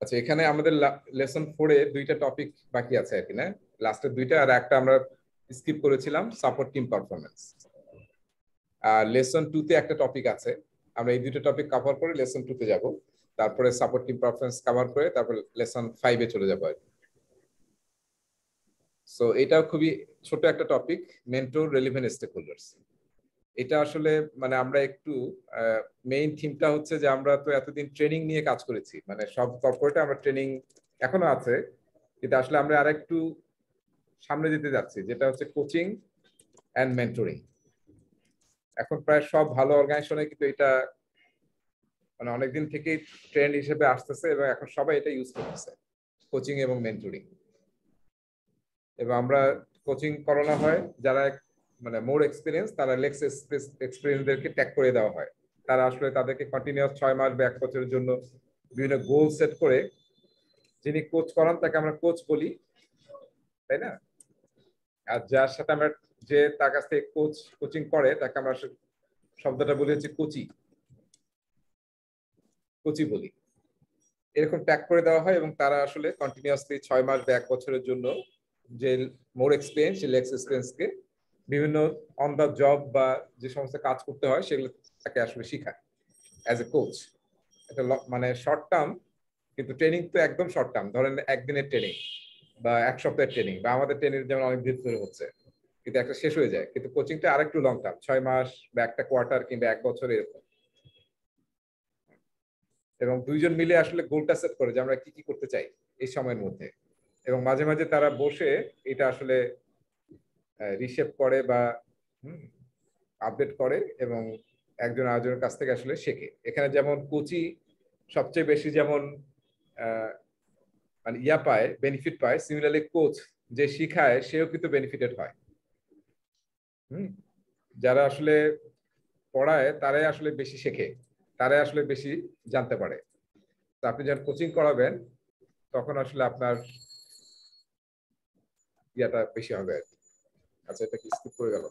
আচ্ছা এখানে আমাদের লেসন ফোরে দুইটা টপিক বাকি আছে আর কি না লাস্টের দুইটা আর একটা আমরা স্কিপ করেছিলাম সাপোর্ট টিম পারফরমেন্স আর লেসন টুতে একটা টপিক আছে আমরা এই দুটো টপিক কভার করে লেসন টুতে যাব তারপরে সাপোর্ট টিম পারফরমেন্স কভার করে তারপর লেসন ফাইভে চলে যাবো আর কি সো এটাও খুবই ছোট একটা topic mentor relevant stakeholders এটা আসলে মানে আমরা একটু মেইন থিমটা হচ্ছে যে আমরা তো এতদিন ট্রেনিং নিয়ে কাজ করেছি মানে সব কর্পোরেটে আমরা ট্রেনিং এখনো আছে কিন্তু আসলে আমরা আর একটু সামনে যেতে যাচ্ছি যেটা হচ্ছে কোচিং অ্যান্ড মেন্টরিং এখন প্রায় সব ভালো অর্গানাইজেশনে কিন্তু এটা মানে অনেকদিন থেকেই ট্রেন্ড হিসেবে আসতেছে এবং এখন সবাই এটা ইউজ করতেছে কোচিং এবং মেন্টরিং এবং আমরা কোচিং করোনা হয় যারা মানে মোর এক্সপিরিয়েন্স তারা লেক্স এক্সপিরিয়েন্সদেরকে ট্যাগ করে দেওয়া হয় তারা আসলে তাদেরকে কন্টিনিউয়াস ছয় মাস ব্যাক বছরের জন্য বিভিন্ন গোল সেট করে যিনি কোচ করান তাকে আমরা কোচ বলি তাই না আর যার সাথে আমরা যে তার কাছ থেকে কোচ কোচিং করে তাকে আমরা শব্দটা বলি হচ্ছে কোচি কোচি বলি এরকম ট্যাগ করে দেওয়া হয় এবং তারা আসলে কন্টিনিউয়াসলি ছয় মাস বা এক বছরের জন্য যে মোর এক্সপিরিয়েন্স সেই লেক্স এক্সপিরিয়েন্সকে বিভিন্ন অন দ্য জব বা যে সমস্ত কাজ করতে হয় সেগুলো তাকে আসলে শিখায় অ্যাজ এ কোচ এটা মানে শর্ট টার্ম কিন্তু ট্রেনিং তো একদম শর্ট টার্ম ধরেন একদিনের ট্রেনিং বা এক সপ্তাহের ট্রেনিং বা আমাদের ট্রেনিং যেমন অনেক দিন ধরে হচ্ছে কিন্তু একটা শেষ হয়ে যায় কিন্তু কোচিংটা আর একটু লং টার্ম ছয় মাস বা একটা কোয়ার্টার কিংবা এক বছর এরকম এবং দুইজন মিলে আসলে গোলটা সেট করে যে আমরা কি কি করতে চাই এই সময়ের মধ্যে এবং মাঝে মাঝে তারা বসে এটা আসলে রিসেপ করে বা আপডেট করে এবং একজন আরেকজনের কাছ থেকে আসলে শেখে এখানে যেমন কোচি সবচেয়ে বেশি যেমন মানে ইয়া পায় বেনিফিট পায় সিমিলারলি কোচ যে শিখায় সেও কিন্তু বেনিফিটেড হয় হুম যারা আসলে পড়ায় তারাই আসলে বেশি শেখে তারাই আসলে বেশি জানতে পারে তো আপনি যখন কোচিং করাবেন তখন আসলে আপনার ইয়াটা বেশি হবে আর কি আচ্ছা এটা কি স্কিপ করে গেল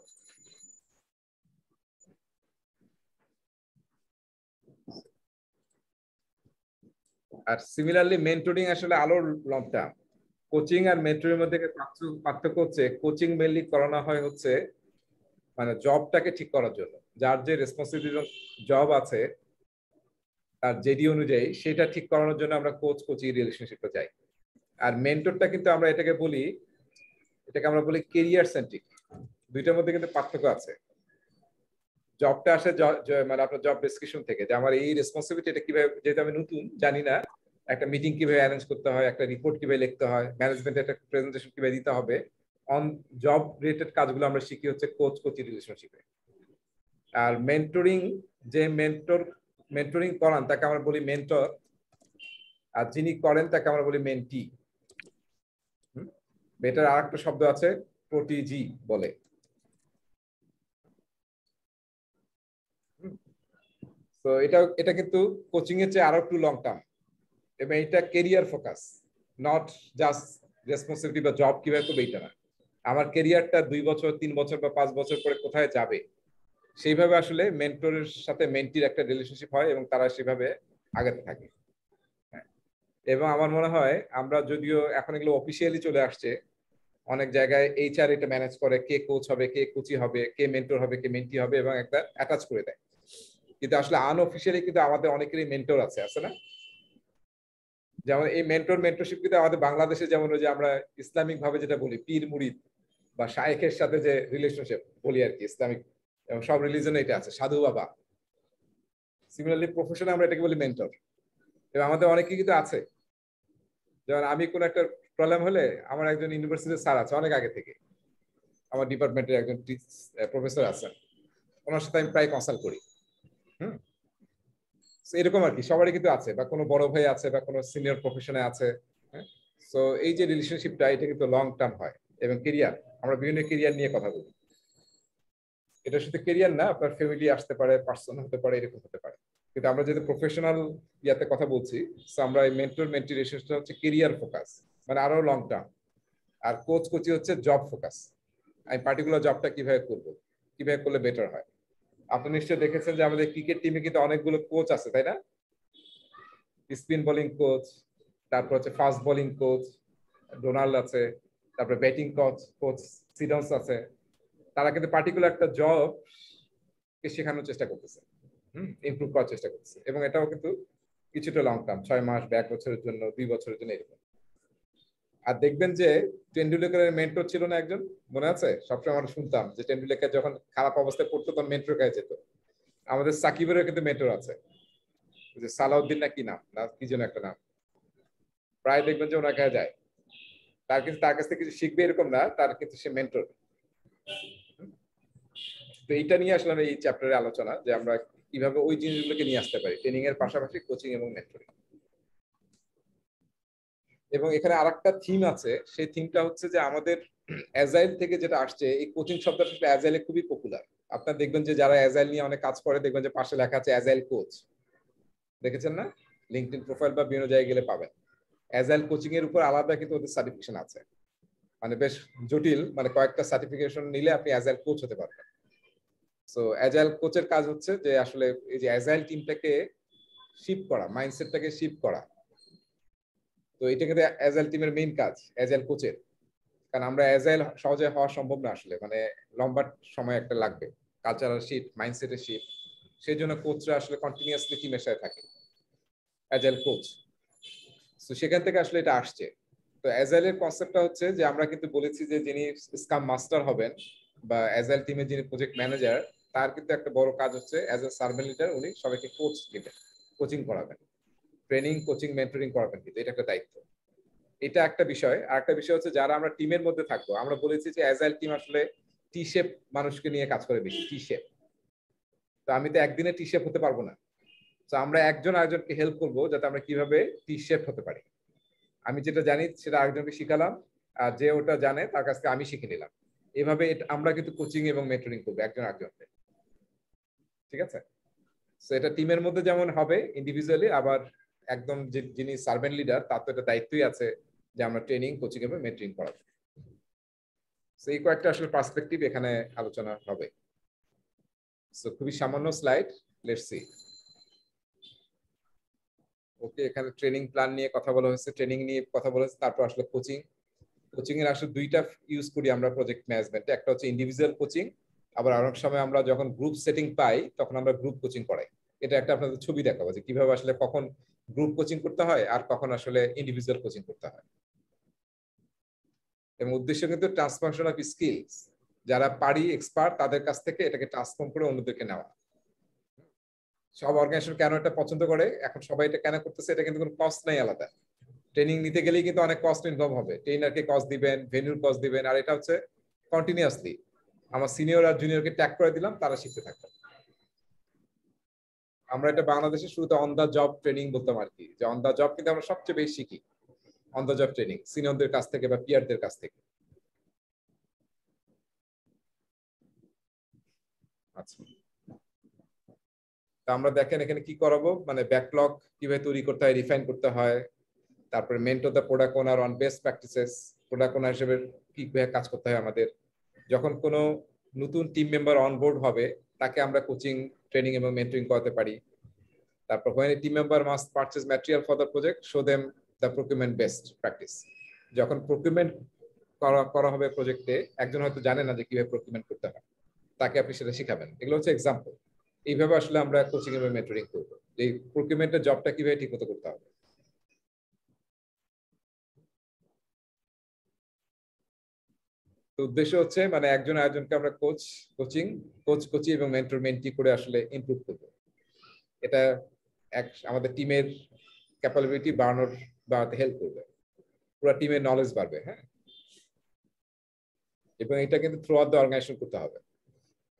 আর সিমিলারলি মেন্টরিং আসলে আলোর লম্পটা কোচিং আর মেন্টরিং মধ্যে পার্থক্য হচ্ছে কোচিং মেনলি করানো হয় হচ্ছে মানে জবটাকে ঠিক করার জন্য যার যে রেসপন্সিবিলিটি জব আছে তার জেডি অনুযায়ী সেটা ঠিক করানোর জন্য আমরা কোচ কোচিং রিলেশনশিপটা যাই আর মেন্টরটা কিন্তু আমরা এটাকে বলি এটাকে আমরা বলি কেরিয়ার সেন্ট্রিক দুইটার মধ্যে কিন্তু পার্থক্য আছে জবটা আসে মানে আপনার জব ডিসক্রিপশন থেকে যে আমার এই রেসপন্সিবিলিটি এটা কিভাবে যেহেতু আমি নতুন জানি না একটা মিটিং কিভাবে অ্যারেঞ্জ করতে হয় একটা রিপোর্ট কিভাবে লিখতে হয় ম্যানেজমেন্টে একটা প্রেজেন্টেশন কিভাবে দিতে হবে অন জব রিলেটেড কাজগুলো আমরা শিখি হচ্ছে কোচ কোচি রিলেশনশিপে আর মেন্টরিং যে মেন্টর মেন্টরিং করান তাকে আমরা বলি মেন্টর আর যিনি করেন তাকে আমরা বলি মেন্টি বেটার আর একটা শব্দ আছে প্রোটিজি বলে তো এটা এটা কিন্তু কোচিং এর চেয়ে আরো একটু লং টার্ম এবং এটা career focus not just responsibility বা জব কিভাবে করবে এটা না আমার কেরিয়ারটা দুই বছর তিন বছর বা পাঁচ বছর পরে কোথায় যাবে সেইভাবে আসলে মেন্টরের সাথে মেন্টির একটা রিলেশনশিপ হয় এবং তারা সেভাবে আগাতে থাকে এবং আমার মনে হয় আমরা যদিও এখন এগুলো অফিসিয়ালি চলে আসছে অনেক জায়গায় এইচআর এটা ম্যানেজ করে কে কোচ হবে কে কোচি হবে কে মেন্টর হবে কে মেন্টি হবে এবং একটা অ্যাটাচ করে দেয় কিন্তু আসলে আনঅফিসিয়ালি কিন্তু আমাদের অনেকেরই মেন্টর আছে আছে না যেমন এই মেন্টর মেন্টরশিপ কিন্তু আমাদের বাংলাদেশে যেমন ওই যে আমরা ইসলামিক ভাবে যেটা বলি পীর মুরিদ বা শায়েখের সাথে যে রিলেশনশিপ বলি আর কি ইসলামিক এবং সব রিলিজনে এটা আছে সাধু বাবা সিমিলারলি প্রফেশনে আমরা এটাকে বলি মেন্টর এবং আমাদের অনেকে কিন্তু আছে যেমন আমি কোনো একটা প্রবলেম হলে আমার একজন ইউনিভার্সিটির স্যার আছে অনেক আগে থেকে আমার ডিপার্টমেন্টের একজন প্রফেসর আছেন ওনার সাথে আমি প্রায় কনসাল্ট করি হুম এরকম আর কি সবারই কিন্তু আছে বা কোনো বড় ভাই আছে বা কোনো সিনিয়র প্রফেশনে আছে সো হ্যাঁ? এই যে রিলেশনশিপটা এটা কিন্তু লং টার্ম হয় এবং কেরিয়ার আমরা বিভিন্ন কেরিয়ার নিয়ে কথা বলি এটা শুধু কেরিয়ার না আপনার ফ্যামিলি আসতে পারে পার্সন হতে পারে এরকম হতে পারে কিন্তু আমরা যেহেতু প্রফেশনাল ইয়াতে কথা বলছি আমরা এই মেন্টর মেন্টি রেশিওটা হচ্ছে কেরিয়ার ফোকাস মানে আরো লং টার্ম আর কোচ কোচি হচ্ছে জব ফোকাস আমি পার্টিকুলার জবটা কিভাবে করব কিভাবে করলে বেটার হয় আপনি নিশ্চয়ই দেখেছেন যে আমাদের ক্রিকেট টিমে কিন্তু অনেকগুলো কোচ আছে তাই না স্পিন বোলিং কোচ তারপর হচ্ছে ফাস্ট বোলিং কোচ ডোনাল্ড আছে তারপরে ব্যাটিং কোচ কোচ সিডন্স আছে তারা কিন্তু পার্টিকুলার একটা জব কে শেখানোর চেষ্টা করতেছে হুম ইমপ্রুভ করার চেষ্টা করতেছে এবং এটাও কিন্তু কিছুটা লং টার্ম ছয় মাস বা এক বছরের জন্য দুই বছরের জন্য এরকম আর দেখবেন যে টেন্ডুলেকারের মেন্টর ছিল না একজন মনে আছে সবসময় আমরা শুনতাম যে টেন্ডুলেকার যখন খারাপ অবস্থায় পড়তো তখন মেন্টর কাছে যেত আমাদের সাকিবের কিন্তু মেন্টর আছে যে সালাউদ্দিন না কি নাম না কি যেন একটা নাম প্রায় দেখবেন যে ওনার কাছে যায় তার কিন্তু তার কাছ থেকে কিছু শিখবে এরকম না তার কিন্তু সে মেন্টর তো এইটা নিয়ে আসলে এই চ্যাপ্টারে আলোচনা যে আমরা কিভাবে ওই জিনিসগুলোকে নিয়ে আসতে পারি ট্রেনিং এর পাশাপাশি কোচিং এবং নেটওয়ার্কিং এবং এখানে আর একটা থিম আছে সেই থিমটা হচ্ছে যে আমাদের অ্যাজাইল থেকে যেটা আসছে এই কোচিং শব্দটা আসলে অ্যাজাইলে খুবই পপুলার আপনারা দেখবেন যে যারা অ্যাজাইল নিয়ে অনেক কাজ করে দেখবেন যে পাশে লেখা আছে অ্যাজাইল কোচ দেখেছেন না লিঙ্কডিন প্রোফাইল বা বিভিন্ন জায়গায় গেলে পাবেন অ্যাজাইল কোচিং এর উপর আলাদা কিন্তু ওদের সার্টিফিকেশন আছে মানে বেশ জটিল মানে কয়েকটা সার্টিফিকেশন নিলে আপনি অ্যাজাইল কোচ হতে পারবেন সো অ্যাজাইল কোচের কাজ হচ্ছে যে আসলে এই যে অ্যাজাইল টিমটাকে শিফট করা মাইন্ডসেটটাকে শিফট করা তো এটা কিন্তু অ্যাজাইল টিমের মেইন কাজ অ্যাজাইল কোচের কারণ আমরা অ্যাজাইল সহজে হওয়া সম্ভব না আসলে মানে লম্বা সময় একটা লাগবে কালচারাল শিফট মাইন্ডসেটের শিফট সেই জন্য কোচরা আসলে কন্টিনিউয়াসলি টিমের সাথে থাকে অ্যাজাইল কোচ তো সেখান থেকে আসলে এটা আসছে তো অ্যাজাইলের কনসেপ্টটা হচ্ছে যে আমরা কিন্তু বলেছি যে যিনি স্কাম মাস্টার হবেন বা অ্যাজাইল টিমের যিনি প্রজেক্ট ম্যানেজার তার কিন্তু একটা বড় কাজ হচ্ছে অ্যাজ এ সার্ভেন্ট লিডার উনি সবাইকে কোচ দিবেন কোচিং করাবেন ট্রেনিং কোচিং মেন্টরিং করাবেন কিন্তু এটা একটা দায়িত্ব এটা একটা বিষয় আর একটা বিষয় হচ্ছে যারা আমরা টিমের মধ্যে থাকবো আমরা বলেছি যে অ্যাজাইল টিম আসলে টি শেপ মানুষকে নিয়ে কাজ করে বেশি টি শেপ তো আমি তো একদিনে টি শেপ হতে পারবো না তো আমরা একজন আরেকজনকে হেল্প করবো যাতে আমরা কিভাবে টি শেপ হতে পারি আমি যেটা জানি সেটা আরেকজনকে শিখালাম আর যে ওটা জানে তার কাছ থেকে আমি শিখে নিলাম এভাবে আমরা কিন্তু কোচিং এবং মেন্টরিং করবো একজন আরেকজনকে ঠিক আছে সো এটা টিমের মধ্যে যেমন হবে ইন্ডিভিজুয়ালি আবার একদম যিনি সার্ভেন্ট লিডার তার তো এটা দায়িত্বই আছে যে আমরা ট্রেনিং কোচিং এবং মেনটেন করাবো সো এই কয়েকটা আসলে পার্সপেক্টিভ এখানে আলোচনা হবে সো খুবই সামান্য স্লাইড লেটস সি ওকে এখানে ট্রেনিং প্ল্যান নিয়ে কথা বলা হয়েছে ট্রেনিং নিয়ে কথা বলা হয়েছে তারপর আসলে কোচিং কোচিং এর আসলে দুইটা ইউজ করি আমরা প্রজেক্ট ম্যানেজমেন্টে একটা হচ্ছে ইন্ডিভিজুয়াল কোচিং আবার অনেক সময় আমরা যখন গ্রুপ সেটিং পাই তখন আমরা গ্রুপ কোচিং করাই এটা একটা আপনাদের ছবি দেখাবো যে কিভাবে আসলে কখন গ্রুপ কোচিং করতে হয় আর কখন আসলে ইন্ডিভিজুয়াল কোচিং করতে হয় এবং উদ্দেশ্য কিন্তু ট্রান্সফরমেশন অফ স্কিলস যারা পারি এক্সপার্ট তাদের কাছ থেকে এটাকে ট্রান্সফর্ম করে অন্যদেরকে নেওয়া সব অর্গানাইজেশন কেন এটা পছন্দ করে এখন সবাই এটা কেন করতেছে এটা কিন্তু কোনো কস্ট নাই আলাদা ট্রেনিং নিতে গেলেই কিন্তু অনেক কস্ট ইনভলভ হবে ট্রেনারকে কস্ট দিবেন ভেনিউর কস্ট দিবেন আর এটা হচ্ছে কন্টিনিউয়াসলি আমার সিনিয়র আর জুনিয়রকে ট্যাগ করে দিলাম তারা শিখতে থাকবে আমরা এটা বাংলাদেশের শুরুতে অন দা জব ট্রেনিং বলতাম আর কি যে অন দা জব কিন্তু আমরা সবচেয়ে বেশি শিখি অন দা জব ট্রেনিং সিনিয়রদের কাছ থেকে বা পিয়ারদের কাছ থেকে আচ্ছা তা আমরা দেখেন এখানে কি করাবো মানে ব্যাকলগ কিভাবে তৈরি করতে হয় রিফাইন করতে হয় তারপরে mentor the product owner on best practices product owner হিসেবে কি কাজ করতে হয় আমাদের যখন কোনো নতুন টিম মেম্বার অনবোর্ড হবে তাকে আমরা কোচিং ট্রেনিং এবং মেন্টরিং করাতে পারি তারপর when team member must purchase material for the project show them the procurement best practice যখন প্রকিউমেন্ট করা করা হবে প্রজেক্টে একজন হয়তো জানে না যে কিভাবে প্রকিউমেন্ট করতে হয় তাকে আপনি সেটা শিখাবেন এগুলো হচ্ছে এক্সাম্পল এইভাবে আসলে আমরা কোচিং এবং মেন্টরিং করবো এই প্রকিউমেন্টের জবটা কিভাবে ঠিকমতো করতে হবে উদ্দেশ্য হচ্ছে মানে একজন আয়োজনকে আমরা কোচ কোচিং কোচ কোচি এবং মেন্টর মেন্টি করে আসলে ইমপ্রুভ করব এটা এক আমাদের টিমের ক্যাপাবিলিটি বাড়ানোর বাড়াতে হেল্প করবে পুরো টিমের নলেজ বাড়বে হ্যাঁ এবং এটা কিন্তু থ্রু আউট দ্য অর্গানাইজেশন করতে হবে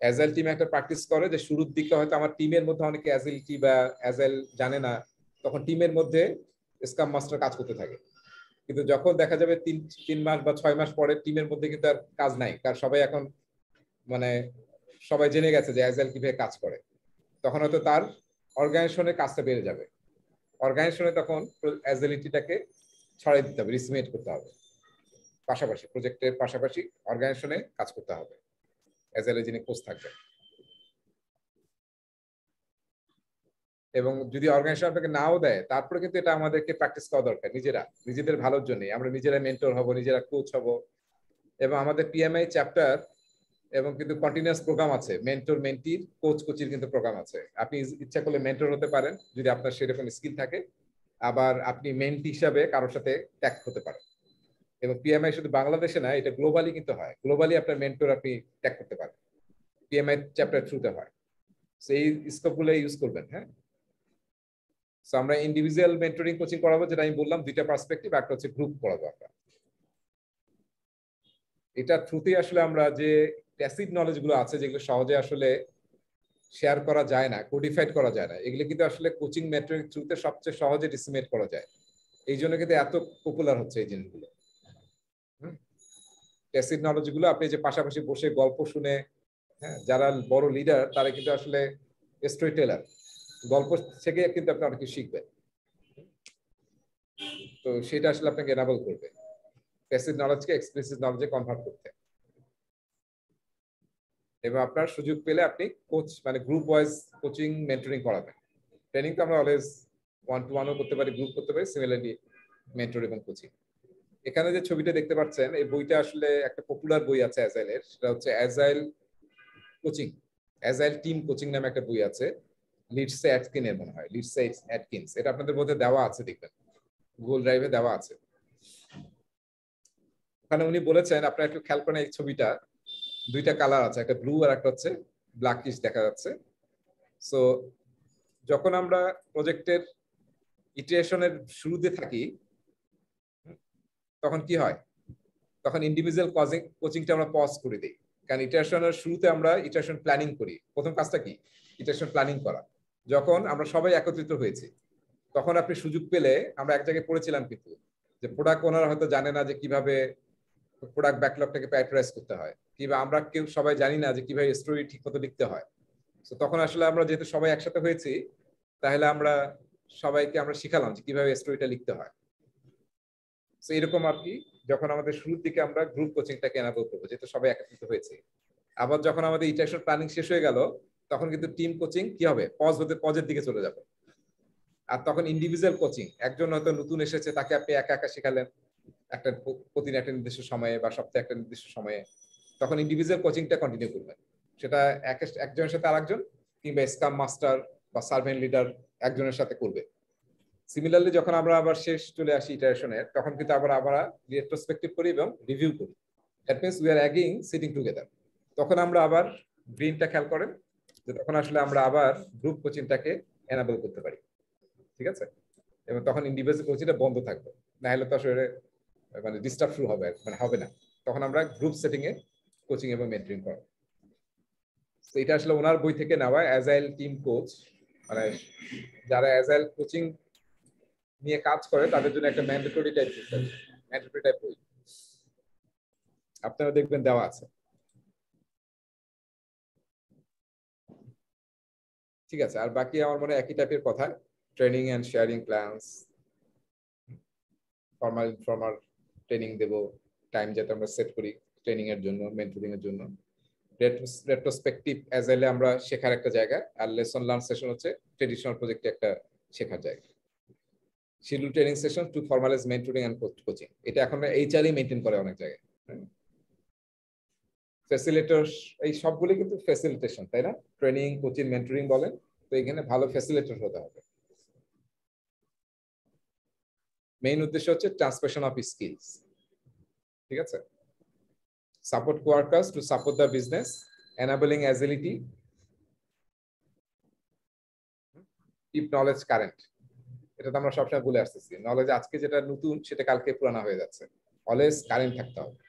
অ্যাজাইল টিম একটা প্র্যাকটিস করে যে শুরুর দিকে হয়তো আমার টিমের মধ্যে অনেকে অ্যাজিলিটি বা অ্যাজাইল জানে না তখন টিমের মধ্যে স্কাম মাস্টার কাজ করতে থাকে কিন্তু যখন দেখা যাবে তিন তিন মাস বা ছয় মাস পরে টিমের মধ্যে কিন্তু আর কাজ নাই কারণ সবাই এখন মানে সবাই জেনে গেছে যে অ্যাজাইল কিভাবে কাজ করে তখন হয়তো তার অর্গানাইজেশনের কাজটা বেড়ে যাবে অর্গানাইজেশনে তখন অ্যাজিলিটিটাকে ছড়াই দিতে হবে রিসিমেট করতে হবে পাশাপাশি প্রজেক্টের পাশাপাশি অর্গানাইজেশনে কাজ করতে হবে অ্যাজাইলের যিনি কোচ থাকবেন এবং যদি অর্গানাইজেশন আপনাকে নাও দেয় তারপরে কিন্তু এটা আমাদেরকে প্র্যাকটিস করা দরকার নিজেরা নিজেদের ভালোর জন্য আমরা নিজেরা মেন্টর হব নিজেরা কোচ হব এবং আমাদের পিএমআই চ্যাপ্টার এবং কিন্তু কন্টিনিউয়াস প্রোগ্রাম আছে মেন্টর মেন্টির কোচ কোচির কিন্তু প্রোগ্রাম আছে আপনি ইচ্ছা করলে মেন্টর হতে পারেন যদি আপনার সেরকম স্কিল থাকে আবার আপনি মেন্টি হিসাবে কারোর সাথে ট্যাক হতে পারেন এবং পিএমআই শুধু বাংলাদেশে না এটা গ্লোবালি কিন্তু হয় গ্লোবালি আপনার মেন্টর আপনি ট্যাগ করতে পারেন পিএমআই চ্যাপ্টার থ্রুতে হয় সেই স্কোপগুলো ইউজ করবেন হ্যাঁ আমরা ইন্ডিভিজুয়াল মেন্টরিং কোচিং করাবো যেটা আমি বললাম দুইটা পার্সপেক্টিভ একটা হচ্ছে গ্রুপ করাবো আমরা এটা থ্রুতে আসলে আমরা যে ট্যাসিড নলেজ গুলো আছে যেগুলো সহজে আসলে শেয়ার করা যায় না কোডিফাইড করা যায় না এগুলো কিন্তু আসলে কোচিং মেট্রিক থ্রুতে সবচেয়ে সহজে ডিসিমেট করা যায় এই জন্য কিন্তু এত পপুলার হচ্ছে এই জিনিসগুলো ট্যাসিড নলেজ গুলো আপনি যে পাশাপাশি বসে গল্প শুনে হ্যাঁ যারা বড় লিডার তারা কিন্তু আসলে স্টোরি টেলার গল্প থেকে কিন্তু আপনি অনেক কিছু শিখবেন তো সেটা আসলে আপনাকে এনাবল করবে প্যাসিভ নলেজকে এক্সপ্লিসিভ নলেজে কনভার্ট করতে এবং আপনার সুযোগ পেলে আপনি কোচ মানে গ্রুপ ওয়াইজ কোচিং মেন্টরিং করাবেন ট্রেনিং তো আমরা অলওয়েজ ওয়ান টু ওয়ানও করতে পারি গ্রুপ করতে পারি সিমিলারলি মেন্টর এবং কোচিং এখানে যে ছবিটা দেখতে পাচ্ছেন এই বইটা আসলে একটা পপুলার বই আছে অ্যাজাইলের সেটা হচ্ছে agile coaching agile team coaching নামে একটা বই আছে লিডসে অ্যাটকিনের মনে হয় লিডসে অ্যাটকিনস এটা আপনাদের মধ্যে দেওয়া আছে দেখবেন গুগল ড্রাইভে দেওয়া আছে ওখানে উনি বলেছেন আপনারা একটু খেয়াল করেন এই ছবিটা দুইটা কালার আছে একটা ব্লু আর একটা হচ্ছে ব্ল্যাকিশ দেখা যাচ্ছে সো যখন আমরা প্রজেক্টের ইটারেশনের শুরুতে থাকি তখন কি হয় তখন ইন্ডিভিজুয়াল কজিং কোচিংটা আমরা পজ করে দিই কারণ ইটারেশনের শুরুতে আমরা ইটারেশন প্ল্যানিং করি প্রথম কাজটা কি ইটারেশন প্ল্যানিং করা যখন আমরা সবাই একত্রিত হয়েছি তখন আপনি সুযোগ পেলে আমরা এক জায়গায় পড়েছিলাম কিন্তু যে প্রোডাক্ট ওনারা হয়তো জানে না যে কিভাবে প্রোডাক্ট ব্যাকলগটাকে প্যাটরাইজ করতে হয় কিংবা আমরা কেউ সবাই জানি না যে কিভাবে স্টোরি ঠিক মতো লিখতে হয় তো তখন আসলে আমরা যেহেতু সবাই একসাথে হয়েছি তাহলে আমরা সবাইকে আমরা শিখালাম যে কিভাবে স্টোরিটা লিখতে হয় তো এরকম আর কি যখন আমাদের শুরুর দিকে আমরা গ্রুপ কোচিংটাকে এনাবল করবো যেহেতু সবাই একত্রিত হয়েছে আবার যখন আমাদের ইন্টারেকশন প্ল্যানিং শেষ হয়ে গেল তখন কিন্তু টিম কোচিং কি হবে পজ হতে পজের দিকে চলে যাবে আর তখন ইন্ডিভিজুয়াল কোচিং একজন হয়তো নতুন এসেছে তাকে আপনি একা একা শেখালেন একটা প্রতিদিন একটা নির্দিষ্ট সময়ে বা সপ্তাহে একটা নির্দিষ্ট সময়ে তখন ইন্ডিভিজুয়াল কোচিংটা কন্টিনিউ করবেন সেটা এক একজনের সাথে আর একজন কিংবা স্কাম মাস্টার বা সার্ভেন্ট লিডার একজনের সাথে করবে সিমিলারলি যখন আমরা আবার শেষ চলে আসি ইটারেশনের তখন কিন্তু আবার আবার রিট্রোস্পেক্টিভ করি এবং রিভিউ করি that means we are again sitting together তখন আমরা আবার গ্রিনটা খেয়াল করেন তখন আসলে আমরা আবার গ্রুপ কোচিংটাকে এনাবল করতে পারি ঠিক আছে এবং তখন ইন্ডিভিজুয়াল কোচিংটা বন্ধ থাকবে না হলে তো আসলে মানে ডিস্টার্ব শুরু হবে মানে হবে না তখন আমরা গ্রুপ সেটিং এ কোচিং এবং মেন্টরিং করব তো এটা আসলে ওনার বই থেকে নেওয়া অ্যাজাইল টিম কোচ মানে যারা অ্যাজাইল কোচিং নিয়ে কাজ করে তাদের জন্য একটা ম্যান্ডেটরি টাইপ ম্যান্ডেটরি টাইপ বই আপনারা দেখবেন দেওয়া আছে ঠিক আছে আর বাকি আমার মনে একই টাইপের কথা training and sharing plans formal informal training দেব টাইম যাতে আমরা সেট করি ট্রেনিং এর জন্য মেন্টরিং এর জন্য রেট্রোস্পেকটিভ এলে আমরা শেখার একটা জায়গা আর লেসন লার্ন সেশন হচ্ছে ট্রেডিশনাল প্রজেক্টে একটা শেখার জায়গা schedule training session to formalise mentoring and coaching এটা এখন এইচআরই মেনটেন করে অনেক জায়গায় ফ্যাসিলেটর এই সবগুলি কিন্তু ফেসিলিটেশন তাই না ট্রেনিং কোচিং মেন্টরিং বলেন তো এখানে ভালো ফ্যাসিলেটর হতে হবে মেইন উদ্দেশ্য হচ্ছে ট্রান্সমিশন অফ স্কিলস ঠিক আছে support workers to support the business enabling agility keep knowledge current এটা তো আমরা সবসময় বলে আসতেছি নলেজ আজকে যেটা নতুন সেটা কালকে পুরানো হয়ে যাচ্ছে অলওয়েজ কারেন্ট থাকতে হবে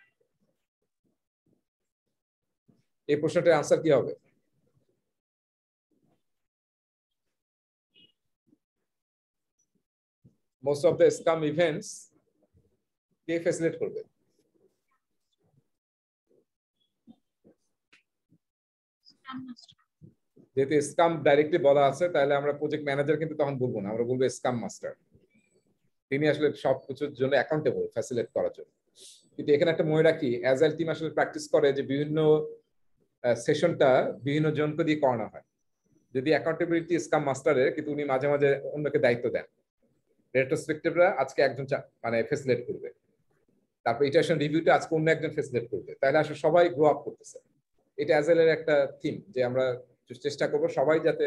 এই প্রশ্নটার আনসার কি হবে most of the scrum events কে ফেসিলেট করবে যেহেতু স্কাম ডাইরেক্টলি বলা আছে তাহলে আমরা প্রজেক্ট ম্যানেজার কিন্তু তখন বলবো না আমরা বলবো স্কাম মাস্টার তিনি আসলে সব কিছুর জন্য অ্যাকাউন্টেবল ফ্যাসিলেট করার জন্য কিন্তু এখানে একটা মনে রাখি অ্যাজাইল টিম আসলে প্র্যাকটিস করে যে বিভিন্ন সেশনটা বিভিন্ন জনকে দিয়ে করানো হয় যদি অ্যাকাউন্টেবিলিটি স্কাম মাস্টারের কিন্তু উনি মাঝে মাঝে অন্যকে দায়িত্ব দেন রেট্রোসপেক্টিভরা আজকে একজন মানে ফেসিলেট করবে তারপর ইটারেশন রিভিউটা আজকে অন্য একজন ফেসিলেট করবে তাহলে আসলে সবাই গ্রো আপ করতেছে এটা অ্যাজ এর একটা থিম যে আমরা চেষ্টা করব সবাই যাতে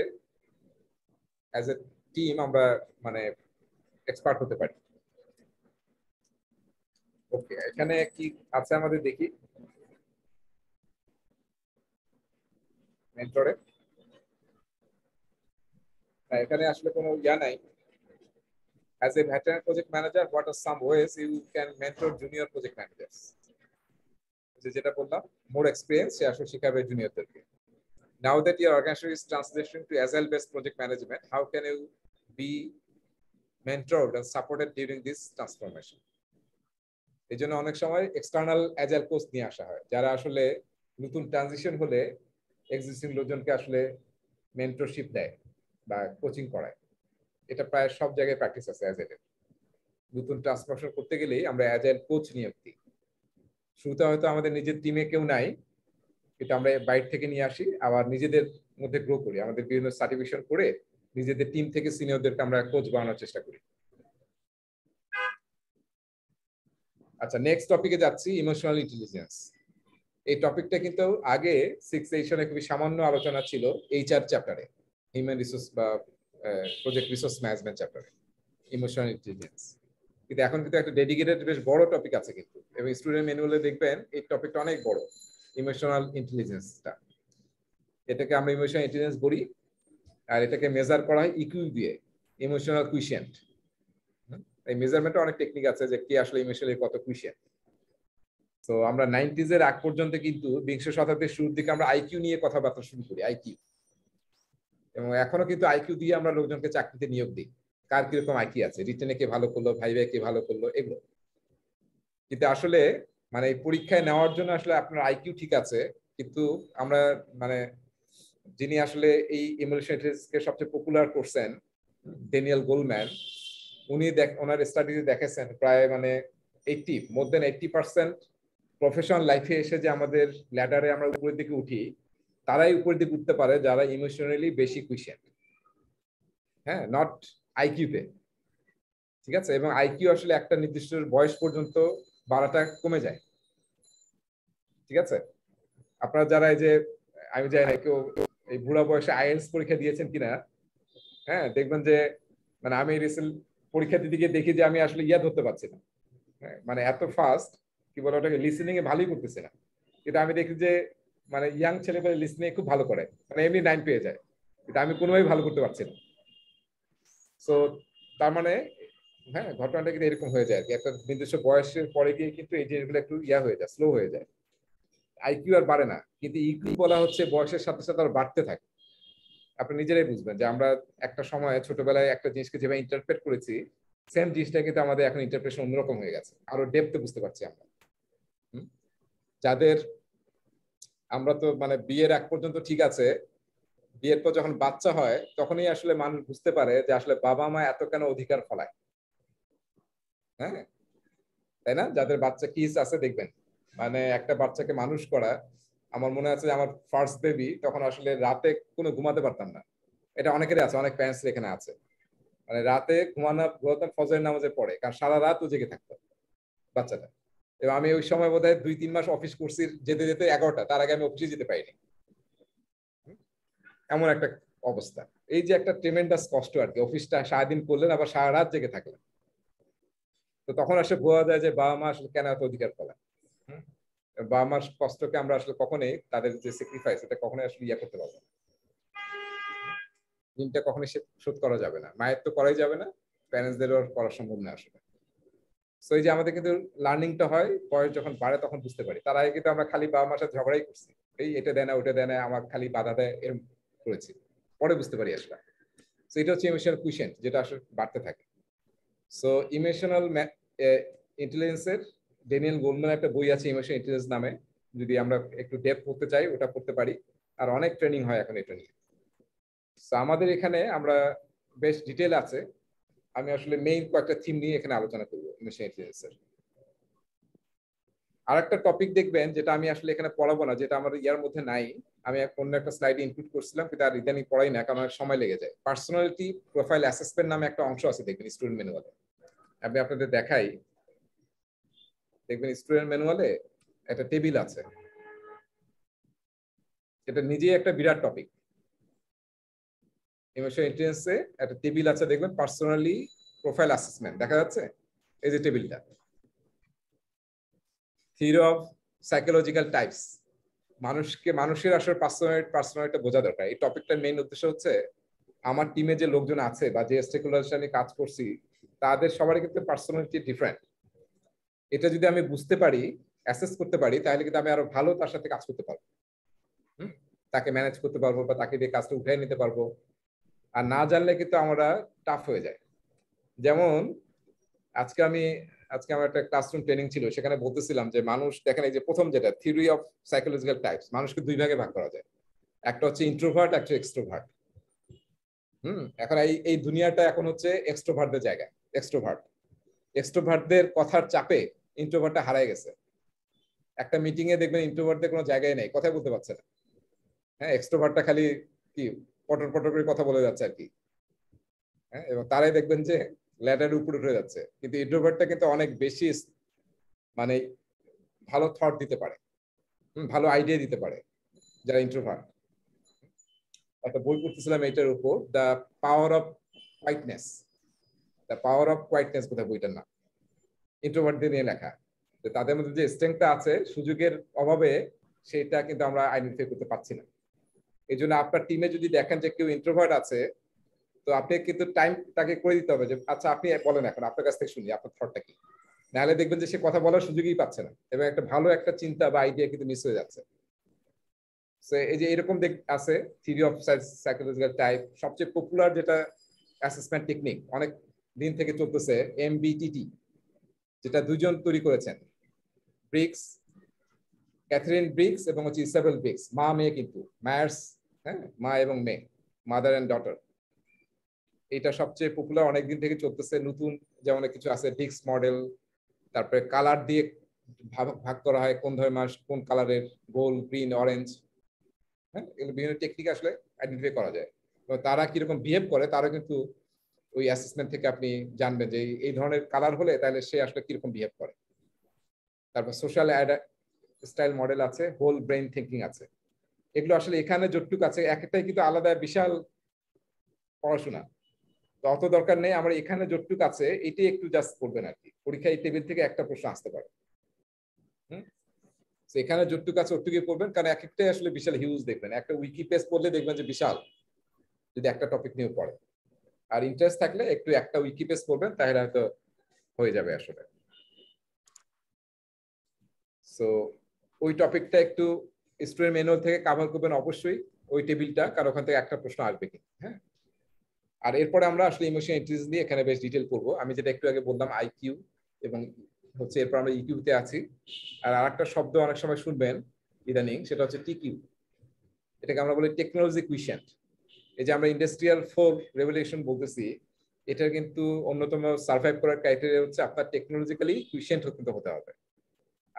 অ্যাজ এ টিম আমরা মানে এক্সপার্ট হতে পারি ওকে এখানে কি আছে আমাদের দেখি মেন্টরের এখানে আসলে কোনো ইয়া নাই as a veteran project manager what are some ways you can mentor junior project manager যে যেটা বললাম মোর এক্সপিরিয়েন্স সে আসলে শিখাবে জুনিয়রদেরকে now that your organisation is translation to agile best project management how can you be mentored and supported during this transformation এই জন্য অনেক সময় এক্সটার্নাল অ্যাজাইল কোচ নিয়ে আসা হয় যারা আসলে নতুন ট্রানজিশন হলে এক্সিস্টিং লোকজনকে আসলে মেন্টরশিপ দেয় বা কোচিং করায় এটা প্রায় সব জায়গায় প্র্যাকটিস আছে অ্যাজেলের নতুন ট্রান্সফর্মেশন করতে গেলেই আমরা অ্যাজেল কোচ নিয়োগ দিই শুরুতে হয়তো আমাদের নিজের টিমে কেউ নাই এটা আমরা বাইট থেকে নিয়ে আসি আবার নিজেদের মধ্যে গ্রো করি আমাদের বিভিন্ন সার্টিফিকেশন করে নিজেদের টিম থেকে সিনিয়রদেরকে আমরা কোচ বানানোর চেষ্টা করি আচ্ছা নেক্সট টপিকে যাচ্ছি ইমোশনাল ইন্টেলিজেন্স এই টপিকটা কিন্তু আগে সিক্স সেশনে খুবই সামান্য আলোচনা ছিল এইচআর চ্যাপ্টারে হিউম্যান রিসোর্স বা প্রজেক্ট রিসোর্স ম্যানেজমেন্ট চ্যাপ্টারে ইমোশনাল ইন্টেলিজেন্স কিন্তু এখন কিন্তু একটা ডেডিকেটেড বেশ বড় টপিক আছে কিন্তু এবং স্টুডেন্ট ম্যানুয়ালে দেখবেন এই টপিকটা অনেক বড় ইমোশনাল ইন্টেলিজেন্সটা এটাকে আমরা ইমোশনাল ইন্টেলিজেন্স বলি আর এটাকে মেজার করা হয় ইকুই e দিয়ে ইমোশনাল কুইশেন্ট এই মেজারমেন্টে অনেক টেকনিক আছে যে কে আসলে ইমোশনালি কত কুইশেন্ট তো আমরা নাইনটিজ এর আগ পর্যন্ত কিন্তু বিংশ শতাব্দীর শুরুর দিকে আমরা আইকিউ নিয়ে কথাবার্তা শুরু করি আইকিউ এবং এখনো কিন্তু আইকিউ দিয়ে আমরা লোকজনকে চাকরিতে নিয়োগ দিই কার কিরকম আইকিউ আছে রিটেনে কে ভালো করলো ভাই ভাই কে ভালো করলো এগুলো কিন্তু আসলে মানে পরীক্ষায় নেওয়ার জন্য আসলে আপনার আইকিউ ঠিক আছে কিন্তু আমরা মানে যিনি আসলে এই সবচেয়ে পপুলার করছেন ডেনিয়াল গোলম্যান উনি দেখ ওনার স্টাডিতে দেখেছেন প্রায় মানে eighty more than eighty percent professional লাইফে এসে যে আমাদের ল্যাডারে আমরা উপরের দিকে উঠি তারাই উপরের দিকে উঠতে পারে যারা ইমোশনালি বেশি কুইশন হ্যাঁ নট আইকিউতে ঠিক আছে এবং আইকিউ আসলে একটা নির্দিষ্ট বয়স পর্যন্ত বাড়াটা কমে যায় ঠিক আছে আপনারা যারা এই যে আমি যাই না কেউ এই বুড়া বয়সে আইএলস পরীক্ষা দিয়েছেন কিনা হ্যাঁ দেখবেন যে মানে আমি রিসেন্ট পরীক্ষা দিতে গিয়ে দেখি যে আমি আসলে ইয়া ধরতে পারছি না হ্যাঁ, মানে এত ফাস্ট কি বলে ওটাকে লিসেনিং এ ভালোই করতেছে না কিন্তু আমি দেখি যে মানে ইয়াং ছেলে পেলে লিসেনিং খুব ভালো করে মানে এমনি নাইন পেয়ে যায় কিন্তু আমি কোনোভাবেই ভালো করতে পারছি না সো তার মানে হ্যাঁ ঘটনাটা কিন্তু এরকম হয়ে যায় একটা নির্দিষ্ট বয়সের পরে গিয়ে কিন্তু এই জিনিসগুলো একটু ইয়া হয়ে যায় স্লো হয়ে যায় আইকিউ আর বাড়ে না কিন্তু ইকিউ e বলা হচ্ছে বয়সের সাথে সাথে আর বাড়তে থাকে আপনি নিজেরাই বুঝবেন যে আমরা একটা সময় ছোটবেলায় একটা জিনিসকে যেভাবে ইন্টারপ্রেট করেছি সেম জিনিসটা কিন্তু আমাদের এখন ইন্টারপ্রেশন অন্যরকম হয়ে গেছে আরো ডেপথে বুঝতে পারছি আমরা যাদের আমরা তো মানে বিয়ের এক পর্যন্ত ঠিক আছে বিয়ের পর যখন বাচ্চা হয় তখনই আসলে মানুষ বুঝতে পারে যে আসলে বাবা মা এত কেন অধিকার ফলায় হ্যাঁ তাই না যাদের বাচ্চা কিস আছে দেখবেন মানে একটা বাচ্চাকে মানুষ করা আমার মনে আছে আমার ফার্স্ট বেবি তখন আসলে রাতে কোনো ঘুমাতে পারতাম না এটা অনেকেরই আছে অনেক প্যারেন্টস এখানে আছে মানে রাতে ঘুমানো ঘুমাতাম ফজরের নামাজে পড়ে কারণ সারা রাত ও জেগে থাকতো বাচ্চাটা এবং আমি ওই সময় বোধ দুই তিন মাস অফিস করছি যেতে যেতে এগারোটা তার আগে আমি অফিসে যেতে পাইনি এমন একটা অবস্থা এই যে একটা ট্রেমেন্ডাস কষ্ট আর কি অফিসটা সারাদিন করলেন আবার সারা রাত জেগে থাকলেন তো তখন আসলে বোঝা যায় যে বাবা মা আসলে কেন এত অধিকার পালান বাবা মার কষ্টকে আমরা আসলে কখনোই তাদের যে স্যাক্রিফাইস এটা কখনোই আসলে ইয়া করতে পারবো না ঋণটা কখনোই শোধ করা যাবে না মায়ের তো করাই যাবে না প্যারেন্টসদেরও করা সম্ভব না আসলে সো এই যে আমাদের কিন্তু লার্নিংটা হয় বয়স যখন বাড়ে তখন বুঝতে পারি তার আগে কিন্তু আমরা খালি বাবা মার সাথে ঝগড়াই করছি এই এটা দেয় না ওটা দেয় না আমার খালি বাধা দেয় এরকম করেছি পরে বুঝতে পারি আসলে সো এটা হচ্ছে ইমোশনাল কুইশন যেটা আসলে বাড়তে থাকে সো ইমোশনাল ইন্টেলিজেন্সের ডেনিয়েল গোলম্যান একটা বই আছে ইমোশনাল ইন্টেলিজেন্স নামে যদি আমরা একটু ডেপ পড়তে চাই ওটা পড়তে পারি আর অনেক ট্রেনিং হয় এখন এটা নিয়ে সো আমাদের এখানে আমরা বেশ ডিটেল আছে আমি আসলে মেইন কয়েকটা থিম নিয়ে এখানে আলোচনা করব সেটাই স্যার আরেকটা টপিক দেখবেন যেটা আমি আসলে এখানে পড়াবো না যেটা আমার ইয়ার মধ্যে নাই আমি অন্য একটা স্লাইডে ইনক্লুড করছিলাম কিন্তু আর ইদানিং পড়াই না কারণ সময় লেগে যায় পার্সোনালিটি প্রোফাইল অ্যাসেসমেন্ট নামে একটা অংশ আছে দেখবেন স্টুডেন্ট ম্যানুয়ালে আমি আপনাদের দেখাই দেখবেন স্টুডেন্ট ম্যানুয়ালে একটা টেবিল আছে এটা নিজেই একটা বিরাট টপিক ইমোশনাল ইন্টেলিজেন্সে একটা টেবিল আছে দেখবেন পার্সোনালি প্রোফাইল অ্যাসেসমেন্ট দেখা যাচ্ছে এই যে টেবিলটা থিওরি অফ সাইকোলজিক্যাল টাইপস মানুষকে মানুষের আসলে পার্সোনাল পার্সোনালিটি বোঝা দরকার এই টপিকটার মেইন উদ্দেশ্য হচ্ছে আমার টিমে যে লোকজন আছে বা যে স্টেকুলার আমি কাজ করছি তাদের সবার ক্ষেত্রে পার্সোনালিটি ডিফারেন্ট এটা যদি আমি বুঝতে পারি অ্যাসেস করতে পারি তাহলে কিন্তু আমি আরো ভালো তার সাথে কাজ করতে পারবো তাকে ম্যানেজ করতে পারবো বা তাকে দিয়ে কাজটা উঠাই নিতে পারবো আর না জানলে কিন্তু আমরা টাফ হয়ে যায় যেমন আজকে আমি আজকে আমার একটা ক্লাসরুম ট্রেনিং ছিল সেখানে বলতেছিলাম যে মানুষ দেখেন এই যে প্রথম যেটা থিওরি অফ সাইকোলজিক্যাল টাইপস মানুষকে দুই ভাগে ভাগ করা যায় একটা হচ্ছে ইন্ট্রোভার্ট একটা এক্সট্রোভার্ট হুম এখন এই এই দুনিয়াটা এখন হচ্ছে এক্সট্রোভার্টদের জায়গা এক্সট্রোভার্ট এক্সট্রোভার্টদের কথার চাপে ইন্ট্রোভার্টটা হারিয়ে গেছে একটা মিটিং এ দেখবেন ইন্ট্রোভার্টদের কোনো জায়গায় নেই কথাই বলতে পারছে না হ্যাঁ এক্সট্রোভার্টটা খালি কি পটর পটর করে কথা বলে যাচ্ছে আর কি হ্যাঁ এবং তারাই দেখবেন যে ল্যাডার উপরে উঠে যাচ্ছে কিন্তু ইন্ট্রোভার্টটা কিন্তু অনেক বেশি মানে ভালো থট দিতে পারে ভালো আইডিয়া দিতে পারে যারা ইন্ট্রোভার্ট একটা বই পড়তেছিলাম এটার উপর the power of quietness the power of quietness কোথায় বইটার নাম ইন্ট্রোভার্ট নিয়ে লেখা তাদের মধ্যে যে স্ট্রেংথটা আছে সুযোগের অভাবে সেটা কিন্তু আমরা আইডেন্টিফাই করতে পারছি না এই জন্য আপনার টিমে যদি দেখেন যে কেউ ইন্ট্রোভার্ট আছে তো আপনি কিন্তু টাইম তাকে করে দিতে হবে যে আচ্ছা আপনি বলেন এখন আপনার কাছ থেকে শুনি আপনার থটটা কি নাহলে দেখবেন যে সে কথা বলার সুযোগই পাচ্ছে না এবং একটা ভালো একটা চিন্তা বা আইডিয়া কিন্তু মিস হয়ে যাচ্ছে এই যে এরকম আছে থিওরি অফ সাইকোলজিক্যাল টাইপ সবচেয়ে পপুলার যেটা অ্যাসেসমেন্ট টেকনিক অনেক দিন থেকে চলতেছে এমবিটিটি যেটা দুজন তৈরি করেছেন ব্রিক্স ক্যাথরিন ব্রিক্স এবং হচ্ছে ইসাবেল ব্রিক্স মা মেয়ে কিন্তু মায়ার্স হ্যাঁ মা এবং মেয়ে মাদার অ্যান্ড ডটার এটা সবচেয়ে পপুলার অনেকদিন থেকে চলতেছে নতুন যেমন কিছু আছে ডিক্স মডেল তারপরে কালার দিয়ে ভাগ করা হয় কোন ধরনের মাস কোন কালারের গোল্ড গ্রিন অরেঞ্জ হ্যাঁ এগুলো বিভিন্ন টেকনিক আসলে আইডেন্টিফাই করা যায় তারা কিরকম বিহেভ করে তারা কিন্তু ওই অ্যাসেসমেন্ট থেকে আপনি জানবেন যে এই ধরনের কালার হলে তাহলে সে আসলে কিরকম বিহেভ করে তারপর সোশ্যাল স্টাইল মডেল আছে হোল ব্রেন থিঙ্কিং আছে এগুলো আসলে এখানে যতটুকু আছে এক একটাই কিন্তু আলাদা বিশাল পড়াশোনা অত দরকার নেই আমরা এখানে যতটুকু আছে এটি একটু জাস্ট করবেন আর কি পরীক্ষা এই টেবিল থেকে একটা প্রশ্ন আসতে পারে এখানে যতটুকু আছে ওটুকুই পড়বেন কারণ এক একটাই আসলে বিশাল হিউজ দেখবেন একটা উইকি পেজ পড়লে দেখবেন যে বিশাল যদি একটা টপিক নিয়ে পড়ে আর ইন্টারেস্ট থাকলে একটু একটা উইকি পেজ পড়বেন তাহলে হয়তো হয়ে যাবে আসলে সো ওই টপিকটা একটু স্টুডেন্ট ম্যানুয়াল থেকে কাভার করবেন অবশ্যই ওই টেবিলটা কারণ ওখান থেকে একটা প্রশ্ন আসবে কি হ্যাঁ আর এরপরে আমরা আসলে ইমোশন ইন্টেলিজেন্স নিয়ে এখানে বেশ ডিটেল করবো আমি যেটা একটু আগে বললাম আইকিউ এবং হচ্ছে এরপর আমরা ইকিউতে e আছি আর আরেকটা শব্দ অনেক সময় শুনবেন ইদানিং সেটা হচ্ছে টিকিউ এটাকে আমরা বলি টেকনোলজি কুইশেন্ট এই যে আমরা ইন্ডাস্ট্রিয়াল ফোর রেভলিউশন বলতেছি এটার কিন্তু অন্যতম সার্ভাইভ করার ক্রাইটেরিয়া হচ্ছে আপনার টেকনোলজিক্যালি কুইশেন্ট কিন্তু হতে হবে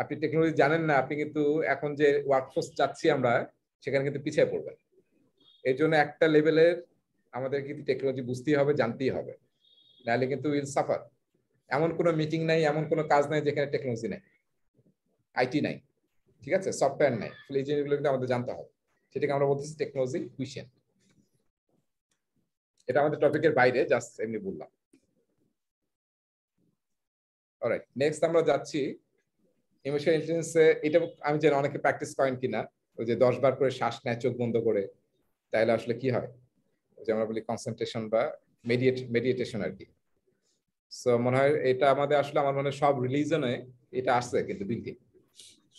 আপনি টেকনোলজি জানেন না আপনি কিন্তু এখন যে ওয়ার্কফোর্স চাচ্ছি আমরা সেখানে কিন্তু পিছিয়ে পড়বেন এই জন্য একটা লেভেলের আমাদের কিন্তু টেকনোলজি বুঝতেই হবে জানতেই হবে নাহলে কিন্তু উইল সাফার এমন কোনো মিটিং নাই এমন কোনো কাজ নাই যেখানে টেকনোলজি নাই আইটি নাই ঠিক আছে সফটওয়্যার নাই ফলে এই জিনিসগুলো কিন্তু আমাদের জানতে হবে সেটাকে আমরা বলতেছি টেকনোলজি কুইশন এটা আমাদের টপিকের বাইরে জাস্ট এমনি বললাম অলরাইট নেক্সট আমরা যাচ্ছি ইমোশনাল ইন্টেলিজেন্সে এটা আমি জানি অনেকে প্র্যাকটিস করেন কিনা ওই যে দশ বার করে শ্বাস নেয় চোখ বন্ধ করে তাহলে আসলে কি হয় যে আমরা বলি কনসেন্ট্রেশন বা মেডিয়েট মেডিটেশন আর কি সো মনে হয় এটা আমাদের আসলে আমার মনে সব রিলিজনে এটা কিন্তু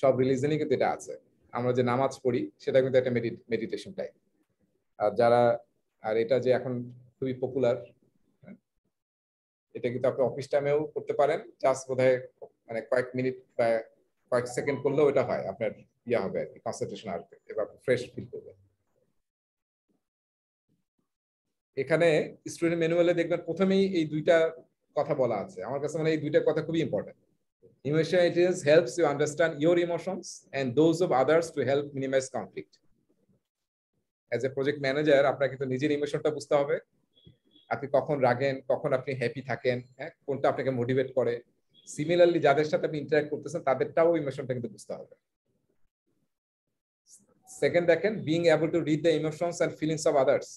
সব কিন্তু এটা আছে আমরা যে নামাজ পড়ি সেটা কিন্তু একটা মেডিটেশন টাইপ আর যারা আর এটা যে এখন খুবই পপুলার হ্যাঁ, এটা কিন্তু আপনি অফিস টাইমেও করতে পারেন জাস্ট বোধ মানে কয়েক মিনিট বা কয়েক সেকেন্ড করলেও এটা হয় আপনার ইয়া হবে আর কি কনসেন্ট্রেশন আসবে এবার ফ্রেশ ফিল করবে এখানে স্টুডেন্ট ম্যানুয়ালে দেখবেন প্রথমেই এই দুইটা কথা বলা আছে আমার কাছে মানে এই দুইটা কথা খুবই important emotional intelligence helps you understand your emotions and those of others to help minimise conflict as a project manager আপনাকে কিন্তু নিজের ইমোশনটা বুঝতে হবে আপনি কখন রাগেন কখন আপনি হ্যাপি থাকেন হ্যাঁ কোনটা আপনাকে মোটিভেট করে সিমিলারলি যাদের সাথে আপনি ইন্টারাক্ট করতেছেন তাদেরটাও ইমোশনটা কিন্তু বুঝতে হবে সেকেন্ড দেখেন being able to read the emotions and feelings of others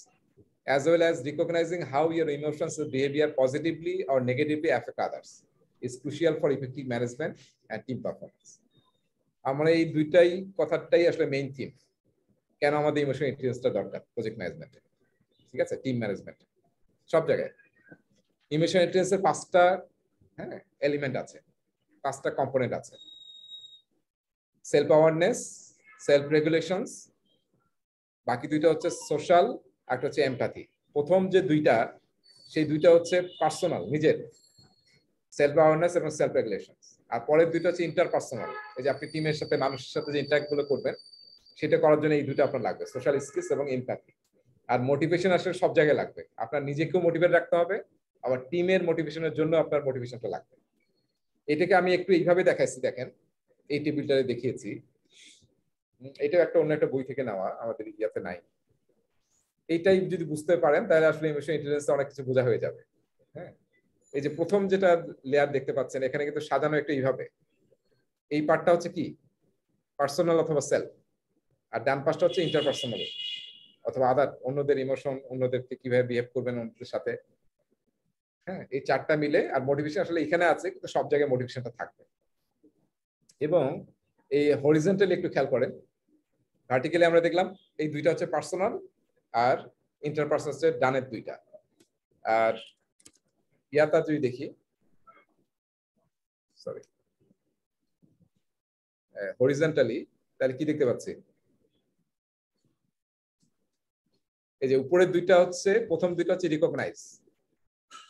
as well as recognizing how your emotions and behavior positively or negatively affect others is crucial for effective management and team performance. আমরা এই দুইটাই কথাটাই আসলে main theme কেন আমাদের emotional ইন্টেলিজেন্সটা দরকার project ম্যানেজমেন্টে ঠিক আছে টিম ম্যানেজমেন্ট সব জায়গায় ইমোশনাল ইন্টেলিজেন্সের পাঁচটা হ্যাঁ এলিমেন্ট আছে পাঁচটা কম্পোনেন্ট আছে সেলফ অ্যাওয়ারনেস সেলফ রেগুলেশনস বাকি দুইটা হচ্ছে সোশ্যাল একটা হচ্ছে এমপ্যাথি প্রথম যে দুইটা সেই দুইটা হচ্ছে পার্সোনাল নিজের সেলফ অ্যাওয়ারনেস এবং সেলফ রেগুলেশন আর পরের দুইটা হচ্ছে ইন্টারপার্সোনাল এই যে আপনি টিমের সাথে মানুষের সাথে যে ইন্টারাক্টগুলো করবেন সেটা করার জন্য এই দুটো আপনার লাগবে সোশ্যাল স্কিলস এবং এমপ্যাথি আর মোটিভেশন আসলে সব জায়গায় লাগবে আপনার নিজেকেও মোটিভেট রাখতে হবে আবার টিমের মোটিভেশনের জন্য আপনার মোটিভেশনটা লাগবে এটাকে আমি একটু এইভাবে দেখাইছি দেখেন এই টেবিলটারে দেখিয়েছি এটাও একটা অন্য একটা বই থেকে নেওয়া আমাদের ইয়াতে নাই এইটাই যদি বুঝতে পারেন তাহলে আসলে ইমোশনাল ইন্টেলিজেন্স অনেক কিছু বোঝা হয়ে যাবে হ্যাঁ এই যে প্রথম যেটা লেয়ার দেখতে পাচ্ছেন এখানে কিন্তু সাজানো একটা এইভাবে এই পার্টটা হচ্ছে কি পার্সোনাল অথবা সেলফ আর ডান পাশটা হচ্ছে ইন্টারপার্সোনাল অথবা আদার অন্যদের ইমোশন অন্যদেরকে কিভাবে বিহেভ করবেন অন্যদের সাথে হ্যাঁ এই চারটা মিলে আর মোটিভেশন আসলে এখানে আছে কিন্তু সব জায়গায় মোটিভেশনটা থাকবে এবং এই হরিজেন্টালি একটু খেয়াল করেন ভার্টিক্যালি আমরা দেখলাম এই দুইটা হচ্ছে পার্সোনাল আর ইন্টারপার্সোনাল ডানের দুইটা আর ইয়াতা যদি দেখি সরি হরিজেন্টালি তাহলে কি দেখতে পাচ্ছি এই যে উপরের দুইটা হচ্ছে প্রথম দুইটা হচ্ছে রিকগনাইজ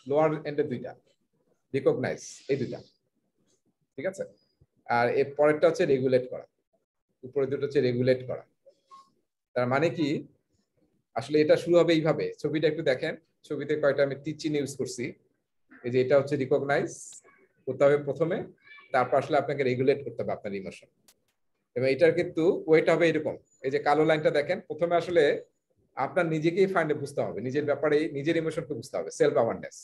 লোয়ার এন্ডের দুইটা রিকগনাইজ এই দুইটা ঠিক আছে আর এর পরেরটা হচ্ছে রেগুলেট করা উপরের দুটো হচ্ছে রেগুলেট করা তার মানে কি আসলে এটা শুরু হবে এইভাবে ছবিটা একটু দেখেন ছবিতে কয়টা আমি তিচিন ইউজ করছি এই যে এটা হচ্ছে রিকগনাইজ করতে হবে প্রথমে তারপর আসলে আপনাকে রেগুলেট করতে হবে আপনার ইমোশন এবং এটার কিন্তু ওয়েট হবে এরকম এই যে কালো লাইনটা দেখেন প্রথমে আসলে আপনার নিজেকেই ফাইন্ডে বুঝতে হবে নিজের ব্যাপারে নিজের ইমোশনকে বুঝতে হবে সেলফ অ্যাওয়ারনেস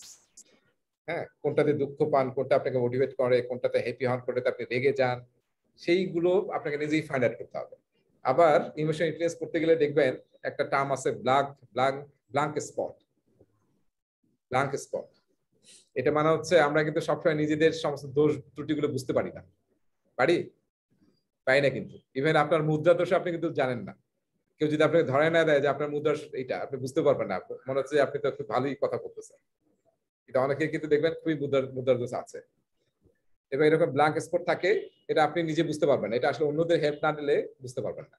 হ্যাঁ কোনটাতে দুঃখ পান কোনটা আপনাকে মোটিভেট করে কোনটাতে হ্যাপি হন কোনটাতে আপনি রেগে যান সেইগুলো আপনাকে নিজেই ফাইন্ড আউট করতে হবে আবার ইমোশন ইন্টেলিজেন্স করতে গেলে দেখবেন একটা টার্ম আছে black blank blank spot blank spot এটা মানে হচ্ছে আমরা কিন্তু সবসময় নিজেদের সমস্ত দোষ ত্রুটিগুলো বুঝতে পারি না পারি পাই না কিন্তু ইভেন আপনার মুদ্রা দোষ আপনি কিন্তু জানেন না কেউ যদি আপনাকে ধরে না দেয় যে আপনার মুদ্রা এটা আপনি বুঝতে পারবেন না মনে হচ্ছে আপনি তো খুব ভালোই কথা বলতেছেন এটা অনেকে কিন্তু দেখবেন খুবই মুদ্রা মুদ্রা দোষ আছে এবার এরকম ব্ল্যাঙ্ক স্পট থাকে এটা আপনি নিজে বুঝতে পারবেন না এটা আসলে অন্যদের হেল্প না নিলে বুঝতে পারবেন না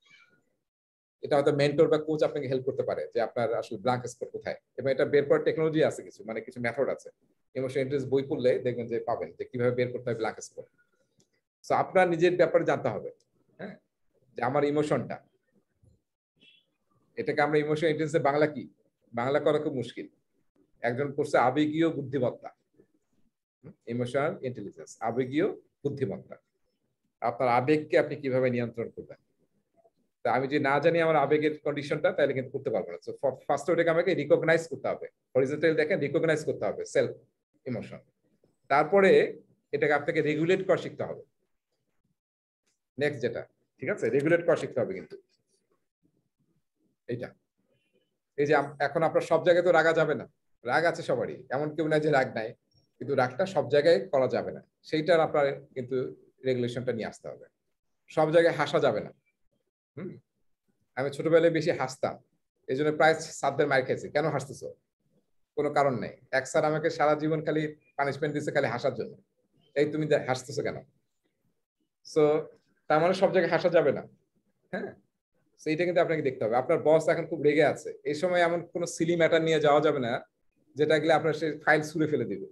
এটা হয়তো মেন্টর বা কোচ আপনাকে হেল্প করতে পারে যে আপনার আসলে ব্ল্যাঙ্ক স্পট কোথায় এবং এটা বের করার টেকনোলজি আছে কিছু মানে কিছু মেথড আছে ইমোশন ইন্টারেস্ট বই পড়লে দেখবেন যে পাবেন যে কিভাবে বের করতে হয় ব্ল্যাক স্পট তো আপনার নিজের ব্যাপারে জানতে হবে হ্যাঁ যে আমার ইমোশনটা এটাকে আমরা ইমোশন ইন্টারেস্টে বাংলা কি বাংলা করা খুব মুশকিল একজন পড়ছে আবেগীয় বুদ্ধিমত্তা ইমোশনাল ইন্টেলিজেন্স আবেগীয় বুদ্ধিমত্তা আপনার আবেগকে আপনি কিভাবে নিয়ন্ত্রণ করবেন আমি যদি না জানি আমার আবেগের কন্ডিশনটা তাহলে কিন্তু করতে পারবো না ফার্স্ট ওটাকে আমাকে রিকগনাইজ করতে হবে হরিজেন্টাল দেখেন রিকগনাইজ করতে হবে সেলফ ইমোশন তারপরে এটাকে আপনাকে রেগুলেট করা শিখতে হবে নেক্সট যেটা ঠিক আছে রেগুলেট করা শিখতে হবে কিন্তু এইটা এই যে এখন আপনার সব জায়গায় তো রাগা যাবে না রাগ আছে সবারই এমন কেউ না যে রাগ নাই কিন্তু রাগটা সব জায়গায় করা যাবে না সেইটার আপনার কিন্তু রেগুলেশনটা নিয়ে আসতে হবে সব জায়গায় হাসা যাবে না হুম আমি ছোটবেলায় বেশি হাসতাম এই জন্য প্রায় সাতদের মার খেয়েছি কেন হাসতেছো কোনো কারণ নেই এক স্যার আমাকে সারা জীবন খালি পানিশমেন্ট দিচ্ছে খালি হাসার জন্য এই তুমি হাসতেছো কেন সো তার মানে সব জায়গায় হাসা যাবে না হ্যাঁ সেইটা কিন্তু আপনাকে দেখতে হবে আপনার বস এখন খুব রেগে আছে এই সময় এমন কোনো সিলি ম্যাটার নিয়ে যাওয়া যাবে না যেটা গেলে আপনার সে ফাইল ছুঁড়ে ফেলে দিবে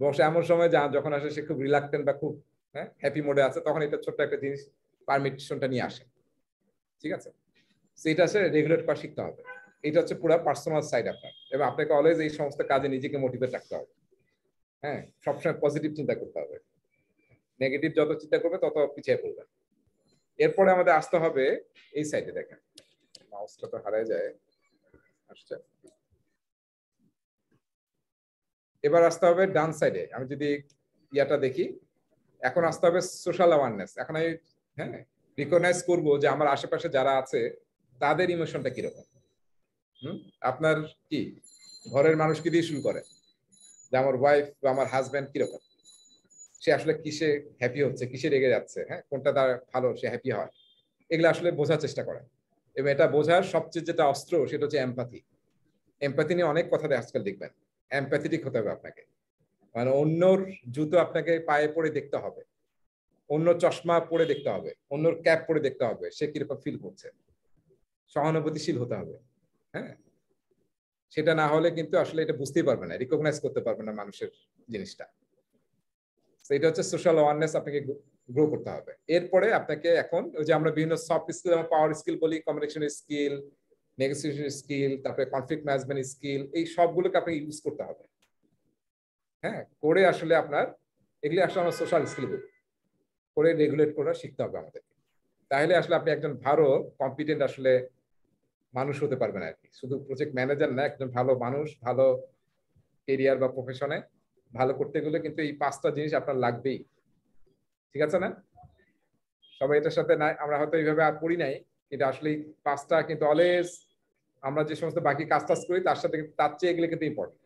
বস এমন সময় যা যখন আসে সে খুব রিলাক্টেন্ট বা খুব হ্যাঁ হ্যাপি মোডে আছে তখন এটা ছোট্ট একটা জিনিস পারমিশনটা নিয়ে আসে ঠিক আছে তো এটা রেগুলেট করা শিখতে হবে এটা হচ্ছে পুরো পার্সোনাল সাইড আপনার এবং আপনাকে অলওয়েজ এই সমস্ত কাজে নিজেকে মোটিভেট রাখতে হবে হ্যাঁ সবসময় পজিটিভ চিন্তা করতে হবে নেগেটিভ যত চিন্তা করবে তত পিছিয়ে পড়বে এরপরে আমাদের আসতে হবে এই সাইডে দেখেন মাউসটা তো হারায় যায় আসছে এবার আসতে হবে ডান সাইডে আমি যদি ইয়াটা দেখি এখন আসতে হবে সোশ্যাল অ্যাওয়ারনেস এখন আমি হ্যাঁ রিকগনাইজ করবো যে আমার আশেপাশে যারা আছে তাদের ইমোশনটা কিরকম হুম আপনার কি ঘরের মানুষকে দিয়ে শুরু করে যে আমার ওয়াইফ বা আমার হাজব্যান্ড কিরকম সে আসলে কিসে হ্যাপি হচ্ছে কিসে রেগে যাচ্ছে হ্যাঁ কোনটা তার ভালো সে হ্যাপি হয় এগুলো আসলে বোঝার চেষ্টা করে এবং এটা বোঝার সবচেয়ে যেটা অস্ত্র সেটা হচ্ছে এম্পাথি এম্প্যাথি নিয়ে অনেক কথাতে আজকাল দেখবেন এম্প্যাথেটিক হতে হবে আপনাকে মানে অন্যর জুতো আপনাকে পায়ে পরে দেখতে হবে অন্য চশমা পরে দেখতে হবে অন্যর ক্যাপ পরে দেখতে হবে সে কিরকম ফিল করছে সহানুভূতিশীল হতে হবে হ্যাঁ সেটা না হলে কিন্তু আসলে এটা বুঝতেই পারবে না রিকগনাইজ করতে পারবে না মানুষের জিনিসটা এটা হচ্ছে সোশ্যাল অ্যাওয়ারনেস আপনাকে গ্রো করতে হবে এরপরে আপনাকে এখন ওই যে আমরা বিভিন্ন সফট স্কিল এবং পাওয়ার স্কিল বলি কমিউনিকেশন স্কিল নেগোসিয়েশন স্কিল তারপরে কনফ্লিক্ট ম্যানেজমেন্ট স্কিল এই সবগুলোকে আপনাকে ইউজ করতে হবে হ্যাঁ করে আসলে আপনার এগুলি আসলে আমার সোশ্যাল স্কিল বলি করে রেগুলেট করা শিখতে হবে আমাদের তাহলে আসলে আপনি একজন ভালো কম্পিটেন্ট আসলে মানুষ হতে পারবেন আর কি শুধু প্রজেক্ট ম্যানেজার না একজন ভালো মানুষ ভালো কেরিয়ার বা প্রফেশনে ভালো করতে গেলে কিন্তু এই পাঁচটা জিনিস আপনার লাগবেই ঠিক আছে না সবাই এটার সাথে না আমরা হয়তো এইভাবে আর পড়ি নাই কিন্তু আসলে পাঁচটা কিন্তু অলওয়েজ আমরা যে সমস্ত বাকি কাজ টাজ করি তার সাথে তার চেয়ে এগুলো কিন্তু ইম্পর্টেন্ট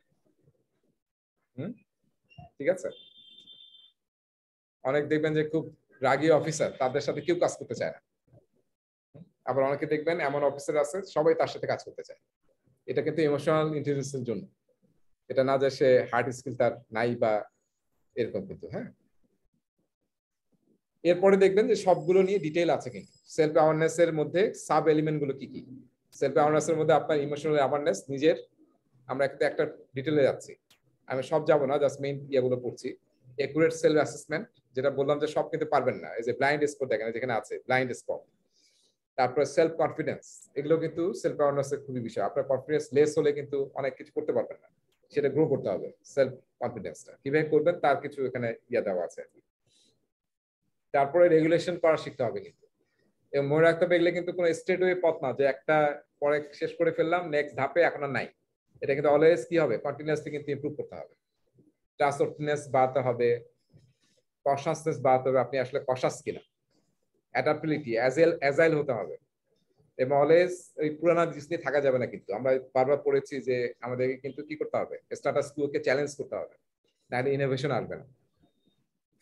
হুম ঠিক আছে অনেক দেখবেন যে খুব রাগী অফিসার তাদের সাথে কেউ কাজ করতে চায় না আবার অনেকে দেখবেন এমন অফিসার আছে সবাই তার সাথে কাজ করতে চায় এটা কিন্তু ইমোশনাল এর জন্য এটা না যে সে হার্ড স্কিল তার নাই বা এরকম কিন্তু হ্যাঁ এরপরে দেখবেন যে সবগুলো নিয়ে ডিটেল আছে কিন্তু সেলফ অ্যাওয়ারনেস এর মধ্যে সাব এলিমেন্ট গুলো কি কি সেলফ অ্যাওয়ারনেস এর মধ্যে আপনার ইমোশনাল অ্যাওয়ারনেস নিজের আমরা একটা একটা ডিটেলে যাচ্ছি আমি সব যাবো না জাস্ট মেইন ইয়েগুলো পড়ছি একুরেট সেলফ অ্যাসেসমেন্ট যেটা বললাম যে সব কিন্তু পারবেন না এই যে ব্লাইন্ড স্পট দেখেন যেখানে আছে ব্লাইন্ড স্পট তারপরে সেলফ কনফিডেন্স এগুলো কিন্তু সেলফ অ্যাওয়ারনেস এর খুবই বিষয় আপনার কনফিডেন্স লেস হলে কিন্তু অনেক কিছু করতে পারবেন না সেটা গ্রো করতে হবে সেলফ কনফিডেন্সটা কিভাবে করবেন তার কিছু এখানে ইয়ে দেওয়া আছে তারপরে রেগুলেশন করা শিখতে হবে কিন্তু মনে রাখতে হবে এগুলো কিন্তু কোনো স্টেট ওয়ে পথ না যে একটা পরে শেষ করে ফেললাম নেক্সট ধাপে এখন আর নাই এটা কিন্তু অলওয়েজ কি হবে কন্টিনিউয়াসলি কিন্তু ইমপ্রুভ করতে হবে ট্রান্সপোর্টনেস বাড়াতে হবে কশাসনেস বাড়াতে হবে আপনি আসলে কশাস কিনা অ্যাডাপ্টিলিটি অ্যাজেল অ্যাজাইল হতে হবে এবং অলওয়েজ ওই পুরানো জিনিস নিয়ে থাকা যাবে না কিন্তু আমরা বারবার পড়েছি যে আমাদেরকে কিন্তু কি করতে হবে স্ট্যাটাস কুয়োকে চ্যালেঞ্জ করতে হবে নাহলে ইনোভেশন আসবে না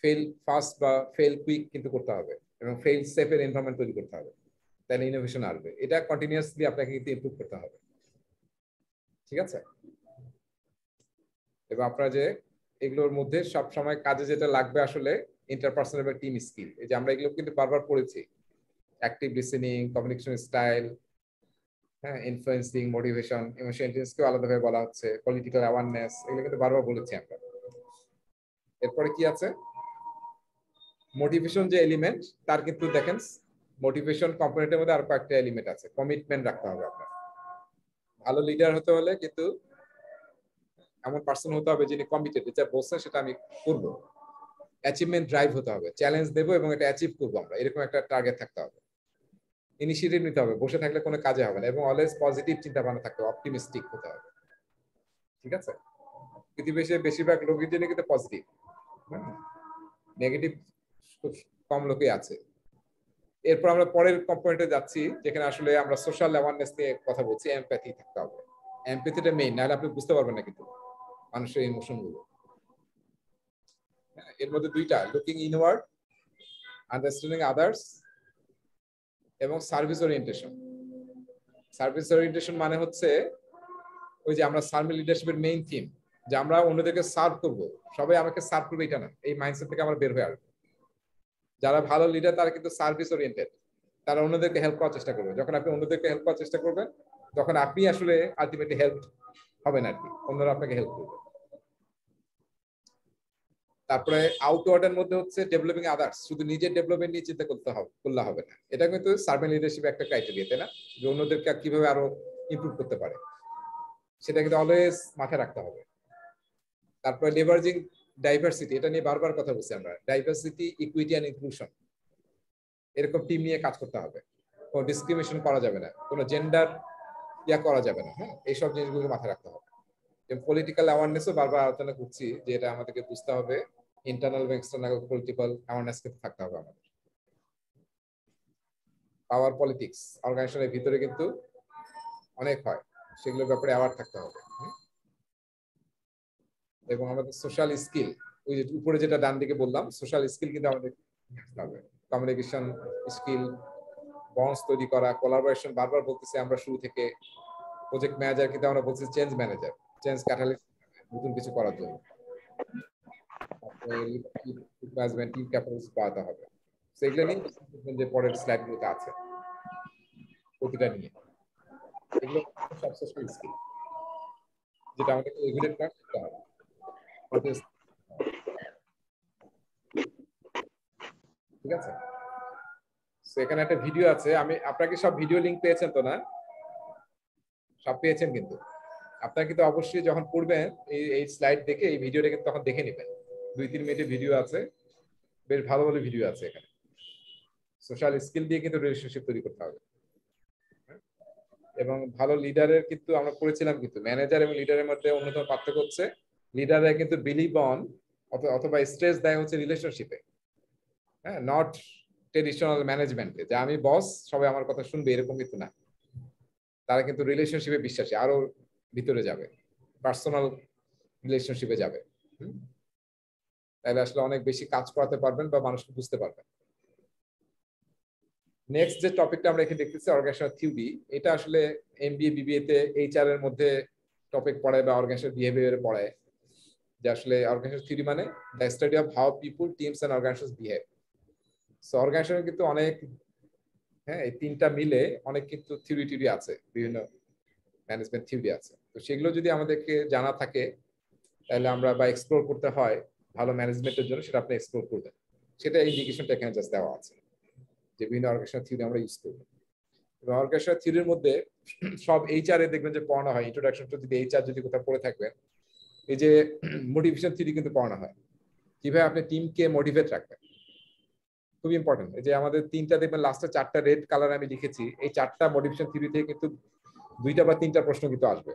ফেল ফাস্ট বা ফেল কুইক কিন্তু করতে হবে এবং ফেল সেফের এনভারনমেন্ট তৈরি করতে হবে তাহলে ইনোভেশন আসবে এটা কন্টিনিউয়াসলি আপনাকে কিন্তু ইমপ্রুভ করতে হবে ঠিক আছে এবং আপনারা যে এগুলোর মধ্যে সব সময় কাজে যেটা লাগবে আসলে ইন্টারপার্সোনাল বা টিম স্কিল এই যে আমরা এগুলো কিন্তু বারবার পড়েছি অ্যাক্টিভ লিসেনিং কমিউনিকেশন স্টাইল হ্যাঁ ইনফ্লুয়েন্সিং মোটিভেশন ইমোশনাল ইন্টেলিজেন্সকে আলাদাভাবে বলা হচ্ছে পলিটিক্যাল অ্যাওয়ারনেস এগুলো কিন্তু বারবার বলেছি আমরা এরপরে কি আছে মোটিভেশন যে এলিমেন্ট তার কিন্তু দেখেন মোটিভেশন কম্পোনেন্টের মধ্যে আর কয়েকটা এলিমেন্ট আছে কমিটমেন্ট রাখতে হবে আপনার ভালো লিডার হতে হলে কিন্তু এমন পার্সন হতে হবে যিনি কমিটেড যা বলছেন সেটা আমি করব অ্যাচিভমেন্ট ড্রাইভ হতে হবে চ্যালেঞ্জ দেবো এবং এটা অ্যাচিভ করবো আমরা এরকম একটা টার্গেট থাকতে হবে ইনিশিয়েটিভ নিতে হবে বসে থাকলে কোনো কাজে হবে না এবং অলওয়েজ পজিটিভ চিন্তা ভাবনা থাকতে হবে অপটিমিস্টিক হতে হবে ঠিক আছে পৃথিবীতে বেশিরভাগ লোকের জন্য কিন্তু পজিটিভ নেগেটিভ হ্যাঁ? খুব কম লোকই আছে এরপর আমরা পরের কম্পোনেন্টে যাচ্ছি যেখানে আসলে আমরা সোশ্যাল অ্যাওয়ারনেস নিয়ে কথা বলছি এমপ্যাথি থাকতে হবে এমপ্যাথিটা মেইন নাহলে আপনি বুঝতে পারবেন না কিন্তু মানুষের ইমোশন গুলো হ্যাঁ, এর মধ্যে দুইটা লুকিং ইনওয়ার্ড আন্ডারস্ট্যান্ডিং আদার্স এবং সার্ভিস ওরিয়েন্টেশন সার্ভিস ওরিয়েন্টেশন মানে হচ্ছে ওই যে আমরা সার্ভে লিডারশিপের মেইন থিম যে আমরা অন্যদেরকে সার্ভ করব সবাই আমাকে সার্ভ করবে এটা না এই মাইন্ডসেট থেকে আমরা বের হয়ে আসবো যারা ভালো লিডার তারা কিন্তু সার্ভিস ওরিয়েন্টেড তারা অন্যদেরকে হেল্প করার চেষ্টা করবে যখন আপনি অন্যদেরকে হেল্প করার চেষ্টা করবেন তখন আপনি আসলে আলটিমেটলি হেল্প হবেন আর কি অন্যরা আপনাকে হেল্প করবে তারপরে আউটওয়ার্ডের মধ্যে হচ্ছে ডেভেলপিং আদার্স শুধু নিজের ডেভেলপমেন্ট নিয়ে চিন্তা করতে হবে করলে হবে না এটা কিন্তু সার্ভেন্ট লিডারশিপ একটা ক্রাইটেরিয়া তাই না যে অন্যদেরকে কিভাবে আরো ইমপ্রুভ করতে পারে সেটা কিন্তু অলওয়েজ মাথায় রাখতে হবে তারপরে লেভারজিং ডাইভার্সিটি এটা নিয়ে বারবার কথা বলছি আমরা ডাইভার্সিটি ইকুইটি অ্যান্ড ইনক্লুশন এরকম টিম নিয়ে কাজ করতে হবে কোনো ডিসক্রিমিনেশন করা যাবে না কোনো জেন্ডার ইয়া করা যাবে না হ্যাঁ এইসব জিনিসগুলো মাথায় রাখতে হবে যেমন পলিটিক্যাল অ্যাওয়ারনেসও বারবার আলোচনা করছি যে এটা আমাদেরকে বুঝতে হবে ইন্টারনাল বা এক্সটার্নাল পলিটিক্যাল অ্যাওয়ারনেস থাকতে হবে আমাদের পাওয়ার পলিটিক্স অর্গানাইজেশনের ভিতরে কিন্তু অনেক হয় সেগুলোর ব্যাপারে অ্যাওয়ার থাকতে হবে এবং আমাদের সোশ্যাল স্কিল ওই যে উপরে যেটা ডান দিকে বললাম সোশ্যাল স্কিল কিন্তু আমাদের লাগবে কমিউনিকেশন স্কিল বন্ডস তৈরি করা কোলাবোরেশন বারবার বলতেছি আমরা শুরু থেকে প্রজেক্ট ম্যানেজার কিন্তু আমরা বলছি চেঞ্জ ম্যানেজার চেঞ্জ ক্যাটালিস্ট নতুন কিছু করার জন্য হবে সেগুলো নিয়ে যে পরের আছে প্রতিটা নিয়ে যেটা আমাদের ঠিক আছে এখানে একটা ভিডিও আছে আমি আপনাকে সব ভিডিও লিংক পেয়েছেন তো না সব পেয়েছেন কিন্তু আপনার কিন্তু অবশ্যই যখন পড়বেন এই এই স্লাইড দেখে এই ভিডিওটা কিন্তু তখন দেখে নেবেন দুই তিন মিনিটের ভিডিও আছে বেশ ভালো ভালো ভিডিও আছে এখানে সোশ্যাল স্কিল দিয়ে কিন্তু রিলেশনশিপ তৈরি করতে হবে হ্যাঁ? এবং ভালো লিডারের কিন্তু আমরা পড়েছিলাম কিন্তু ম্যানেজার এবং লিডারের মধ্যে অন্যতম পার্থক্য হচ্ছে লিডাররা কিন্তু বিলিভ অন অথবা স্ট্রেস দেয় হচ্ছে রিলেশনশিপে হ্যাঁ নট ট্রেডিশনাল ম্যানেজমেন্টে যে আমি বস সবাই আমার কথা শুনবে এরকম কিন্তু না তারা কিন্তু রিলেশনশিপে বিশ্বাসী আরো ভিতরে যাবে পার্সোনাল রিলেশনশিপে যাবে তাহলে আসলে অনেক বেশি কাজ করাতে পারবেন বা মানুষকে বুঝতে পারবেন নেক্সট যে টপিকটা আমরা এখানে দেখতেছি অর্গানাইজেশন থিওরি এটা আসলে এমবিএ বিবিএ তে এইচআর এর মধ্যে টপিক পড়ায় বা অর্গানাইজেশন বিহেভিয়ার পড়ায় যে আসলে অর্গানাইজেশন থিওরি মানে the study of how people teams and organisation behave so organisation কিন্তু অনেক হ্যাঁ এই তিনটা মিলে অনেক কিন্তু থিওরি টিউরি আছে বিভিন্ন ম্যানেজমেন্ট থিওরি আছে তো সেগুলো যদি আমাদেরকে জানা থাকে তাহলে আমরা বা এক্সপ্লোর করতে হয় ভালো ম্যানেজমেন্টের জন্য সেটা আপনি এক্সপ্লোর করবেন সেটা ইন্ডিকেশনটা এখানে জাস্ট দেওয়া আছে যে বিভিন্ন অর্গানাইজেশন থিওরি আমরা ইউজ করবো এবং অর্গানাইজেশন থিওরির মধ্যে সব এইচআর এ দেখবেন যে পড়ানো হয় ইন্ট্রোডাকশন টু যদি এইচআর যদি কোথাও পড়ে থাকবেন এই যে মোটিভেশন থিওরি কিন্তু পড়ানো হয় কিভাবে আপনি টিমকে মোটিভেট রাখবেন খুব ইম্পর্টেন্ট এই যে আমাদের তিনটা দেখবেন লাস্টে চারটা রেড কালার আমি লিখেছি এই চারটা মোটিভেশন থিওরি থেকে কিন্তু দুইটা বা তিনটা প্রশ্ন কিন্তু আসবে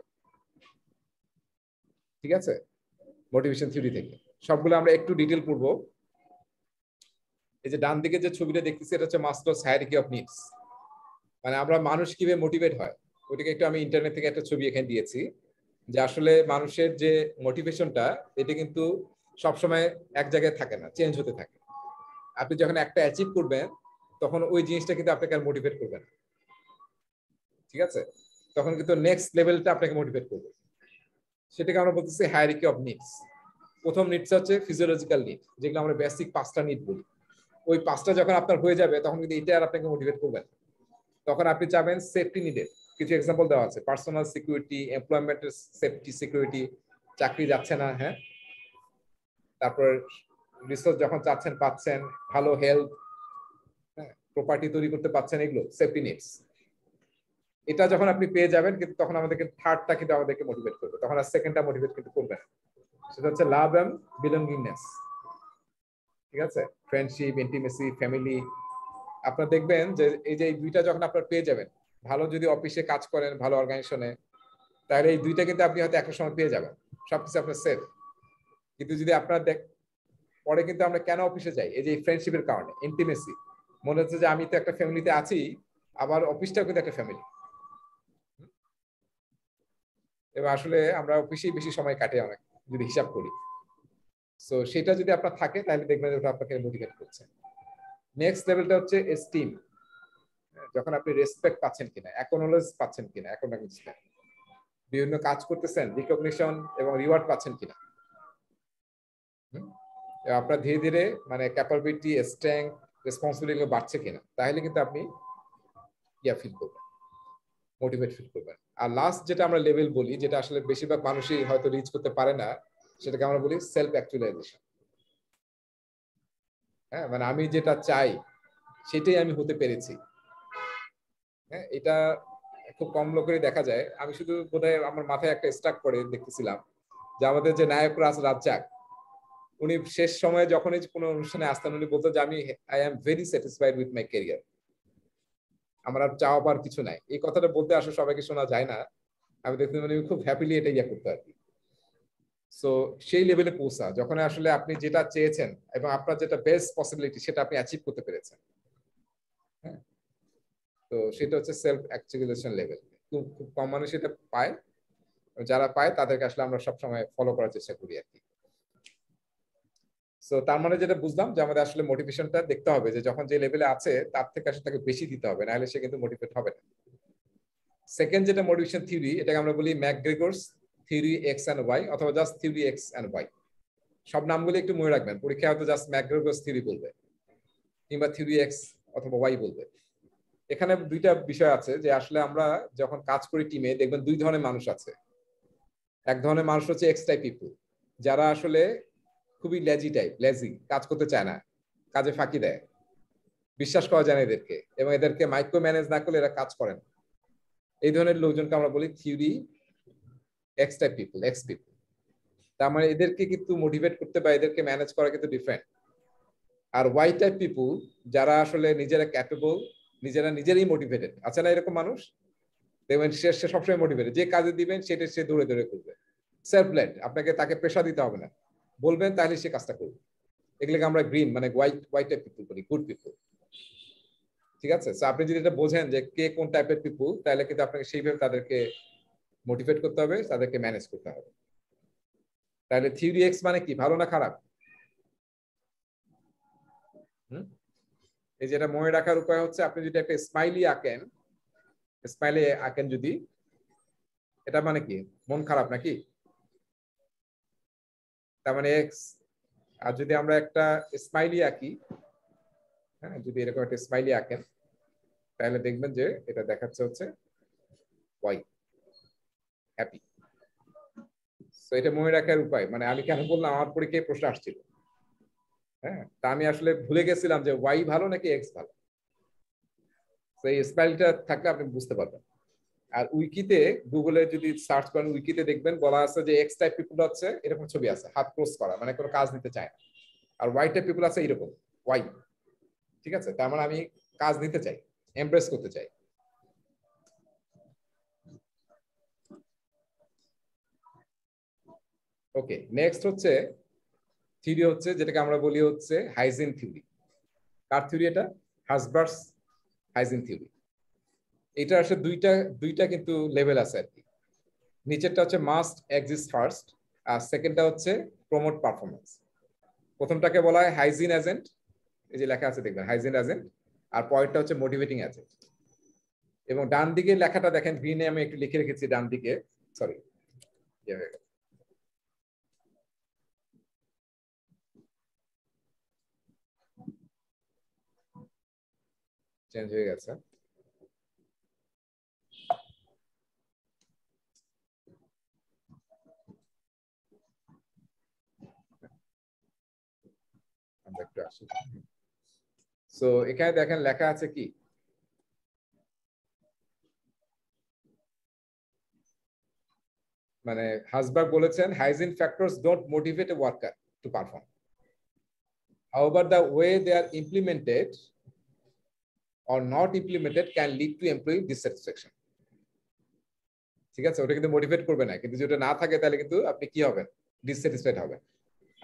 ঠিক আছে মোটিভেশন থিওরি থেকে সবগুলো আমরা একটু ডিটেল পড়বো এই যে ডান দিকে যে ছবিটা দেখতেছি এটা হচ্ছে মাস্টার হায়ারকি অফ নিডস মানে আমরা মানুষ কিভাবে মোটিভেট হয় ওইটাকে একটু আমি ইন্টারনেট থেকে একটা ছবি এখানে দিয়েছি যে আসলে মানুষের যে মোটিভেশনটা এটা কিন্তু সবসময় এক জায়গায় থাকে না চেঞ্জ হতে থাকে আপনি যখন একটা অ্যাচিভ করবেন তখন ওই জিনিসটা কিন্তু আপনাকে আর মোটিভেট করবে না ঠিক আছে তখন কিন্তু নেক্সট লেভেলটা আপনাকে মোটিভেট করবে সেটাকে আমরা বলতেছি হায়ারিকি অফ নিডস প্রথম নিডসটা হচ্ছে ফিজিওলজিক্যাল নিড যেগুলো আমরা বেসিক পাঁচটা নিড বলি ওই পাঁচটা যখন আপনার হয়ে যাবে তখন কিন্তু এটা আর আপনাকে মোটিভেট করবে না তখন আপনি চাবেন সেফটি নিডের কিছু এক্সাম্পল দেওয়া আছে পার্সোনাল সিকিউরিটি এমপ্লয়মেন্টের সেফটি সিকিউরিটি চাকরি যাচ্ছে না হ্যাঁ তারপর রিসোর্স যখন চাচ্ছেন পাচ্ছেন ভালো হেলথ হ্যাঁ? প্রপার্টি তৈরি করতে পাচ্ছেন এগুলো সেফটি নিডস এটা যখন আপনি পেয়ে যাবেন কিন্তু তখন আমাদেরকে থার্ডটা কিন্তু আমাদেরকে মোটিভেট করবে তখন আর সেকেন্ডটা মোটিভেট কিন্তু করবে না সেটা হচ্ছে লাভ অ্যান্ড বিলঙ্গিংনেস ঠিক আছে ফ্রেন্ডশিপ ইন্টিমেসি ফ্যামিলি আপনারা দেখবেন যে এই যে এই দুইটা যখন আপনারা পেয়ে যাবেন ভালো যদি অফিসে কাজ করেন ভালো অর্গানাইজেশনে তাহলে এই দুইটা কিন্তু আপনি হয়তো একটা সময় পেয়ে যাবেন সবকিছু আপনার সেফ কিন্তু যদি আপনার দেখ পরে কিন্তু আমরা কেন অফিসে যাই এই যে ফ্রেন্ডশিপের কারণে ইন্টিমেসি মনে হচ্ছে যে আমি তো একটা ফ্যামিলিতে আছি আবার অফিসটাও কিন্তু একটা ফ্যামিলি এবং আসলে আমরা অফিসেই বেশি সময় কাটে অনেক যদি হিসাব করি সো সেটা যদি আপনার থাকে তাহলে দেখবেন ওটা আপনাকে মোটিভেট করছে নেক্সট লেভেলটা হচ্ছে এস্টিম যখন আপনি রেসপেক্ট পাচ্ছেন কিনা একনোলেজ পাচ্ছেন কিনা অ্যাকনোলেজমেন্ট বিভিন্ন কাজ করতেছেন রিকগনিশন এবং রিওয়ার্ড পাচ্ছেন কিনা আপনার ধীরে ধীরে মানে ক্যাপাবিলিটি স্ট্রেংথ রেসপন্সিবিলিটি বাড়ছে কিনা তাহলে কিন্তু আপনি ইয়া ফিল করবেন মোটিভেট ফিল করবেন আর লাস্ট যেটা আমরা লেভেল বলি যেটা আসলে বেশিরভাগ মানুষই হয়তো রিচ করতে পারে না সেটাকে আমরা বলি সেলফ অ্যাকচুয়ালাইজেশন হ্যাঁ মানে আমি যেটা চাই সেটাই আমি হতে পেরেছি হ্যাঁ এটা খুব কম লোকেরই দেখা যায় আমি শুধু বোধহয় আমার মাথায় একটা স্ট্রাক করে দেখতেছিলাম যে আমাদের যে নায়ক রাজ রাজ্জাক উনি শেষ সময়ে যখনই কোনো অনুষ্ঠানে আসতেন উনি বলতো যে আমি I am very satisfied with my career আমার আর চাওয়া পাওয়ার কিছু নাই এই কথাটা বলতে আসলে সবাইকে শোনা যায় না আমি দেখতে মানে খুব হ্যাপিলি এটা ইয়ে করতে আর কি সো সেই লেভেলে পৌঁছা যখন আসলে আপনি যেটা চেয়েছেন এবং আপনার যেটা বেস্ট পসিবিলিটি সেটা আপনি অ্যাচিভ করতে পেরেছেন তো সেটা হচ্ছে সেলফ অ্যাকচুয়ালাইজেশন লেভেল খুব খুব কম মানুষ এটা পায় যারা পায় তাদেরকে আসলে আমরা সবসময় ফলো করার চেষ্টা করি আর কি সো তার মানে যেটা বুঝলাম যে আমাদের আসলে মোটিভেশনটা দেখতে হবে যে যখন যে লেভেলে আছে তার থেকে আসলে তাকে বেশি দিতে হবে নাহলে সে কিন্তু মোটিভেট হবে না সেকেন্ড যেটা মোটিভেশন থিওরি এটাকে আমরা বলি McGregor's theory X and Y অথবা just theory X and Y সব নামগুলো একটু মনে রাখবেন পরীক্ষায় হয়তো জাস্ট ম্যাকগ্রেগর্স থিওরি বলবে কিংবা থিওরি এক্স অথবা ওয়াই বলবে এখানে দুইটা বিষয় আছে যে আসলে আমরা যখন কাজ করি টিমে দেখবেন দুই ধরনের মানুষ আছে এক ধরনের মানুষ হচ্ছে এক্সট্রাই পিপুল যারা আসলে খুবই লেজি টাইপ লেজি কাজ করতে চায় না কাজে ফাঁকি দেয় বিশ্বাস করা যায় না এদেরকে এবং এদেরকে মাইক্রো ম্যানেজ না করলে এরা কাজ করে না এই ধরনের লোকজনকে আমরা বলি theory extra people X people তার মানে এদেরকে কিন্তু মোটিভেট করতে বা এদেরকে ম্যানেজ করা কিন্তু ডিফারেন্ট আর ওয়াই টাইপ পিপুল যারা আসলে নিজেরা ক্যাপেবল নিজেরা নিজেরাই মোটিভেটেড আছে আচ্ছা, না এরকম মানুষ দেখবেন সে সে সবসময় মোটিভেটেড যে কাজে দিবেন সেটা সে দৌড়ে দৌড়ে করবে সেলফ লেড আপনাকে তাকে প্রেশা দিতে হবে না বলবেন তাহলে সে কাজটা করবে এগুলোকে আমরা গ্রিন মানে হোয়াইট হোয়াইট টাইপ পিপুল বলি গুড পিপুল ঠিক আছে আপনি যদি এটা বোঝেন যে কে কোন টাইপের পিপুল তাহলে কিন্তু আপনাকে সেইভাবে তাদেরকে মোটিভেট করতে হবে তাদেরকে ম্যানেজ করতে হবে তাহলে থিওরি এক্স মানে কি ভালো না খারাপ এই যে এটা মনে রাখার উপায় হচ্ছে আপনি যদি একটা স্মাইলি আঁকেন স্মাইলি আঁকেন যদি এটা মানে কি মন খারাপ নাকি তার মানে আর যদি আমরা একটা স্মাইলি আঁকি হ্যাঁ যদি এরকম একটা স্মাইলি আঁকেন তাহলে দেখবেন যে এটা দেখাচ্ছে হচ্ছে ওয়াই হ্যাপি তো এটা মনে রাখার উপায় মানে আমি কেন বললাম আমার পরীক্ষায় প্রশ্ন আসছিল হ্যাঁ তা আমি আসলে ভুলে গেছিলাম যে ওয়াই ভালো নাকি এক্স ভালো সেই স্পেলটা থাকলে আপনি বুঝতে পারবেন আর উইকিতে গুগলে যদি সার্চ করেন উইকিতে দেখবেন বলা আছে যে এক্স টাইপ পিপুল হচ্ছে এরকম ছবি আছে হাত ক্রস করা মানে কোনো কাজ নিতে চায় না আর ওয়াই টাইপ পিপুল আছে এরকম ওয়াই ঠিক আছে তার মানে আমি কাজ নিতে চাই এমপ্রেস করতে চাই ওকে নেক্সট হচ্ছে থিওরি হচ্ছে যেটাকে আমরা বলি হচ্ছে হাইজিন থিওরি কার থিওরি এটা হাসবার্স হাইজিন থিওরি এটা আসলে দুইটা দুইটা কিন্তু লেভেল আছে আর কি নিচেরটা হচ্ছে মাস্ট এক্সিস্ট ফার্স্ট আর সেকেন্ডটা হচ্ছে প্রমোট পারফরমেন্স প্রথমটাকে বলা হয় হাইজিন এজেন্ট এই যে লেখা আছে দেখবেন হাইজিন এজেন্ট আর পয়েন্টটা হচ্ছে মোটিভেটিং এজেন্ট এবং ডান দিকে লেখাটা দেখেন গ্রিনে আমি একটু লিখে রেখেছি ডান দিকে সরি ইয়ে হয়ে গেল চেঞ্জ হয়ে গেছে সো এখানে দেখেন লেখা আছে কি মানে হাজবার বলেছেন hygiene factors don't motivate a worker to perform how the way they are implemented or not implemented can lead to employee dissatisfaction ঠিক আছে ওটা কিন্তু মোটিভেট করবে না কিন্তু যেটা না থাকে তাহলে কিন্তু আপনি কি হবেন ডিসস্যাটিসফাইড হবেন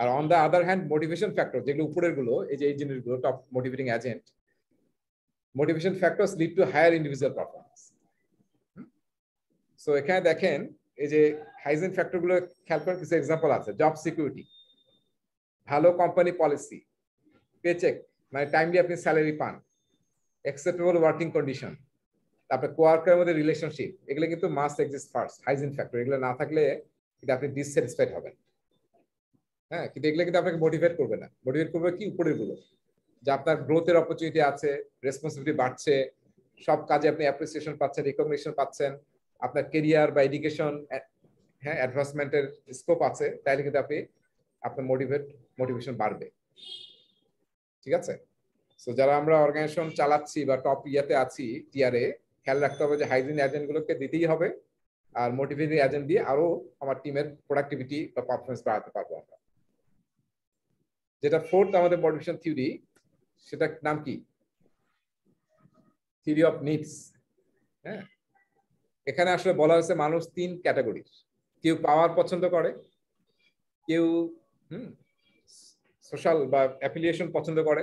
আর on the other hand motivation factor যেগুলো উপরের গুলো এই যে এই জিনিসগুলো top motivating agent motivation factors lead to higher individual performance so এখানে দেখেন এই যে হাইজেন ফ্যাক্টরগুলো খেয়াল করার কিছু এক্সাম্পল আছে জব সিকিউরিটি ভালো কোম্পানি পলিসি পেচেক মানে টাইমলি আপনি স্যালারি পান অ্যাকসেপ্টেবল ওয়ার্কিং কন্ডিশন তারপরে কোয়ার্কের মধ্যে রিলেশনশিপ এগুলো কিন্তু must exist first hygiene factor এগুলো না থাকলে কিন্তু আপনি ডিসস্যাটিসফাইড হবেন হ্যাঁ কিন্তু এগুলো কিন্তু আপনাকে মোটিভেট করবে না মোটিভেট করবে কি উপরের গুলো যে আপনার গ্রোথের অপরচুনিটি আছে রেসপন্সিবিলিটি বাড়ছে সব কাজে আপনি অ্যাপ্রিসিয়েশন পাচ্ছেন রিকগনিশন পাচ্ছেন আপনার কেরিয়ার বা এডুকেশন হ্যাঁ অ্যাডভান্সমেন্টের স্কোপ আছে তাইলে কিন্তু আপনি আপনার মোটিভেট মোটিভেশন বাড়বে ঠিক আছে সো যারা আমরা অর্গানাইজেশন চালাচ্ছি বা টপ ইয়াতে আছি টিয়ারে খেয়াল রাখতে হবে যে হাইজিন এজেন্টগুলোকে দিতেই হবে আর মোটিভেটিং এজেন্ট দিয়ে আরো আমার টিমের প্রোডাক্টিভিটি বা পারফরমেন্স বাড়াতে পারবো আমরা যেটা ফোর্থ আমাদের মোটিভেশন থিওরি সেটা নাম কি থিওরি অফ নিডস হ্যাঁ এখানে আসলে বলা হয়েছে মানুষ তিন ক্যাটাগরির কেউ পাওয়ার পছন্দ করে কেউ হুম সোশ্যাল বা অ্যাফিলিয়েশন পছন্দ করে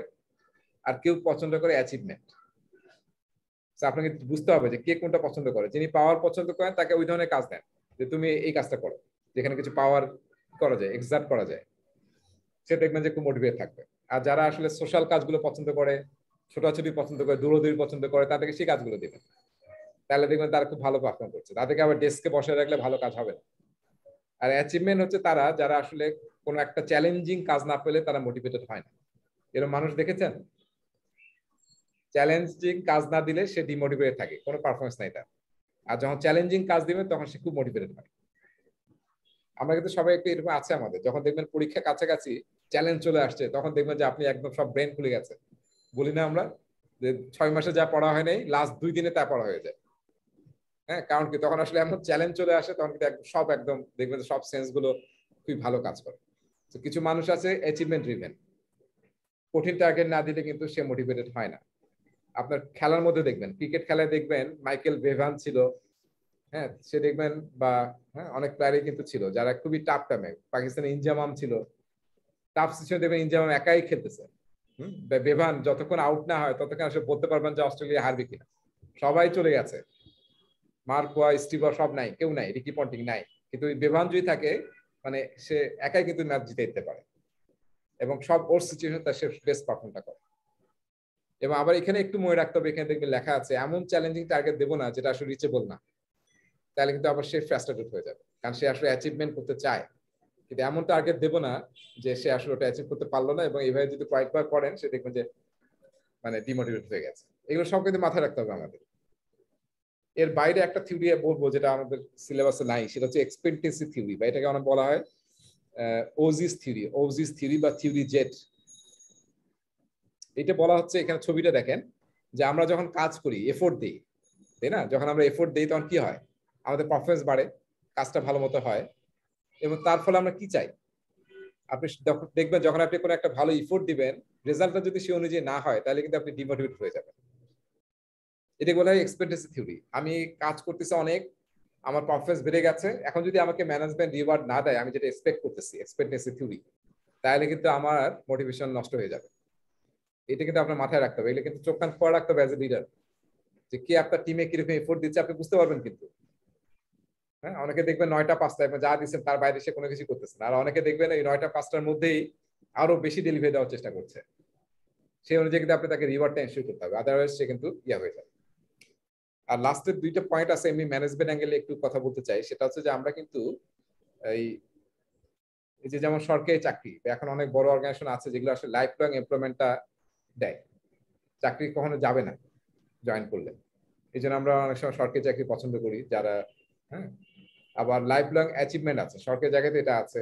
আর কেউ পছন্দ করে অ্যাচিভমেন্ট আপনাকে বুঝতে হবে যে কে কোনটা পছন্দ করে যিনি পাওয়ার পছন্দ করেন তাকে ওই ধরনের কাজ দেন যে তুমি এই কাজটা করো যেখানে কিছু পাওয়ার করা যায় এক্সার্ট করা যায় সে দেখবেন যে খুব মোটিভেট থাকবে আর যারা আসলে সোশ্যাল কাজগুলো পছন্দ করে ছোটাছুটি পছন্দ করে দৌড়দৌড়ি পছন্দ করে তাদেরকে সেই কাজগুলো দেবেন তাহলে দেখবেন তারা খুব ভালো পারফর্ম করছে তাদেরকে আবার ডেস্কে বসে রাখলে ভালো কাজ হবে না আর অ্যাচিভমেন্ট হচ্ছে তারা যারা আসলে কোনো একটা চ্যালেঞ্জিং কাজ না পেলে তারা মোটিভেটেড হয় না এরকম মানুষ দেখেছেন চ্যালেঞ্জিং কাজ না দিলে সে ডিমোটিভেটেড থাকে কোনো পারফরমেন্স নাই তার আর যখন চ্যালেঞ্জিং কাজ দিবে তখন সে খুব মোটিভেটেড হয় আমরা কিন্তু সবাই একটু এরকম আছে আমাদের যখন দেখবেন পরীক্ষা কাছাকাছি চ্যালেঞ্জ চলে আসছে তখন দেখবেন যে আপনি একদম সব ব্রেন খুলে গেছে বলি না আমরা যে ছয় মাসে যা পড়া হয় নাই লাস্ট দুই দিনে তা পড়া হয়ে যায় হ্যাঁ কারণ কি তখন আসলে এমন চ্যালেঞ্জ চলে আসে তখন কিন্তু সব একদম দেখবেন সব সেন্স গুলো খুবই ভালো কাজ করে তো কিছু মানুষ আছে অ্যাচিভমেন্ট ড্রিভেন কঠিন টার্গেট না দিলে কিন্তু সে মোটিভেটেড হয় না আপনার খেলার মধ্যে দেখবেন ক্রিকেট খেলায় দেখবেন মাইকেল বেভান ছিল হ্যাঁ সে দেখবেন বা হ্যাঁ অনেক প্লেয়ারই কিন্তু ছিল যারা খুবই টাফ টামে পাকিস্তানের ইনজামাম ছিল টাফ সিচুয়েশন দেখবেন ইনজামাম একাই খেলতেছে বেভান যতক্ষণ আউট না হয় ততক্ষণ আসলে বলতে পারবেন যে অস্ট্রেলিয়া হারবে কিনা সবাই চলে গেছে মার্কোয়া স্টিভার সব নাই কেউ নাই রিকি পন্টিং নাই কিন্তু বেভান যদি থাকে মানে সে একাই কিন্তু ম্যাচ জিতে দিতে পারে এবং সব ওর সিচুয়েশন তার সে বেস্ট পারফর্মটা করে এবং আবার এখানে একটু মনে রাখতে হবে এখানে দেখবেন লেখা আছে এমন চ্যালেঞ্জিং টার্গেট দেবো না যেটা আসলে রিচেবল না তাহলে কিন্তু আবার সে ফ্রাস্ট্রেটেড হয়ে যাবে কারণ সে আসলে অ্যাচিভমেন্ট করতে চায় কিন্তু এমন টার্গেট দেবো না যে সে আসলে ওটা অ্যাচিভ করতে পারলো না এবং এইভাবে যদি কয়েকবার করেন সে দেখবেন যে মানে ডিমোটিভেট হয়ে গেছে এগুলো সব কিন্তু মাথায় রাখতে হবে আমাদের এর বাইরে একটা থিওরি বলবো যেটা আমাদের সিলেবাসে নাই সেটা হচ্ছে এক্সপেক্টেন্সি থিওরি বা এটাকে অনেক বলা হয় ওজিস থিওরি ওজিস থিওরি বা থিওরি জেট এটা বলা হচ্ছে এখানে ছবিটা দেখেন যে আমরা যখন কাজ করি এফোর্ট দিই তাই না যখন আমরা এফোর্ট দিই তখন কি হয় আমাদের পারফরমেন্স বাড়ে কাজটা ভালো মতো হয় এবং তার ফলে আমরা কি চাই আপনি দেখবেন যখন আপনি কোনো একটা ভালো ইফোর্ট দিবেন রেজাল্টটা যদি সে অনুযায়ী না হয় তাহলে কিন্তু আপনি ডিমোটিভেট হয়ে যাবেন এটা বলা হয় এক্সপেন্ডেন্সি থিওরি আমি কাজ করতেছি অনেক আমার পারফরমেন্স বেড়ে গেছে এখন যদি আমাকে ম্যানেজমেন্ট রিওয়ার্ড না দেয় আমি যেটা এক্সপেক্ট করতেছি এক্সপেন্ডেন্সি থিওরি তাহলে কিন্তু আমার মোটিভেশন নষ্ট হয়ে যাবে এটা কিন্তু আপনার মাথায় রাখতে হবে এটা কিন্তু চোখ কান খোয়া রাখতে হবে অ্যাজ এ লিডার যে কে আপনার টিমে কিরকম এফোর্ট দিচ্ছে আপনি বুঝতে পারবেন কিন্তু হ্যাঁ অনেকে দেখবেন নয়টা পাঁচটা যা দিচ্ছেন তার বাইরে সে কোনো কিছু করতেছে না আর অনেকে দেখবেন এই নয়টা পাঁচটার মধ্যেই আরো বেশি ডেলিভারি দেওয়ার চেষ্টা করছে সেই অনুযায়ী কিন্তু আপনি তাকে রিওয়ার্ডটা এনশিওর করতে হবে আদারওয়াইজ সে কিন্তু ইয়া হয়ে যাবে আর লাস্টের দুইটা পয়েন্ট আছে আমি ম্যানেজমেন্ট অ্যাঙ্গেলে একটু কথা বলতে চাই সেটা হচ্ছে যে আমরা কিন্তু এই এই যে যেমন সরকারি চাকরি এখন অনেক বড় অর্গানাইজেশন আছে যেগুলো আসলে লাইফ লং এমপ্লয়মেন্টটা দেয় চাকরি কখনো যাবে না জয়েন করলে এই জন্য আমরা অনেক সময় সরকারি চাকরি পছন্দ করি যারা হ্যাঁ আবার লাইফ লং অ্যাচিভমেন্ট আছে সরকারি জায়গাতে এটা আছে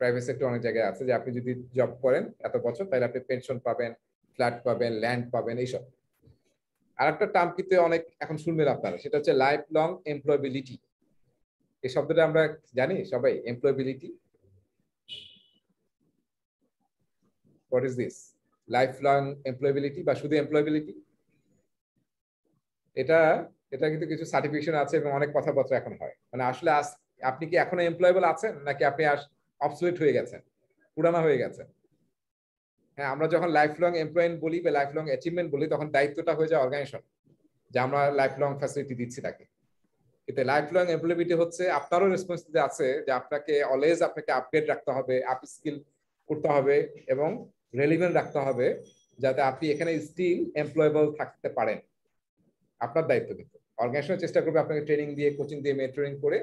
প্রাইভেট সেক্টর অনেক জায়গায় আছে যে আপনি যদি জব করেন এত বছর তাহলে আপনি পেনশন পাবেন ফ্ল্যাট পাবেন ল্যান্ড পাবেন এইসব আর একটা টার্ম কিন্তু অনেক এখন শুনবেন আপনারা সেটা হচ্ছে লাইফ লং এমপ্লয়াবিলিটি এই শব্দটা আমরা জানি সবাই employability what is this lifelong employability বা শুধু এমপ্লয়েবিলিটি এটা এটা কিন্তু কিছু সার্টিফিকেশন আছে এবং অনেক কথাবার্তা এখন হয় মানে আসলে আপনি কি এখনো এমপ্লয়েবল আছেন নাকি আপনি অবসলেট হয়ে গেছেন পুরানা হয়ে গেছেন হ্যাঁ আমরা যখন লাইফ লং এমপ্লয়মেন্ট বলি বা লাইফ লং অ্যাচিভমেন্ট বলি তখন দায়িত্বটা হয়ে যায় অর্গানাইজেশন যে আমরা লাইফ লং ফ্যাসিলিটি দিচ্ছি তাকে কিন্তু লাইফ লং এমপ্লয়েবিলিটি হচ্ছে আপনারও রেসপন্সিবিলিটি আছে যে আপনাকে অলওয়েজ আপনাকে আপগ্রেড রাখতে হবে আপ স্কিল করতে হবে এবং রেলিভেন্ট রাখতে হবে যাতে আপনি এখানে স্টিল এমপ্লয়েবল থাকতে পারেন আপনার দায়িত্ব কিন্তু অর্গানাইজেশন চেষ্টা করবে আপনাকে ট্রেনিং দিয়ে কোচিং দিয়ে মেন্টরিং করে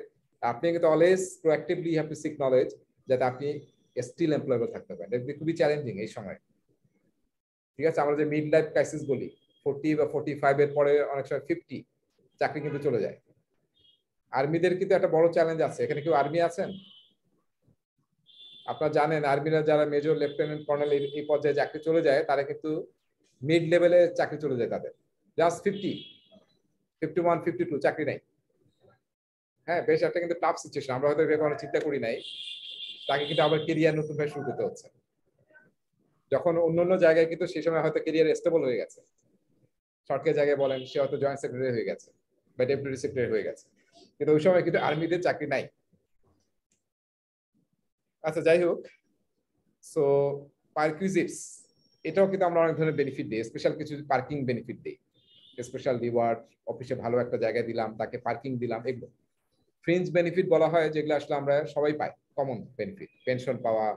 আপনি কিন্তু always proactively have to seek knowledge যাতে আপনি স্টিল এমপ্লয়েবল থাকতে পারেন দেখবি খুবই চ্যালেঞ্জিং এই সময় ঠিক আছে আমরা যে মিড লাইফ ক্রাইসিস বলি ফোর্টি বা ফোর্টি ফাইভ এর পরে অনেক সময় ফিফটি চাকরি কিন্তু চলে যায় আর্মিদের কিন্তু একটা বড় চ্যালেঞ্জ আছে এখানে কেউ আর্মি আছেন আপনারা জানেন আর্মিরা যারা মেজর লেফটেন্যান্ট কর্নেল এই পর্যায়ে চাকরি চলে যায় তারা কিন্তু মিড লেভেলে চাকরি চলে যায় তাদের just fifty fifty one fifty two চাকরি নাই হ্যাঁ বেশ একটা কিন্তু টাফ সিচুয়েশন আমরা হয়তো কোনো চিন্তা করি নাই তাকে কিন্তু আবার কেরিয়ার নতুনভাবে শুরু করতে হচ্ছে যখন অন্য অন্য জায়গায় কিন্তু সেই সময় হয়তো কেরিয়ার স্টেবল হয়ে গেছে সরকারি জায়গায় বলেন সে হয়তো জয়েন্ট সেক্রেটারি হয়ে গেছে বা ডেপুটি সেক্রেটারি হয়ে গেছে কিন্তু ওই সময় কিন্তু আর্মিদের চাকরি নাই আচ্ছা যাই হোক সো পার্কিউজিপস এটাও কিন্তু আমরা অনেক ধরনের বেনিফিট দিই স্পেশাল কিছু পার্কিং বেনিফিট দিই স্পেশাল রিওয়ার্ড অফিসে ভালো একটা জায়গায় দিলাম তাকে পার্কিং দিলাম এগুলো ফ্রিঞ্জ বেনিফিট বলা হয় যেগুলো আসলে আমরা সবাই পাই কমন বেনিফিট পেনশন পাওয়া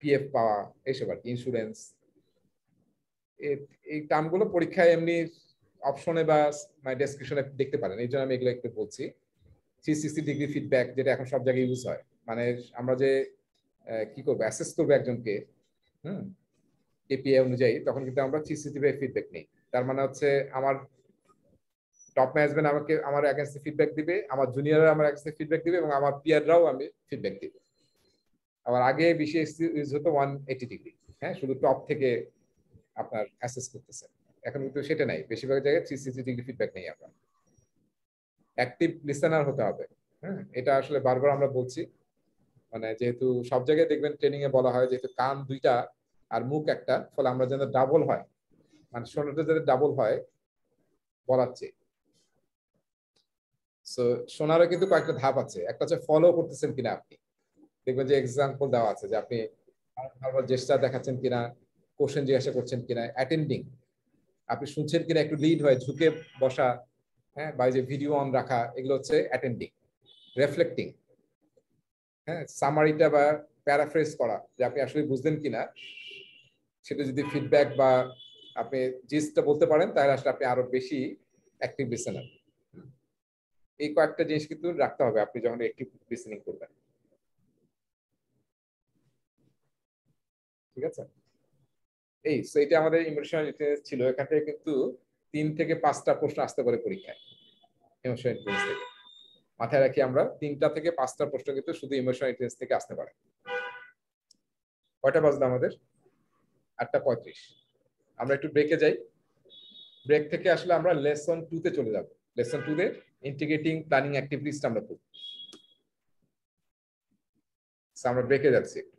পিএফ পাওয়া এইসব আর কি ইন্স্যুরেন্স এই টার্মগুলো পরীক্ষায় এমনি অপশনে বা মানে ডেসক্রিপশনে দেখতে পারেন এই জন্য আমি এগুলো একটু বলছি থ্রি সিক্সটি ডিগ্রি ফিডব্যাক যেটা এখন সব জায়গায় ইউজ হয় মানে আমরা যে কি করবো অ্যাসেস করবো একজনকে হুম এপিআই অনুযায়ী তখন কিন্তু আমরা সিসিটিভি ফিডব্যাক নেই তার মানে হচ্ছে আমার টপ ম্যানেজমেন্ট আমাকে আমার এগেন্সে ফিডব্যাক দিবে আমার জুনিয়ররা আমার এগেন্সে ফিডব্যাক দিবে এবং আমার পিয়াররাও আমি ফিডব্যাক দিবে আবার আগে বিশেষ ইউজ হতো ওয়ান এইটি ডিগ্রি হ্যাঁ শুধু টপ থেকে আপনার অ্যাসেস করতেছে এখন কিন্তু সেটা নাই বেশিরভাগ জায়গায় থ্রি সিক্সটি ডিগ্রি ফিডব্যাক নেই আপনার অ্যাক্টিভ লিসেনার হতে হবে হ্যাঁ এটা আসলে বারবার আমরা বলছি মানে যেহেতু সব জায়গায় দেখবেন ট্রেনিং এ বলা হয় যেহেতু কান দুইটা আর মুখ একটা ফলে আমরা যেন ডাবল হয় মানে শোনাটা যাতে ডাবল হয় বলার চেয়ে সো শোনারও কিন্তু কয়েকটা ধাপ আছে একটা হচ্ছে ফলো করতেছেন কিনা আপনি দেখবেন যে এক্সাম্পল দেওয়া আছে যে আপনি জেস্টার দেখাচ্ছেন কিনা কোশ্চেন জিজ্ঞাসা করছেন কিনা অ্যাটেন্ডিং আপনি শুনছেন কিনা একটু লিড হয় ঝুঁকে বসা হ্যাঁ বা যে ভিডিও অন রাখা এগুলো হচ্ছে অ্যাটেন্ডিং রেফ্লেক্টিং হ্যাঁ সামারিটা বা প্যারাফ্রেজ করা যে আপনি আসলে বুঝলেন কিনা সেটা যদি ফিডব্যাক বা আপনি জিনিসটা বলতে পারেন তাহলে আসলে আপনি আরো বেশি অ্যাক্টিভ লিসেনার এই কয়েকটা জিনিস কিন্তু রাখতে হবে আপনি যখন অ্যাক্টিভ লিসেনিং করবেন ঠিক আছে এই তো এটা আমাদের ইমোশনাল ইন্টেলিজেন্স ছিল এখান থেকে কিন্তু তিন থেকে পাঁচটা প্রশ্ন আসতে পারে পরীক্ষায় ইমোশনাল ইন্টেলিজেন্স থেকে মাথায় রাখি আমরা তিনটা থেকে পাঁচটা প্রশ্ন কিন্তু শুধু ইমোশনাল ইন্টেলিজেন্স থেকে আসতে পারে কয়টা বাজলো আমাদের আটটা পঁয়ত্রিশ আমরা একটু ব্রেকে যাই ব্রেক থেকে আসলে আমরা লেসন টু তে চলে যাব লেসন টু তে ইন্টিগ্রেটিং প্ল্যানিং অ্যাক্টিভিটিসটা আমরা করব আমরা ব্রেকে যাচ্ছি একটু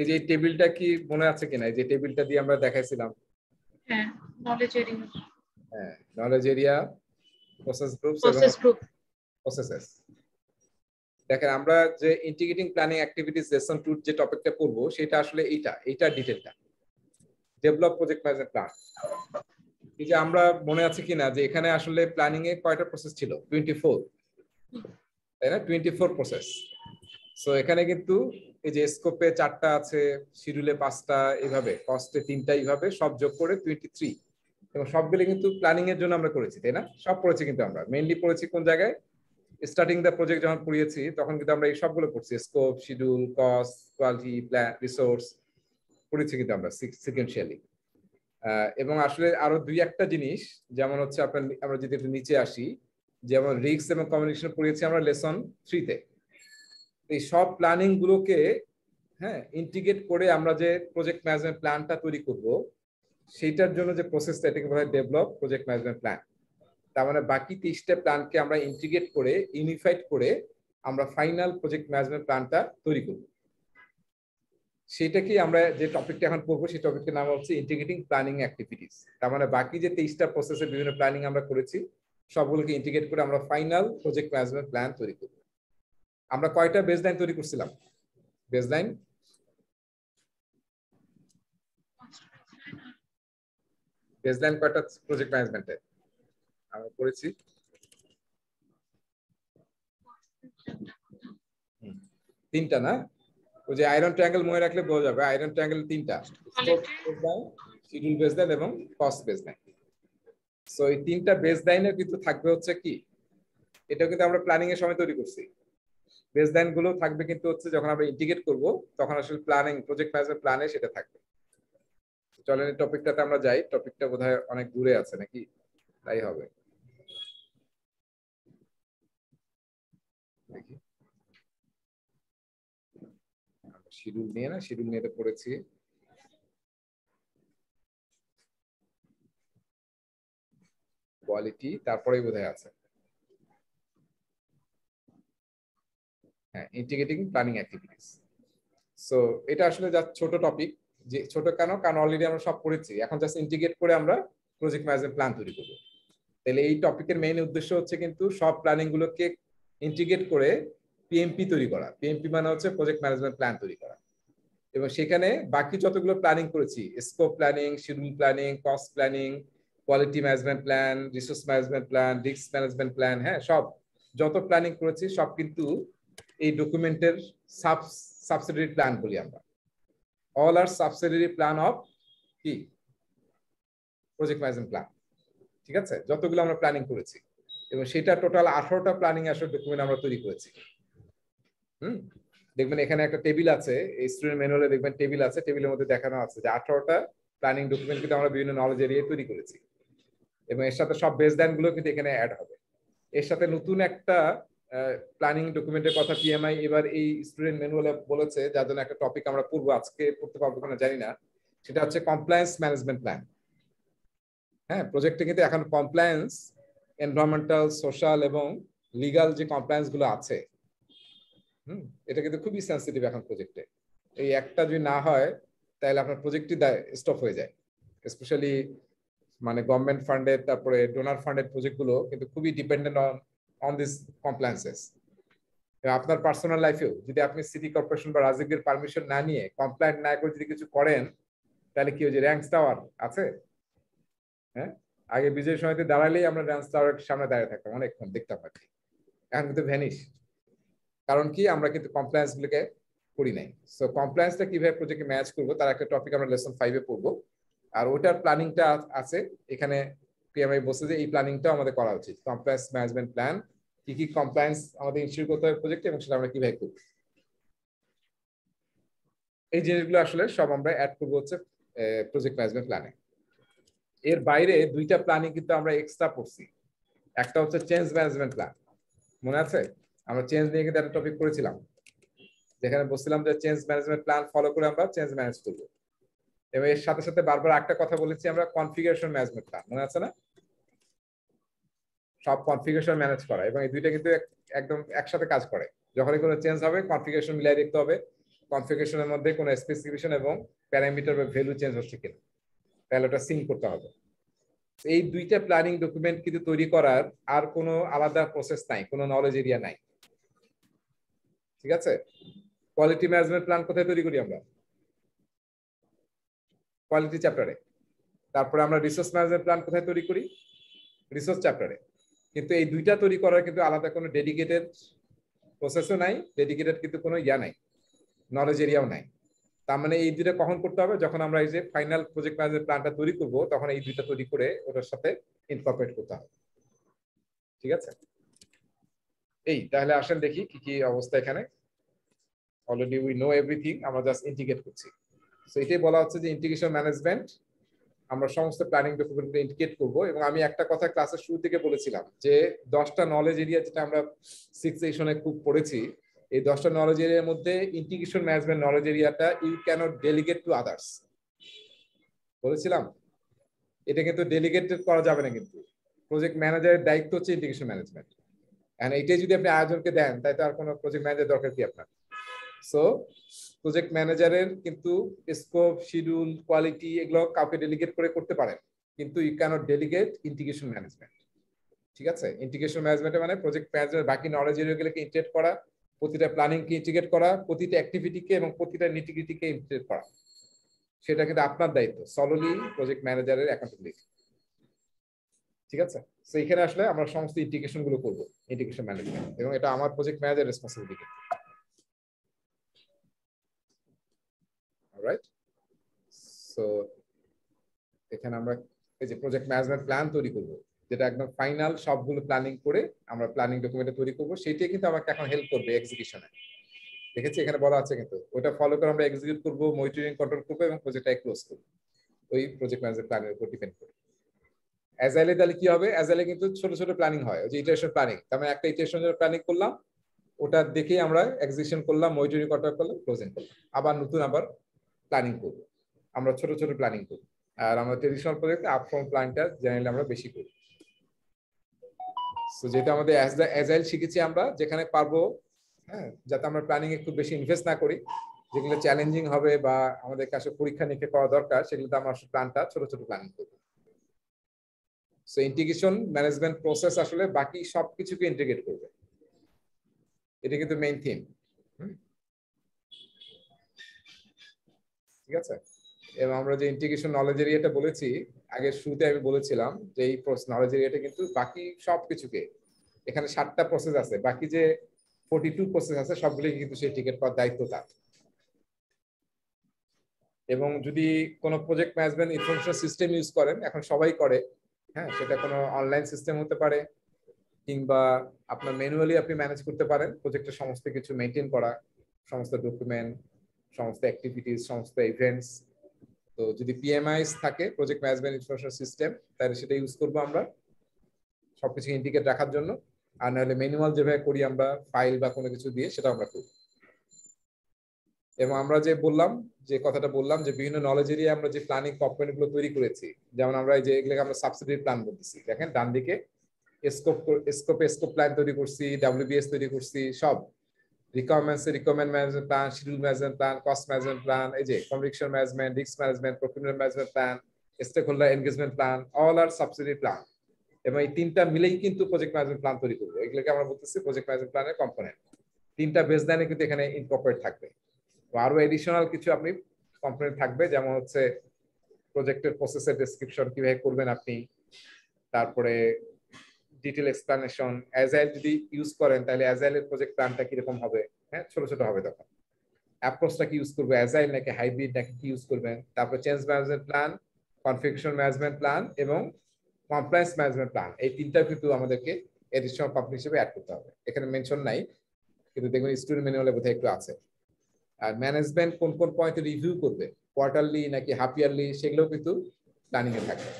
এই যে টেবিলটা কি মনে আছে কিনা যে টেবিলটা দিয়ে আমরা দেখাইছিলাম হ্যাঁ নলেজ এরিয়া হ্যাঁ knowledge area process groups process group processes দেখেন আমরা যে integrating planning activities lesson two যে টপিকটা করব সেটা আসলে এইটা এইটা ডিটেলটা ডেভেলপ প্রজেক্ট ম্যানেজমেন্ট প্ল্যান এই যে আমরা মনে আছে কিনা যে এখানে আসলে প্ল্যানিং এ কয়টা প্রসেস ছিল 24 তাই না 24 প্রসেস সো এখানে কিন্তু এই যে স্কোপে চারটা আছে শিডিউলে পাঁচটা এইভাবে কস্টে তিনটা এইভাবে সব যোগ করে টোয়েন্টি থ্রি এবং সবগুলো কিন্তু প্ল্যানিং এর জন্য আমরা করেছি তাই না সব পড়েছি কিন্তু আমরা মেইনলি পড়েছি কোন জায়গায় স্টার্টিং দ্য প্রজেক্ট যখন পড়িয়েছি তখন কিন্তু আমরা এই সবগুলো পড়ছি scope schedule cost quality plan resource পড়েছি কিন্তু আমরা সিকোয়েন্সিয়ালি এবং আসলে আরো দুই একটা জিনিস যেমন হচ্ছে আপনার আমরা যদি একটু নিচে আসি যেমন রিক্স এবং কমিউনিকেশন পড়িয়েছি আমরা লেসন থ্রিতে তে এই সব প্ল্যানিং গুলোকে হ্যাঁ ইন্টিগ্রেট করে আমরা যে প্রজেক্ট ম্যানেজমেন্ট প্ল্যানটা তৈরি করব সেইটার জন্য যে প্রসেসটা এটাকে বলা হয় ডেভেলপ প্রজেক্ট ম্যানেজমেন্ট প্ল্যান তার মানে বাকি তেইশটা প্ল্যানকে আমরা ইন্টিগ্রেট করে ইউনিফাইড করে আমরা ফাইনাল প্রজেক্ট ম্যানেজমেন্ট প্ল্যানটা তৈরি করব সেটাকেই আমরা যে টপিকটা এখন পড়বো সেই টপিকটার নাম হচ্ছে ইন্টিগ্রেটিং প্ল্যানিং অ্যাক্টিভিটিস তার মানে বাকি যে তেইশটা প্রসেসের বিভিন্ন প্ল্যানিং আমরা করেছি সবগুলোকে ইন্টিগ্রেট করে আমরা ফাইনাল প্রজেক্ট ম্যানেজমেন্ট প্ল্যান তৈরি করব আমরা কয়টা বেস লাইন তৈরি করছিলাম বেস লাইন বেস লাইন কয়টা প্রজেক্ট ম্যানেজমেন্টে আমরা করেছি তিনটা না ওই যে আয়রন ট্রায়াঙ্গেল মনে রাখলে বোঝা যাবে আয়রন ট্রায়াঙ্গেল তিনটা শিডিউল বেস লাইন এবং কস্ট বেস লাইন সো এই তিনটা বেস লাইনের কিন্তু থাকবে হচ্ছে কি এটা কিন্তু আমরা প্ল্যানিং এর সময় তৈরি করছি বেসলাইন গুলো থাকবে কিন্তু হচ্ছে যখন আমরা ইন্টিগ্রেট করব তখন আসলে প্ল্যানিং প্রজেক্ট ম্যানেজমেন্ট প্ল্যানে সেটা থাকবে চলেন টপিকটাতে আমরা যাই টপিকটা বোধহয় অনেক দূরে আছে নাকি তাই হবে দেখি শিডিউল নিয়ে না শিডিউল নিয়ে পড়েছি কোয়ালিটি তারপরেই বোধহয় আছে ইন্টিগ্রেটিং প্ল্যানিং অ্যাক্টিভিটিস সো এটা আসলে যা ছোট টপিক যে ছোট কেন কারণ অলরেডি আমরা সব পড়েছি এখন জাস্ট ইন্টিগ্রেট করে আমরা প্রজেক্ট ম্যানেজমেন্ট প্ল্যান তৈরি করব তাহলে এই টপিকের মেইন উদ্দেশ্য হচ্ছে কিন্তু সব প্ল্যানিং গুলোকে ইন্টিগ্রেট করে পিএমপি তৈরি করা পিএমপি মানে হচ্ছে প্রজেক্ট ম্যানেজমেন্ট প্ল্যান তৈরি করা এবং সেখানে বাকি যতগুলো প্ল্যানিং করেছি scope planning schedule planning cost planning quality management plan resource management plan risk management plan হ্যাঁ সব যত প্ল্যানিং করেছি সব কিন্তু এই ডকুমেন্টের সাব প্ল্যান বলি আমরা all are subsidiary plan of কি প্রজেক্ট ম্যানেজমেন্ট প্ল্যান ঠিক আছে যতগুলো আমরা প্ল্যানিং করেছি এবং সেটা টোটাল আঠারোটা প্ল্যানিং আসলে ডকুমেন্ট আমরা তৈরি করেছি হুম দেখবেন এখানে একটা টেবিল আছে এই স্টুডেন্ট ম্যানুয়ালে দেখবেন টেবিল আছে টেবিলের মধ্যে দেখানো আছে যে আঠারোটা প্ল্যানিং ডকুমেন্ট কিন্তু আমরা বিভিন্ন নলেজ এরিয়ায় তৈরি করেছি এবং এর সাথে সব গুলো কিন্তু এখানে অ্যাড হবে এর সাথে নতুন একটা প্ল্যানিং ডকুমেন্টের কথা পিএমআই এবার এই স্টুডেন্ট ম্যানুয়ালে বলেছে যার জন্য একটা টপিক আমরা পড়বো আজকে পড়তে পারবো কিনা জানি না সেটা হচ্ছে কমপ্লায়েন্স ম্যানেজমেন্ট প্ল্যান হ্যাঁ প্রজেক্টে কিন্তু এখন কমপ্লায়েন্স এনভায়রনমেন্টাল সোশ্যাল এবং লিগাল যে কমপ্লায়েন্স গুলো আছে হুম এটা কিন্তু খুবই সেন্সিটিভ এখন প্রজেক্টে এই একটা যদি না হয় তাহলে আপনার প্রজেক্টটি স্টপ হয়ে যায় স্পেশালি মানে গভর্নমেন্ট ফান্ডের তারপরে ডোনার ফান্ডের প্রজেক্টগুলো কিন্তু খুবই dependent on on this compliances আপনার পার্সোনাল লাইফেও যদি আপনি সিটি কর্পোরেশন বা রাজীবের পারমিশন না নিয়ে কমপ্লায়েন্ট না করে যদি কিছু করেন তাহলে কি যে র্যাঙ্ক টাওয়ার আছে হ্যাঁ আগে বিজয় সময়তে দাঁড়ালেই আমরা র্যাঙ্ক টাওয়ারের সামনে দাঁড়িয়ে থাকতাম অনেকক্ষণ দেখতে আর এখন কিন্তু ভ্যানিশ কারণ কি আমরা কিন্তু কমপ্লায়েন্স গুলোকে করি নাই সো কমপ্লায়েন্সটা কিভাবে প্রজেক্টে ম্যাচ করবো তার একটা টপিক আমরা লেসন ফাইভে পড়বো আর ওটার প্ল্যানিংটা আছে এখানে পিএমআই বলছে যে এই প্ল্যানিংটা আমাদের করা উচিত কমপ্লায়েন্স ম্যানেজমেন্ট প্ল্যান কি কি কমপ্লায়েন্স আমাদের ইনশিওর করতে হবে প্রজেক্টে এবং সেটা আমরা কিভাবে করব এই জিনিসগুলো আসলে সব আমরা অ্যাড করব হচ্ছে প্রজেক্ট ম্যানেজমেন্ট প্ল্যানে এর বাইরে দুইটা প্ল্যানিং কিন্তু আমরা এক্সট্রা পড়ছি একটা হচ্ছে চেঞ্জ ম্যানেজমেন্ট প্ল্যান মনে আছে আমরা চেঞ্জ নিয়ে কিন্তু একটা টপিক করেছিলাম যেখানে বলছিলাম যে চেঞ্জ ম্যানেজমেন্ট প্ল্যান ফলো করে আমরা চেঞ্জ ম্যানেজ করবো এবং এর সাথে সাথে বারবার একটা কথা বলেছি আমরা কনফিগারেশন ম্যানেজমেন্ট প্ল্যান মনে আছে না সব কনফিগারেশন ম্যানেজ করা এবং এই দুইটা কিন্তু একদম একসাথে কাজ করে যখনই কোনো চেঞ্জ হবে কনফিগারেশন মিলাই দেখতে হবে কনফিগারেশনের মধ্যে কোনো স্পেসিফিকেশন এবং প্যারামিটার বা ভ্যালু চেঞ্জ হচ্ছে কিনা তাহলে ওটা সিঙ্ক করতে হবে এই দুইটা প্ল্যানিং ডকুমেন্ট কিন্তু তৈরি করার আর কোনো আলাদা প্রসেস নাই কোনো নলেজ এরিয়া নাই ঠিক আছে কোয়ালিটি ম্যানেজমেন্ট প্ল্যান কোথায় তৈরি করি আমরা কোয়ালিটি চ্যাপ্টারে তারপরে আমরা রিসোর্স ম্যানেজমেন্ট প্ল্যান কোথায় তৈরি করি রিসোর্স চ্যাপ্টারে কিন্তু এই দুইটা তৈরি করার কিন্তু আলাদা কোনো ডেডিকেটেড প্রসেসও নাই ডেডিকেটেড কিন্তু কোনো ইয়া নাই নলেজ এরিয়াও নাই তার মানে এই দুইটা কখন করতে হবে যখন আমরা এই যে ফাইনাল প্রজেক্ট ম্যানেজার প্ল্যানটা তৈরি করব তখন এই দুইটা তৈরি করে ওটার সাথে ইনকর্পোরেট করতে হবে ঠিক আছে এই তাহলে আসেন দেখি কি কি অবস্থা এখানে অলরেডি উই নো এভরিথিং আমরা জাস্ট ইন্টিগ্রেট করছি সো এটাই বলা হচ্ছে যে ইন্টিগ্রেশন ম্যানেজমেন্ট আমরা সমস্ত প্ল্যানিং ডকুমেন্টে ইন্ডিকেট করব এবং আমি একটা কথা ক্লাসের শুরু থেকে বলেছিলাম যে দশটা নলেজ এরিয়া যেটা আমরা সিক্স সেশনে খুব পড়েছি এই দশটা নলেজ এরিয়ার মধ্যে ইন্টিগ্রেশন ম্যানেজমেন্ট নলেজ এরিয়াটা you cannot delegate to others বলেছিলাম এটা কিন্তু ডেলিগেট করা যাবে না কিন্তু প্রজেক্ট ম্যানেজারের দায়িত্ব হচ্ছে ইন্টিগ্রেশন ম্যানেজমেন্ট এন্ড এটাই যদি আপনি আয়োজনকে দেন তাই তো আর কোনো প্রজেক্ট ম্যানেজার দরকার কি আপনার সো প্রজেক্ট ম্যানেজারের কিন্তু স্কোপ শিডিউল কোয়ালিটি এগুলো কাউকে ডেলিগেট করে করতে পারেন কিন্তু you can't delegate integration management ঠিক আছে ইন্টিগ্রেশন ম্যানেজমেন্ট মানে প্রজেক্ট ম্যানেজমেন্ট বাকি নলেজ এরিয়াগুলোকে ইন্টিগ্রেট করা প্রতিটা প্ল্যানিংকে ইন্টিগ্রেট করা প্রতিটা অ্যাক্টিভিটিকে এবং প্রতিটা নিটিগ্রিটিকে ইন্টিগ্রেট করা সেটা কিন্তু আপনার দায়িত্ব সলোলি প্রজেক্ট ম্যানেজারের অ্যাকাউন্টেবিলিটি ঠিক আছে সেইখানে আসলে আমরা সমস্ত ইন্টিগ্রেশন গুলো করবো ইন্টিগ্রেশন ম্যানেজমেন্ট এবং এটা আমার project manager responsibility right so এখানে আমরা এই যে প্রজেক্ট ম্যানেজমেন্ট প্ল্যান তৈরি করব যেটা একদম ফাইনাল সবগুলো প্ল্যানিং করে আমরা প্ল্যানিং ডকুমেন্ট তৈরি করব সেটাই কিন্তু আমাকে এখন হেল্প করবে এক্সিকিউশনে দেখেছি এখানে বলা আছে কিন্তু ওটা ফলো করে আমরা এক্সিকিউট করব মনিটরিং কন্ট্রোল করব এবং প্রজেক্টটা ক্লোজ করব ওই প্রজেক্ট ম্যানেজমেন্ট প্ল্যানের উপর ডিপেন্ড করে অ্যাজাইলে তাহলে কি হবে অ্যাজাইলে কিন্তু ছোট ছোট প্ল্যানিং হয় যে ইটারেশন প্ল্যানিং তার মানে একটা ইটারেশন প্ল্যানিং করলাম ওটা দেখেই আমরা এক্সিকিউশন করলাম মনিটরিং কন্ট্রোল করলাম ক্লোজিং করলাম আবার নতুন আবার প্ল্যানিং করবো আমরা ছোট ছোট প্ল্যানিং করি আর আমরা ট্রেডিশনাল আপ ফ্রম প্ল্যানটা জেনারেলি আমরা বেশি করি তো যেটা আমাদের অ্যাজাইল শিখেছি আমরা যেখানে পারবো হ্যাঁ যাতে আমরা প্ল্যানিং একটু বেশি ইনভেস্ট না করি যেগুলো চ্যালেঞ্জিং হবে বা আমাদের কাছে পরীক্ষা নিরীক্ষা করা দরকার সেগুলোতে আমরা প্ল্যানটা ছোট ছোট প্ল্যানিং করবো সো ইন্টিগ্রেশন ম্যানেজমেন্ট প্রসেস আসলে বাকি সবকিছুকে ইন্টিগ্রেট করবে এটা কিন্তু মেইন থিম ঠিক আছে এবং আমরা যে ইন্টিগ্রেশন নলেজ এরিয়াটা বলেছি আগের শুরুতে আমি বলেছিলাম যে এই নলেজ এরিয়াটা কিন্তু বাকি সব কিছুকে এখানে সাতটা প্রসেস আছে বাকি যে ফোর্টি টু প্রসেস আছে সবগুলি কিন্তু সেই টিকিট পাওয়ার দায়িত্ব তার এবং যদি কোনো project management information system use করেন এখন সবাই করে হ্যাঁ সেটা কোনো অনলাইন সিস্টেম হতে পারে কিংবা আপনার ম্যানুয়ালি আপনি ম্যানেজ করতে পারেন প্রজেক্টের সমস্ত কিছু মেনটেন করা সমস্ত ডকুমেন্ট সমস্ত অ্যাক্টিভিটিস সমস্ত ইভেন্টস তো যদি পিএমআইস থাকে প্রজেক্ট ম্যানেজমেন্ট ইনফরমেশন সিস্টেম তাহলে সেটা ইউজ করবো আমরা সবকিছু ইন্ডিকেট রাখার জন্য আর নাহলে ম্যানুয়াল যেভাবে করি আমরা ফাইল বা কোনো কিছু দিয়ে সেটা আমরা করি এবং আমরা যে বললাম যে কথাটা বললাম যে বিভিন্ন নলেজ এরিয়া আমরা যে প্ল্যানিং গুলো তৈরি করেছি যেমন আমরা এই যে এগুলোকে আমরা সাবসিডি প্ল্যান বলতেছি দেখেন ডান দিকে স্কোপ স্কোপ স্কোপ প্ল্যান তৈরি করছি ডাব্লিউবিএস তৈরি করছি সব রিকমেন্সে requirement management plan schedule management plan cost management plan এই যে communication management risk management procurement management plan stakeholder engagement plan all are subsidiary plan এবং এই তিনটা মিলেই কিন্তু প্রজেক্ট ম্যানেজমেন্ট প্ল্যান তৈরি করবো এগুলোকে আমরা বলতেছি প্রজেক্ট ম্যানেজমেন্ট প্ল্যানের কম্পোনেন্ট তিনটা বেস কিন্তু এখানে ইনকর্পোরেট থাকবে আরো এডিশনাল কিছু আপনি কম্পোনেন্ট থাকবে যেমন হচ্ছে প্রজেক্টের প্রসেসের ডেসক্রিপশন কিভাবে করবেন আপনি তারপরে ডিটেল এক্সপ্লানেশন অ্যাজাইল যদি ইউজ করেন তাহলে অ্যাজাইলের প্রজেক্ট প্ল্যানটা কিরকম হবে হ্যাঁ ছোট ছোট হবে তখন অ্যাপ্রোচটা কি ইউজ করবে অ্যাজাইল নাকি হাইব্রিড নাকি কি ইউজ করবেন তারপর change management plan configuration management plan এবং কমপ্লায়েন্স ম্যানেজমেন্ট প্ল্যান এই তিনটা কিন্তু আমাদেরকে এডিশনাল পাবলিক হিসেবে অ্যাড করতে হবে এখানে মেনশন নাই কিন্তু দেখুন স্টুডেন্ট ম্যানুয়ালে বোধহয় একটু আছে আর ম্যানেজমেন্ট কোন কোন পয়েন্টে রিভিউ করবে কোয়ার্টারলি নাকি হাফ ইয়ারলি সেগুলোও কিন্তু প্ল্যানিংয়ে থাকবে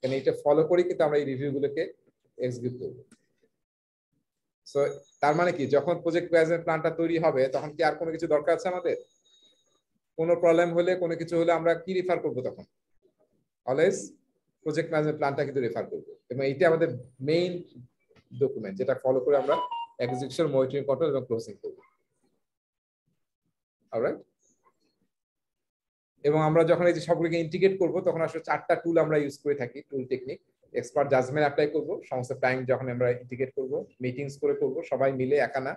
কারণ এটা ফলো করে কিন্তু আমরা এই রিভিউগুলোকে এক্সিকিউট সো তার মানে কি যখন প্রজেক্ট ম্যানেজমেন্ট প্ল্যানটা তৈরি হবে তখন কি আর কোনো কিছু দরকার আছে আমাদের কোনো প্রবলেম হলে কোনো কিছু হলে আমরা কি রেফার করব তখন অলওয়েজ প্রজেক্ট ম্যানেজমেন্ট প্ল্যানটা কিন্তু রেফার করব এবং এটা আমাদের মেইন ডকুমেন্ট যেটা ফলো করে আমরা এক্সিকিউশন মনিটরিং কন্ট্রোল এবং ক্লোজিং করব অলরাইট এবং আমরা যখন এই যে সবগুলোকে ইন্টিগ্রেট করব তখন আসলে চারটা টুল আমরা ইউজ করে থাকি tool technique expert judgement apply করব সমস্ত ক্লায়েন্ট যখন আমরা ইন্টিগ্রেট করব মিটিংস করে করব সবাই মিলে একা না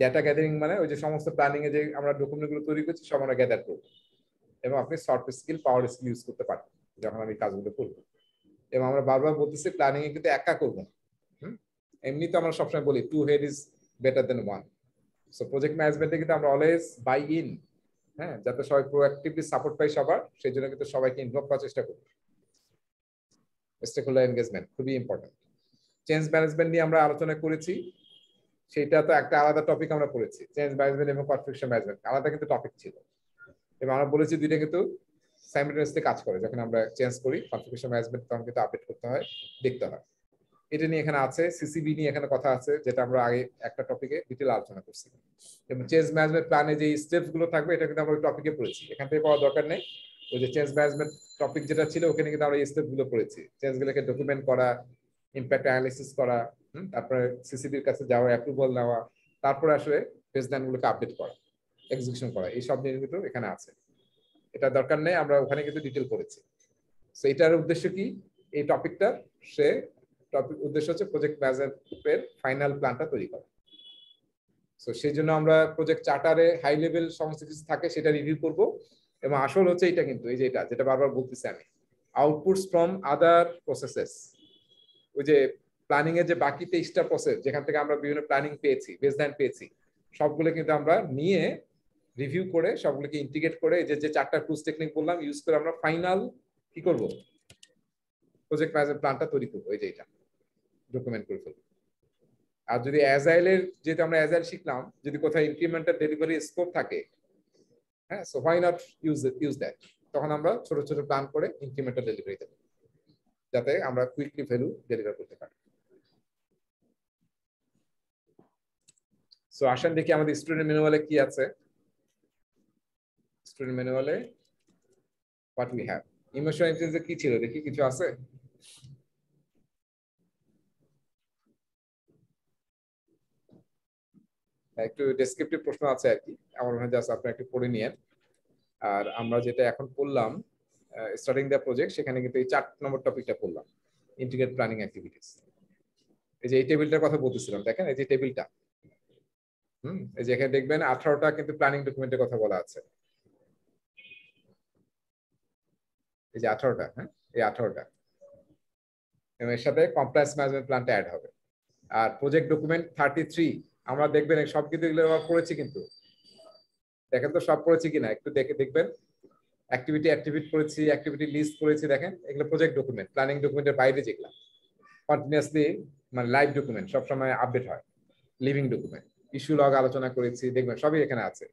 ডেটা গ্যাদারিং মানে ওই যে সমস্ত প্ল্যানিং এ যে আমরা ডকুমেন্টগুলো তৈরি করছি সব আমরা গ্যাদার করব এবং আপনি soft skill power skill use করতে পারেন যখন আমি কাজগুলো করব এবং আমরা বারবার বলতেছি প্ল্যানিং এ কিন্তু একা করব এমনি তো আমরা সবসময় বলি two head is better than one so project ম্যানেজমেন্টে কিন্তু আমরা অলওয়েজ বাই ইন হ্যাঁ যাতে সবাই প্রোঅ্যাক্টিভলি সাপোর্ট পাই সবার সেই জন্য কিন্তু সবাইকে ইনভলভ করার চেষ্টা করবো স্টেকহোল্ডার এনগেজমেন্ট খুবই ইম্পর্টেন্ট চেঞ্জ ম্যানেজমেন্ট নিয়ে আমরা আলোচনা করেছি সেটা তো একটা আলাদা টপিক আমরা পড়েছি চেঞ্জ ম্যানেজমেন্ট এবং কনফিউশন ম্যানেজমেন্ট আলাদা কিন্তু টপিক ছিল এবং আমরা বলেছি দুইটা কিন্তু সাইমিটাসলি কাজ করে যখন আমরা চেঞ্জ করি কনফিউশন ম্যানেজমেন্ট তখন কিন্তু আপডেট করতে হয় দেখতে হয় এটা নিয়ে এখানে আছে সিসিবি নিয়ে এখানে কথা আছে যেটা আমরা আগে একটা টপিকে ডিটেল আলোচনা করছি এবং চেঞ্জ ম্যানেজমেন্ট প্ল্যানে যে স্টেপগুলো গুলো থাকবে এটা কিন্তু আমরা টপিকে পড়েছি এখান থেকে পাওয়া দরকার নেই ওই যে চেঞ্জ ম্যানেজমেন্ট টপিক যেটা ছিল ওখানে কিন্তু আমরা স্টেপ গুলো করেছি চেঞ্জ গুলোকে ডকুমেন্ট করা ইম্প্যাক্ট অ্যানালিসিস করা তারপরে সিসিবির কাছে যাওয়া অ্যাপ্রুভাল নেওয়া তারপরে আসলে ফেস গুলোকে আপডেট করা এক্সিকিউশন করা এই সব জিনিস কিন্তু এখানে আছে এটা দরকার নেই আমরা ওখানে কিন্তু ডিটেল করেছি সো এটার উদ্দেশ্য কি এই টপিকটা সে টপিক উদ্দেশ্য হচ্ছে প্রজেক্ট ম্যানেজমেন্টের ফাইনাল প্ল্যানটা তৈরি করা সো সেই জন্য আমরা প্রজেক্ট চার্টারে হাই লেভেল সমস্ত কিছু থাকে সেটা রিভিউ করব এবং আসল হচ্ছে এটা কিন্তু এই যে এটা যেটা বারবার বলতেছি আমি আউটপুটস ফ্রম আদার প্রসেসেস ওই যে প্ল্যানিং এর যে বাকি তেইশটা প্রসেস যেখান থেকে আমরা বিভিন্ন প্ল্যানিং পেয়েছি বেসলাইন পেয়েছি সবগুলো কিন্তু আমরা নিয়ে রিভিউ করে সবগুলোকে ইন্টিগ্রেট করে যে যে চারটা ক্রুজ টেকনিক বললাম ইউজ করে আমরা ফাইনাল কি করব প্রজেক্ট ম্যানেজার প্ল্যানটা তৈরি করবো এই যে এটা ডকুমেন্ট করে ফেলবো আর যদি অ্যাজাইলের যেহেতু আমরা অ্যাজাইল শিখলাম যদি কোথায় ইনক্রিমেন্টাল ডেলিভারি স্কোপ থাকে হ্যাঁ so why not use use that তখন আমরা ছোট ছোট প্ল্যান করে ইনক্রিমেন্টাল ডেলিভারি দেবো যাতে আমরা কুইকলি ভ্যালু ডেলিভার করতে পারি সো আসেন দেখি আমাদের স্টুডেন্ট ম্যানুয়ালে কি আছে স্টুডেন্ট ম্যানুয়ালে what we have emotional intelligence কি ছিল দেখি কিছু আছে একটু ডেসক্রিপটিভ প্রশ্ন আছে আর কি আমার মনে হয় জাস্ট আপনি একটু পড়ে নিয়েন আর আমরা যেটা এখন পড়লাম স্টার্টিং দ্য প্রজেক্ট সেখানে কিন্তু এই চার নম্বর টপিকটা পড়লাম ইন্টিগ্রেট প্ল্যানিং অ্যাক্টিভিটিস এই যে এই টেবিলটার কথা বলতেছিলাম দেখেন এই যে টেবিলটা হুম এই যে এখানে দেখবেন আঠারোটা কিন্তু প্ল্যানিং ডকুমেন্টের কথা বলা আছে এই যে আঠারোটা হ্যাঁ এই আঠারোটা এবং এর সাথে কমপ্লায়েন্স ম্যানেজমেন্ট প্ল্যানটা অ্যাড হবে আর প্রজেক্ট ডকুমেন্ট থার্টি থ্রি আমরা দেখবেন সব কিন্তু আমরা করেছি কিন্তু দেখেন তো সব করেছি কিনা একটু দেখে দেখবেন অ্যাক্টিভিটি অ্যাক্টিভিট করেছি অ্যাক্টিভিটি লিস্ট করেছি দেখেন এগুলো প্রজেক্ট ডকুমেন্ট প্ল্যানিং ডকুমেন্টের বাইরে যেগুলো কন্টিনিউয়াসলি মানে লাইভ ডকুমেন্ট সবসময় আপডেট হয় লিভিং ডকুমেন্ট ইস্যু লগ আলোচনা করেছি দেখবেন সবই এখানে আছে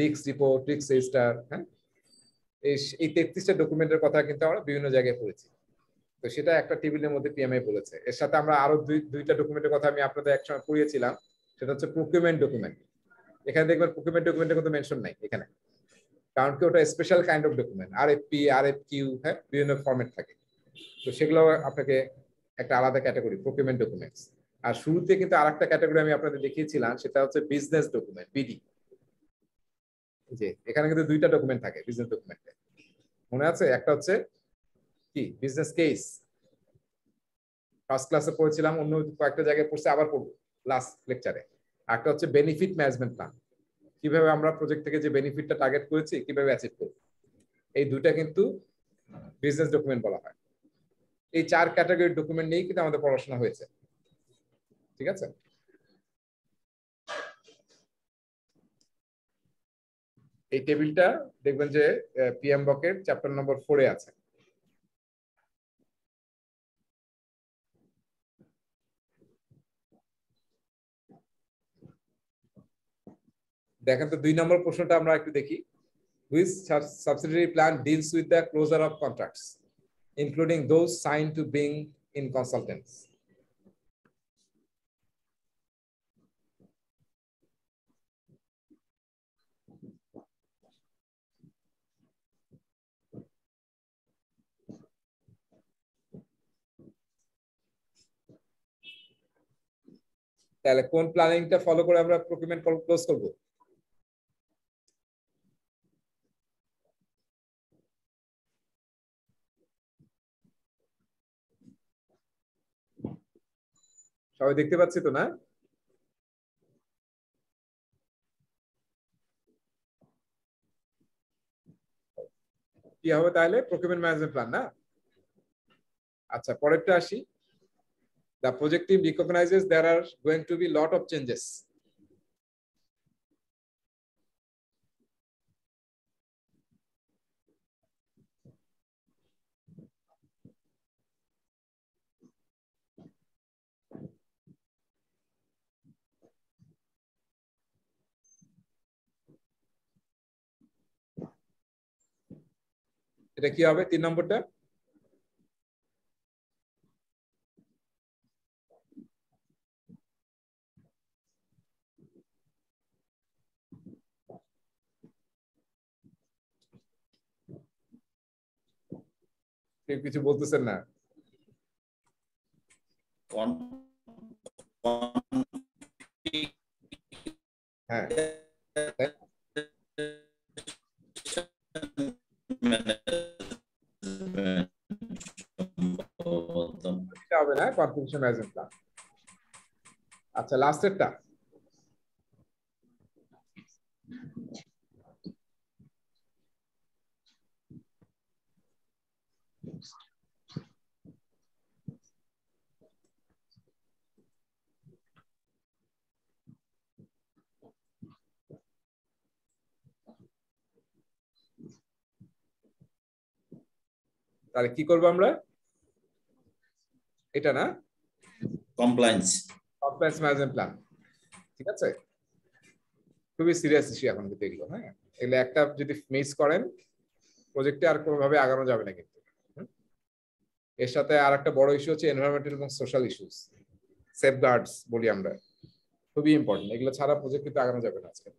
রিক্স রিপোর্ট রিক্স রেজিস্টার হ্যাঁ এই তেত্রিশটা ডকুমেন্টের কথা কিন্তু আমরা বিভিন্ন জায়গায় পড়েছি তো সেটা একটা টেবিলের মধ্যে পিএমআই বলেছে এর সাথে আমরা আরো দুই দুইটা ডকুমেন্টের কথা আমি আপনাদের একসঙ্গে পড়িয়েছিলাম সেটা হচ্ছে প্রোকিউমেন্ট ডকুমেন্ট এখানে দেখবেন প্রোকিউমেন্ট ডকুমেন্টের কোনো মেনশন নাই এখানে কারণ কি ওটা special kind of document R F P R F Q হ্যাঁ বিভিন্ন ফর্মেট থাকে তো সেগুলো আপনাকে একটা আলাদা ক্যাটাগরি প্রোকিউমেন্ট ডকুমেন্টস আর শুরুতে কিন্তু আর একটা ক্যাটাগরি আমি আপনাদের দেখিয়েছিলাম সেটা হচ্ছে বিজনেস ডকুমেন্ট বিডি যে এখানে কিন্তু দুইটা ডকুমেন্ট থাকে বিজনেস ডকুমেন্টে মনে আছে একটা হচ্ছে কি বিজনেস কেস ফার্স্ট ক্লাসে পড়েছিলাম অন্য কয়েকটা জায়গায় পড়ছে আবার পড়বো লাস্ট লেকচারে একটা হচ্ছে বেনিফিট ম্যানেজমেন্ট প্ল্যান কিভাবে আমরা প্রজেক্ট থেকে যে বেনিফিটটা টার্গেট করেছি কিভাবে অ্যাচিভ করব এই দুইটা কিন্তু বিজনেস ডকুমেন্ট বলা হয় এই চার ক্যাটাগরির ডকুমেন্ট নিয়েই কিন্তু আমাদের পড়াশোনা হয়েছে ঠিক আছে এই টেবিলটা দেখবেন যে পিএম বকের চ্যাপ্টার নম্বর ফোরে আছে দেখেন তো দুই নম্বর প্রশ্নটা আমরা একটু দেখি which subsidiary plan deals with the closure of contracts including those sign to bring in consultants তাহলে কোন প্ল্যানিংটা ফলো করে আমরা প্রকিউমেন্ট ক্লোজ করবো সবাই দেখতে পাচ্ছি তো না কি হবে তাহলে প্রকিউমেন্ট ম্যানেজমেন্ট প্ল্যান না আচ্ছা পরেরটা আসি the projective recognises there are going to be lot of changes এটা কি হবে 3 নম্বরটা কিছু বলতেছেন না 1 1 হ্যাঁ হ্যাঁ কনফিউশন এজেন্ডা আচ্ছা লাস্টেরটা তাহলে কি করবো আমরা এটা না কমপ্লায়েন্স কমপ্লায়েন্স ম্যানেজমেন্ট প্ল্যান ঠিক আছে খুবই সিরিয়াস ইস্যু এখন কিন্তু এগুলো হ্যাঁ এগুলো একটা যদি মিস করেন প্রজেক্টে আর কোনোভাবে আগানো যাবে না কিন্তু এর সাথে আর একটা বড় ইস্যু হচ্ছে এনভায়রনমেন্টাল এবং সোশ্যাল ইস্যুস সেফগার্ডস বলি আমরা খুবই ইম্পর্টেন্ট এগুলো ছাড়া প্রজেক্ট কিন্তু আগানো যাবে না আজকে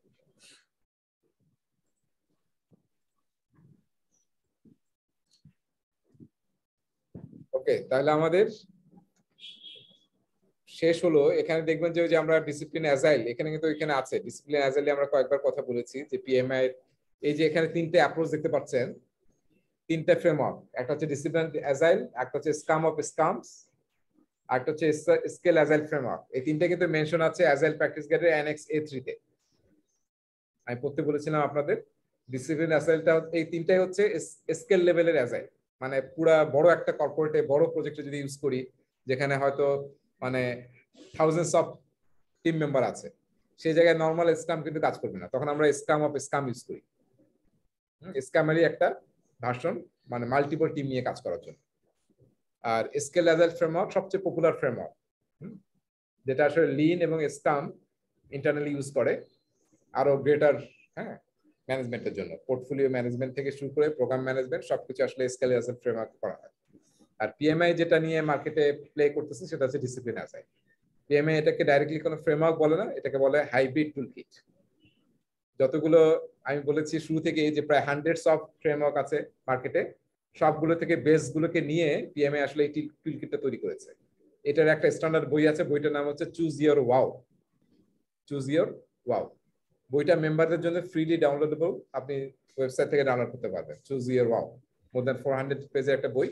ওকে তাহলে আমাদের শেষ হলো এখানে দেখবেন যে ওই যে আমরা ডিসিপ্লিন অ্যাজাইল এখানে কিন্তু এখানে আছে ডিসিপ্লিন অ্যাজাইলে আমরা কয়েকবার কথা বলেছি যে পিএমআই এই যে এখানে তিনটে অ্যাপ্রোচ দেখতে পাচ্ছেন তিনটে ফ্রেমওয়ার্ক একটা হচ্ছে ডিসিপ্লিন অ্যাজাইল একটা হচ্ছে স্কাম অফ স্কামস আরেকটা হচ্ছে স্কেল অ্যাজাইল ফ্রেমওয়ার্ক এই তিনটে কিন্তু মেনশন আছে অ্যাজাইল প্র্যাকটিস গাইডের অ্যানেক্স এ থ্রিতে আমি পড়তে বলেছিলাম আপনাদের ডিসিপ্লিন অ্যাজাইলটা এই তিনটাই হচ্ছে স্কেল লেভেলের অ্যাজাইল মানে পুরা বড় একটা কর্পোরেটে বড় প্রজেক্টে যদি ইউজ করি যেখানে হয়তো মানে থাউজেন্ডস অফ টিম মেম্বার আছে সেই জায়গায় নর্মাল স্ক্যাম কিন্তু কাজ করবে না তখন আমরা স্কাম অফ স্কাম ইউজ করি স্ক্যামেরই একটা ভার্সন মানে মাল্টিপল টিম নিয়ে কাজ করার জন্য আর স্কেল অ্যাজাইল ফ্রেমওয়ার্ক সবচেয়ে পপুলার ফ্রেমওয়ার্ক যেটা আসলে লিন এবং স্কাম ইন্টারনালি ইউজ করে আরো গ্রেটার হ্যাঁ ম্যানেজমেন্টের জন্য পোর্টফোলিও ম্যানেজমেন্ট থেকে শুরু করে প্রোগ্রাম ম্যানেজমেন্ট সবকিছু আসলে স্কেল অ্যাজাইল ফ্রেমওয়ার্ক করা হয় আর পিএমআই যেটা নিয়ে মার্কেটে প্লে করতেছে সেটা হচ্ছে ডিসিপ্লিন আসাই পিএমআই এটাকে ডাইরেক্টলি কোনো ফ্রেমওয়ার্ক বলে না এটাকে বলে হাইব্রিড টুল কিট যতগুলো আমি বলেছি শুরু থেকে যে প্রায় হান্ড্রেডস অফ ফ্রেমওয়ার্ক আছে মার্কেটে সবগুলো থেকে বেসগুলোকে নিয়ে পিএমআই আসলে এই টুল কিটটা তৈরি করেছে এটার একটা স্ট্যান্ডার্ড বই আছে বইটার নাম হচ্ছে choose your wow choose your wow বইটা মেম্বারদের জন্য ফ্রিলি ডাউনলোডেবল আপনি ওয়েবসাইট থেকে ডাউনলোড করতে পারবেন choose your wow more than four hundred পেজের একটা বই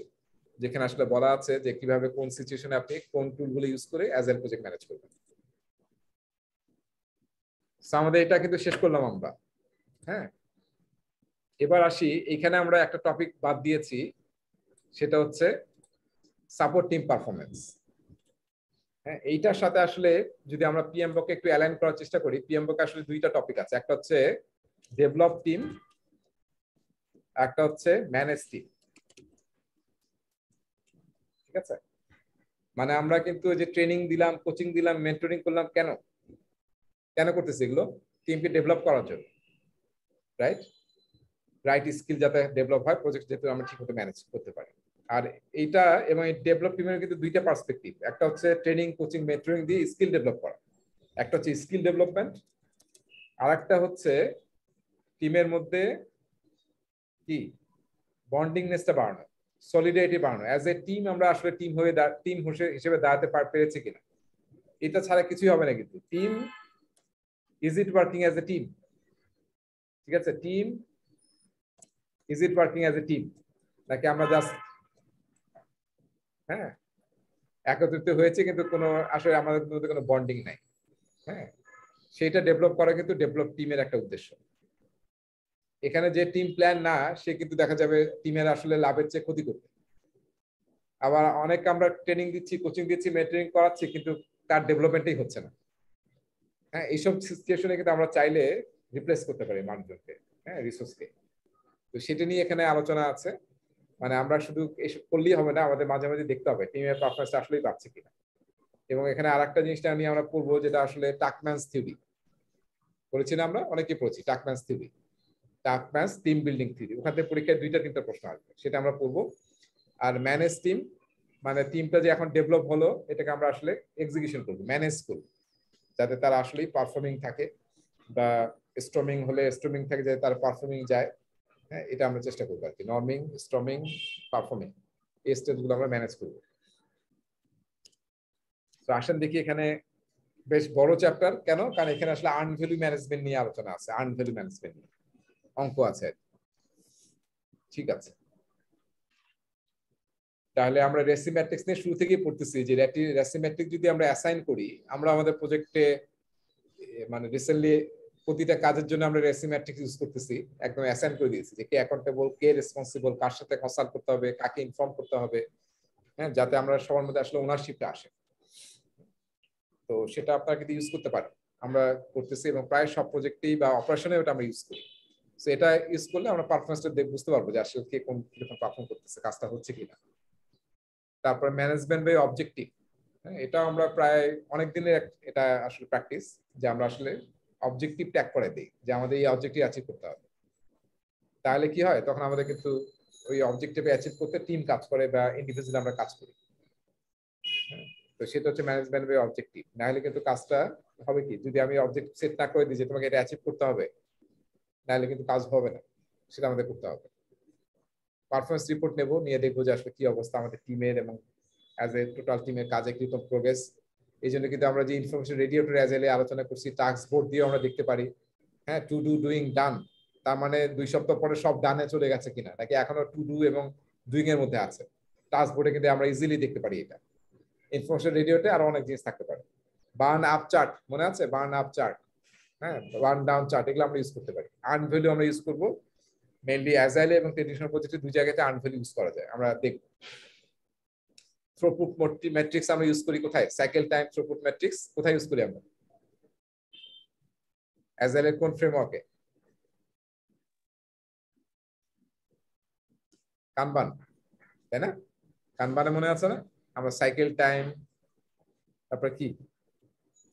যেখানে আসলে বলা আছে যে কিভাবে কোন সিচুয়েশনে আপনি কোন টুল গুলো ইউজ করে অ্যাজ এল প্রজেক্ট ম্যানেজ করবেন আমাদের এটা কিন্তু শেষ করলাম আমরা হ্যাঁ এবার আসি এখানে আমরা একটা টপিক বাদ দিয়েছি সেটা হচ্ছে সাপোর্ট টিম পারফরমেন্স হ্যাঁ এইটার সাথে আসলে যদি আমরা বকে একটু অ্যালাইন করার চেষ্টা করি বকে আসলে দুইটা টপিক আছে একটা হচ্ছে ডেভেলপ টিম একটা হচ্ছে ম্যানেজ টিম আছে মানে আমরা কিন্তু যে ট্রেনিং দিলাম কোচিং দিলাম মেন্টরিং করলাম কেন কেন করতেছি এগুলো টিমকে ডেভেলপ করার জন্য রাইট রাইট স্কিল যাতে ডেভেলপ হয় প্রজেক্ট যাতে আমরা ঠিক মতো ম্যানেজ করতে পারি আর এইটা এবং এই ডেভেলপ টিমের কিন্তু দুইটা পার্সপেক্টিভ একটা হচ্ছে ট্রেনিং কোচিং মেন্টরিং দিয়ে স্কিল ডেভেলপ করা একটা হচ্ছে স্কিল ডেভেলপমেন্ট আর একটা হচ্ছে টিমের মধ্যে কি বন্ডিংনেসটা বাড়ানো সলিডারিটি বাড়ানো অ্যাজ এ টিম আমরা আসলে টিম হয়ে টিম হিসেবে দাঁড়াতে পেরেছি কিনা এটা ছাড়া কিছুই হবে না কিন্তু team is it working as a team ঠিক আছে team is it working as a team নাকি আমরা জাস্ট হ্যাঁ একত্রিত হয়েছে কিন্তু কোনো আসলে আমাদের মধ্যে কোনো বন্ডিং নাই হ্যাঁ সেটা ডেভেলপ করা কিন্তু ডেভেলপ টিমের একটা উদ্দেশ্য এখানে যে টিম প্ল্যান না সে কিন্তু দেখা যাবে টিমের আসলে লাভের চেয়ে ক্ষতি করবে আবার অনেক আমরা ট্রেনিং দিচ্ছি কোচিং দিচ্ছি মেন্টেনিং করাচ্ছি কিন্তু তার ডেভেলপমেন্টই হচ্ছে না হ্যাঁ এইসব সিচুয়েশনে কিন্তু আমরা চাইলে রিপ্লেস করতে পারি মানুষজনকে হ্যাঁ রিসোর্সকে তো সেটা নিয়ে এখানে আলোচনা আছে মানে আমরা শুধু এসব করলেই হবে না আমাদের মাঝে মাঝে দেখতে হবে টিমের পারফরমেন্স আসলেই পাচ্ছে কিনা এবং এখানে আর একটা জিনিসটা নিয়ে আমরা পড়বো যেটা আসলে টাকম্যান্স থিউরি বলেছি না আমরা অনেকে পড়েছি Tuckman's theory Tuckman team building theory ওখান থেকে পরীক্ষায় দুইটা তিনটা প্রশ্ন আসবে সেটা আমরা করবো আর ম্যানেজ টিম মানে টিমটা যে এখন ডেভেলপ হলো এটাকে আমরা আসলে এক্সিকিউশন করবো ম্যানেজ করবো যাতে তারা আসলেই পারফর্মিং থাকে বা স্ট্রমিং হলে স্ট্রমিং থাকে যাতে তার পারফর্মিং যায় হ্যাঁ এটা আমরা চেষ্টা করবো আর কি নর্মিং স্ট্রমিং পারফর্মিং এই স্টেজগুলো আমরা ম্যানেজ করবো তো আসেন দেখি এখানে বেশ বড় চ্যাপ্টার কেন কারণ এখানে আসলে আর্ন ম্যানেজমেন্ট নিয়ে আলোচনা আছে আর্ন ম্যানেজমেন্ট নিয়ে অঙ্ক আছে ঠিক আছে তাহলে আমরা রেসি ম্যাট্রিক্স নিয়ে শুরু থেকেই পড়তেছি যে রেসি ম্যাট্রিক্স যদি আমরা অ্যাসাইন করি আমরা আমাদের প্রজেক্টে মানে রিসেন্টলি প্রতিটা কাজের জন্য আমরা রেসি ম্যাট্রিক্স ইউজ করতেছি একদম অ্যাসাইন করে দিয়েছি যে কে অ্যাকাউন্টেবল কে রেসপন্সিবল কার সাথে কনসাল্ট করতে হবে কাকে ইনফর্ম করতে হবে হ্যাঁ যাতে আমরা সবার মধ্যে আসলে ওনারশিপটা আসে তো সেটা আপনারা কিন্তু ইউজ করতে পারেন আমরা করতেছি এবং প্রায় সব প্রজেক্টেই বা অপারেশনে ওটা আমরা ইউজ করি সো এটা ইউজ করলে আমরা পারফরমেন্সটা দেখ বুঝতে পারবো যে আসলে কে কোন কিরকম পারফর্ম করতেছে কাজটা হচ্ছে কিনা তারপরে ম্যানেজমেন্ট বাই অবজেক্টিভ এটা আমরা প্রায় অনেক দিনের এটা আসলে প্র্যাকটিস যে আমরা আসলে অবজেক্টিভ ট্যাগ করে দিই যে আমাদের এই অবজেক্টিভ অ্যাচিভ করতে হবে তাহলে কি হয় তখন আমাদের কিন্তু ওই অবজেক্টিভ অ্যাচিভ করতে টিম কাজ করে বা ইন্ডিভিজুয়াল আমরা কাজ করি হ্যাঁ, তো সেটা হচ্ছে ম্যানেজমেন্ট বাই অবজেক্টিভ নাহলে কিন্তু কাজটা হবে কি যদি আমি অবজেক্টিভ সেট না করে দিই যে তোমাকে এটা অ্যাচিভ করতে হবে নাহলে কিন্তু কাজ হবে না সেটা আমাদের করতে হবে পারফরমেন্স রিপোর্ট নেব নিয়ে দেখবো যে আসলে কি অবস্থা আমাদের টিমের এবং অ্যাজ এ টোটাল টিমের কাজে কিরকম প্রোগ্রেস এই জন্য কিন্তু আমরা যে ইনফরমেশন অ্যাজ এলে আলোচনা করছি টাস্ক বোর্ড দিয়েও আমরা দেখতে পারি হ্যাঁ টু ডু ডুইং ডান তার মানে দুই সপ্তাহ পরে সব ডানে চলে গেছে কিনা নাকি এখনো টু ডু এবং ডুইং এর মধ্যে আছে টাস্ক বোর্ডে কিন্তু আমরা ইজিলি দেখতে পারি এটা ইনফরমেশন রেডিওতে আরো অনেক জিনিস থাকতে পারে বার্ন আপ চার্ট মনে আছে বার্ন আপ চার্ট হ্যাঁ রান ডাউন চার্ট এগুলো আমরা ইউজ করতে পারি আর্ন আমরা ইউজ করবো মেনলি অ্যাজাইলে এবং ট্রেডিশনাল প্রজেক্টে দুই জায়গাতে আর্ন ইউজ করা যায় আমরা দেখব থ্রোপুট ম্যাট্রিক্স আমরা ইউজ করি কোথায় সাইকেল টাইম থ্রোপুট ম্যাট্রিক্স কোথায় ইউজ করি আমরা অ্যাজাইলের কোন ফ্রেমওয়ার্কে কানবান তাই না কানবানে মনে আছে না আমরা সাইকেল টাইম তারপরে কি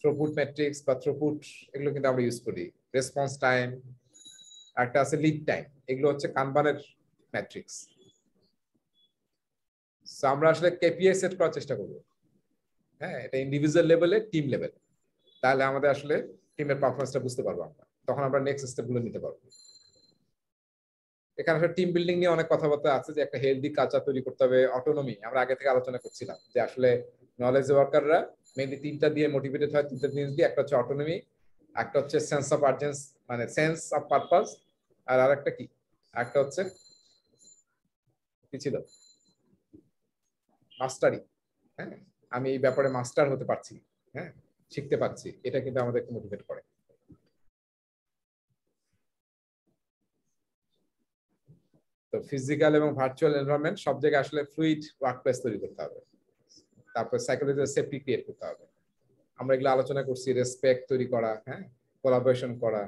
থ্রোপুট মেট্রিক্স বা থ্রোপুট এগুলো কিন্তু আমরা ইউজ করি রেসপন্স টাইম একটা আছে লিড টাইম এগুলো হচ্ছে কানবানের ম্যাট্রিক্স আমরা আসলে কেপিআই সেট করার চেষ্টা করব হ্যাঁ এটা ইন্ডিভিজুয়াল লেভেলে টিম লেভেলে তাহলে আমাদের আসলে টিমের পারফরমেন্সটা বুঝতে পারবো আমরা তখন আমরা নেক্সট স্টেপগুলো নিতে পারবো এখানে আসলে টিম বিল্ডিং নিয়ে অনেক কথাবার্তা আছে যে একটা হেলদি কালচার তৈরি করতে হবে অটোনমি আমরা আগে থেকে আলোচনা করছিলাম যে আসলে নলেজ ওয়ার্কাররা মেনলি তিনটা দিয়ে মোটিভেটেড হয় তিনটা জিনিস দিয়ে একটা হচ্ছে অটোনমি একটা হচ্ছে সেন্স অফ আর্জেন্স মানে সেন্স অফ পারপাস আর একটা কি একটা হচ্ছে কি ছিল মাস্টারি হ্যাঁ আমি এই ব্যাপারে মাস্টার হতে পারছি হ্যাঁ শিখতে পারছি এটা কিন্তু আমাদেরকে মোটিভেট করে তো ফিজিক্যাল এবং ভার্চুয়াল এনভায়রনমেন্ট সব জায়গায় আসলে ফ্লুইড ওয়ার্কপ্লেস তৈরি করতে হবে তারপর সাইকোলজিক্যাল সেফটি ক্রিয়েট করতে হবে আমরা এগুলো আলোচনা করছি রেসপেক্ট তৈরি করা হ্যাঁ কোলাবোরেশন করা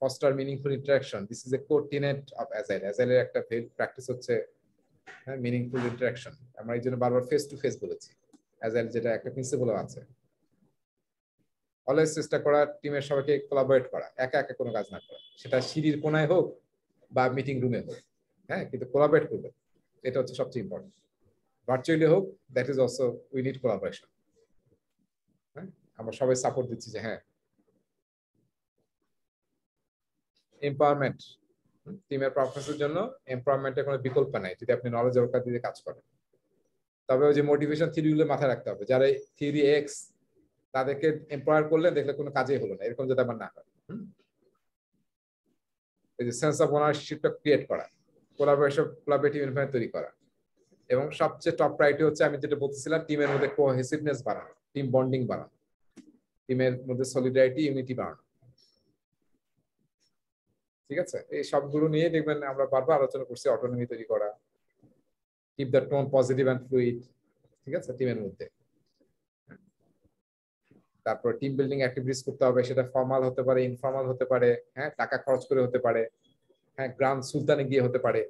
foster meaningful interaction this is a core of agile অ্যাজাইলের একটা প্র্যাকটিস হচ্ছে হ্যাঁ মিনিংফুল ইন্টারাকশন আমরা এই জন্য বারবার ফেস টু ফেস বলেছি অ্যাজাইল যেটা একটা প্রিন্সিপালও আছে অলওয়েজ চেষ্টা করা টিমের সবাইকে কোলাবোরেট করা একা একা কোনো কাজ না করা সেটা সিঁড়ির কোনায় হোক বা মিটিং রুমে হোক হ্যাঁ কিন্তু কোলাবোরেট করবে এটা হচ্ছে সবচেয়ে ইম্পর্টেন্ট ভার্চুয়ালি হোক that is also we need collaboration হ্যাঁ আমরা সবাই সাপোর্ট দিচ্ছি যে হ্যাঁ এমপাওয়ারমেন্ট টিমের পারফরমেন্সের জন্য এমপাওয়ারমেন্টের কোনো বিকল্প নাই যদি আপনি নলেজ ওয়ার্কার দিয়ে কাজ করেন তবে ওই যে মোটিভেশন থিওরিগুলো মাথায় রাখতে হবে যারা থিওরি এক্স তাদেরকে এমপ্লয়ার করলে দেখলে কোনো কাজেই হলো না এরকম যদি আমার না হয় এই যে সেন্স অফ ওনারশিপটা ক্রিয়েট করা কোলাবরেশন কোলাবরেটিভ এনভায়রমেন্ট তৈরি করা এবং সবচেয়ে টপ প্রায়োরিটি হচ্ছে আমি যেটা বলতেছিলাম টিমের মধ্যে কোহেসিভনেস বাড়ানো টিম বন্ডিং বাড়ানো টিমের মধ্যে সলিডারিটি ইউনিটি বাড়ানো ঠিক আছে এই সবগুলো নিয়ে দেখবেন আমরা বারবার আলোচনা করছি অটোনমি তৈরি করা keep the tone positive and fluid ঠিক আছে টিমের মধ্যে তারপর টিম বিল্ডিং অ্যাক্টিভিটিস করতে হবে সেটা ফর্মাল হতে পারে ইনফর্মাল হতে পারে হ্যাঁ টাকা খরচ করে হতে পারে হ্যাঁ গ্রাম সুলতানে গিয়ে হতে পারে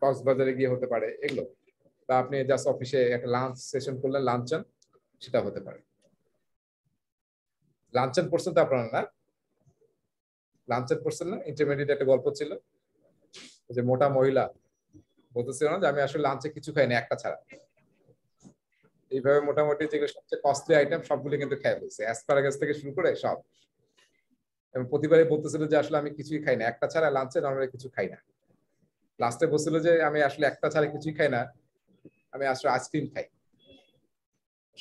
কক্সবাজারে গিয়ে হতে পারে এগুলো বা আপনি জাস্ট অফিসে একটা লাঞ্চ সেশন করলেন লাঞ্চন সেটা হতে পারে লাঞ্চন পড়ছেন তো আপনারা না লাঞ্চন পড়ছেন না ইন্টারমিডিয়েট একটা গল্প ছিল যে মোটা মহিলা বলতেছিল না যে আমি আসলে লাঞ্চে কিছু খাই না একটা ছাড়া এইভাবে মোটামুটি যেগুলো সবচেয়ে কস্টলি আইটেম সবগুলো কিন্তু খেয়ে ফেলছে অ্যাসপারাগাস থেকে শুরু করে সব এবং প্রতিবারই বলতেছিল যে আসলে আমি কিছুই খাই না একটা ছাড়া লাঞ্চে নর্মালি কিছু খাই না লাস্টে বলছিল যে আমি আসলে একটা ছাড়া কিছুই খাই না আমি আসলে আইসক্রিম খাই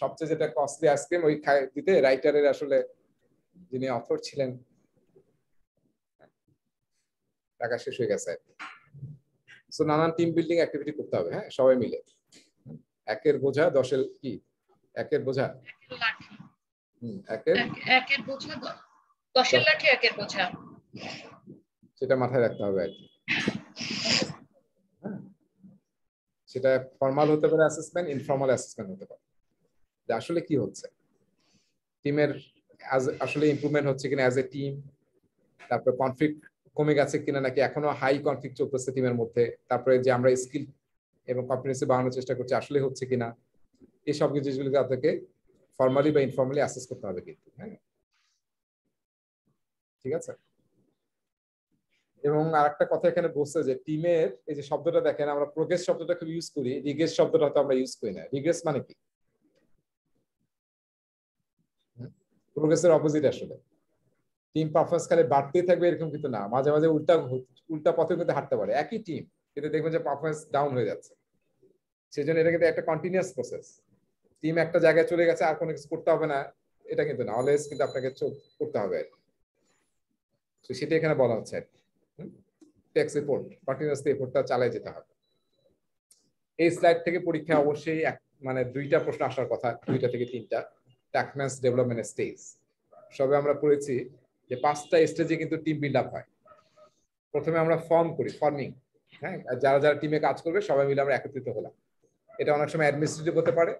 সবচেয়ে যেটা কস্টলি আইসক্রিম ওই খাই দিতে রাইটারের আসলে যিনি অথর ছিলেন টাকা শেষ হয়ে গেছে সো নানান টিম বিল্ডিং অ্যাক্টিভিটি করতে হবে হ্যাঁ সবাই মিলে একের বোঝা দশের কি একের বোঝা একের একের বোঝা সেটা মাথায় রাখতে হবে আর কি সেটা ফর্মাল হতে পারে অ্যাসেসমেন্ট ইনফর্মাল অ্যাসেসমেন্ট হতে পারে যে আসলে কি হচ্ছে টিমের আসলে ইমপ্রুভমেন্ট হচ্ছে কিনা অ্যাজ এ টিম তারপরে কনফ্লিক্ট কমে গেছে কিনা নাকি এখনো হাই কনফ্লিক্ট চলতেছে টিমের মধ্যে তারপরে যে আমরা স্কিল এবং কনফিডেন্সে বাড়ানোর চেষ্টা করছি আসলে হচ্ছে কিনা এই সব জিনিসগুলিকে আপনাকে ফর্মালি বা ইনফর্মালি অ্যাসেস করতে হবে কিন্তু হ্যাঁ ঠিক আছে এবং আর একটা কথা এখানে বলছে যে টিমের এই যে শব্দটা দেখেন আমরা প্রোগ্রেস শব্দটা খুব ইউজ করি রিগ্রেস শব্দটা হয়তো আমরা ইউজ করি না রিগ্রেস মানে কি প্রোগ্রেসের অপোজিট আসলে টিম পারফরমেন্স খালি বাড়তেই থাকবে এরকম কিন্তু না মাঝে মাঝে উল্টা উল্টা পথে কিন্তু হাঁটতে পারে একই টিম কিন্তু দেখবেন যে পারফরমেন্স ডাউন হয়ে যাচ্ছে সেই জন্য এটা কিন্তু একটা কন্টিনিউয়াস প্রসেস টিম একটা জায়গায় চলে গেছে আর কোনো কিছু করতে হবে না এটা কিন্তু না অলওয়েজ কিন্তু আপনাকে করতে হবে তো সেটা এখানে বলা হচ্ছে আর কি ট্যাক্স রিপোর্ট কন্টিনিউসলি এফোর্টটা চালিয়ে যেতে হবে এই স্লাইড থেকে পরীক্ষা অবশ্যই এক মানে দুইটা প্রশ্ন আসার কথা দুইটা থেকে তিনটা ট্যাকম্যান্স ডেভেলপমেন্ট স্টেজ সবে আমরা পড়েছি যে পাঁচটা স্টেজে কিন্তু টিম বিল্ড আপ হয় প্রথমে আমরা ফর্ম করি ফর্মিং হ্যাঁ যারা যারা টিমে কাজ করবে সবাই মিলে আমরা একত্রিত হলাম এটা অনেক সময় অ্যাডমিনিস্ট্রেটিভ হতে পারে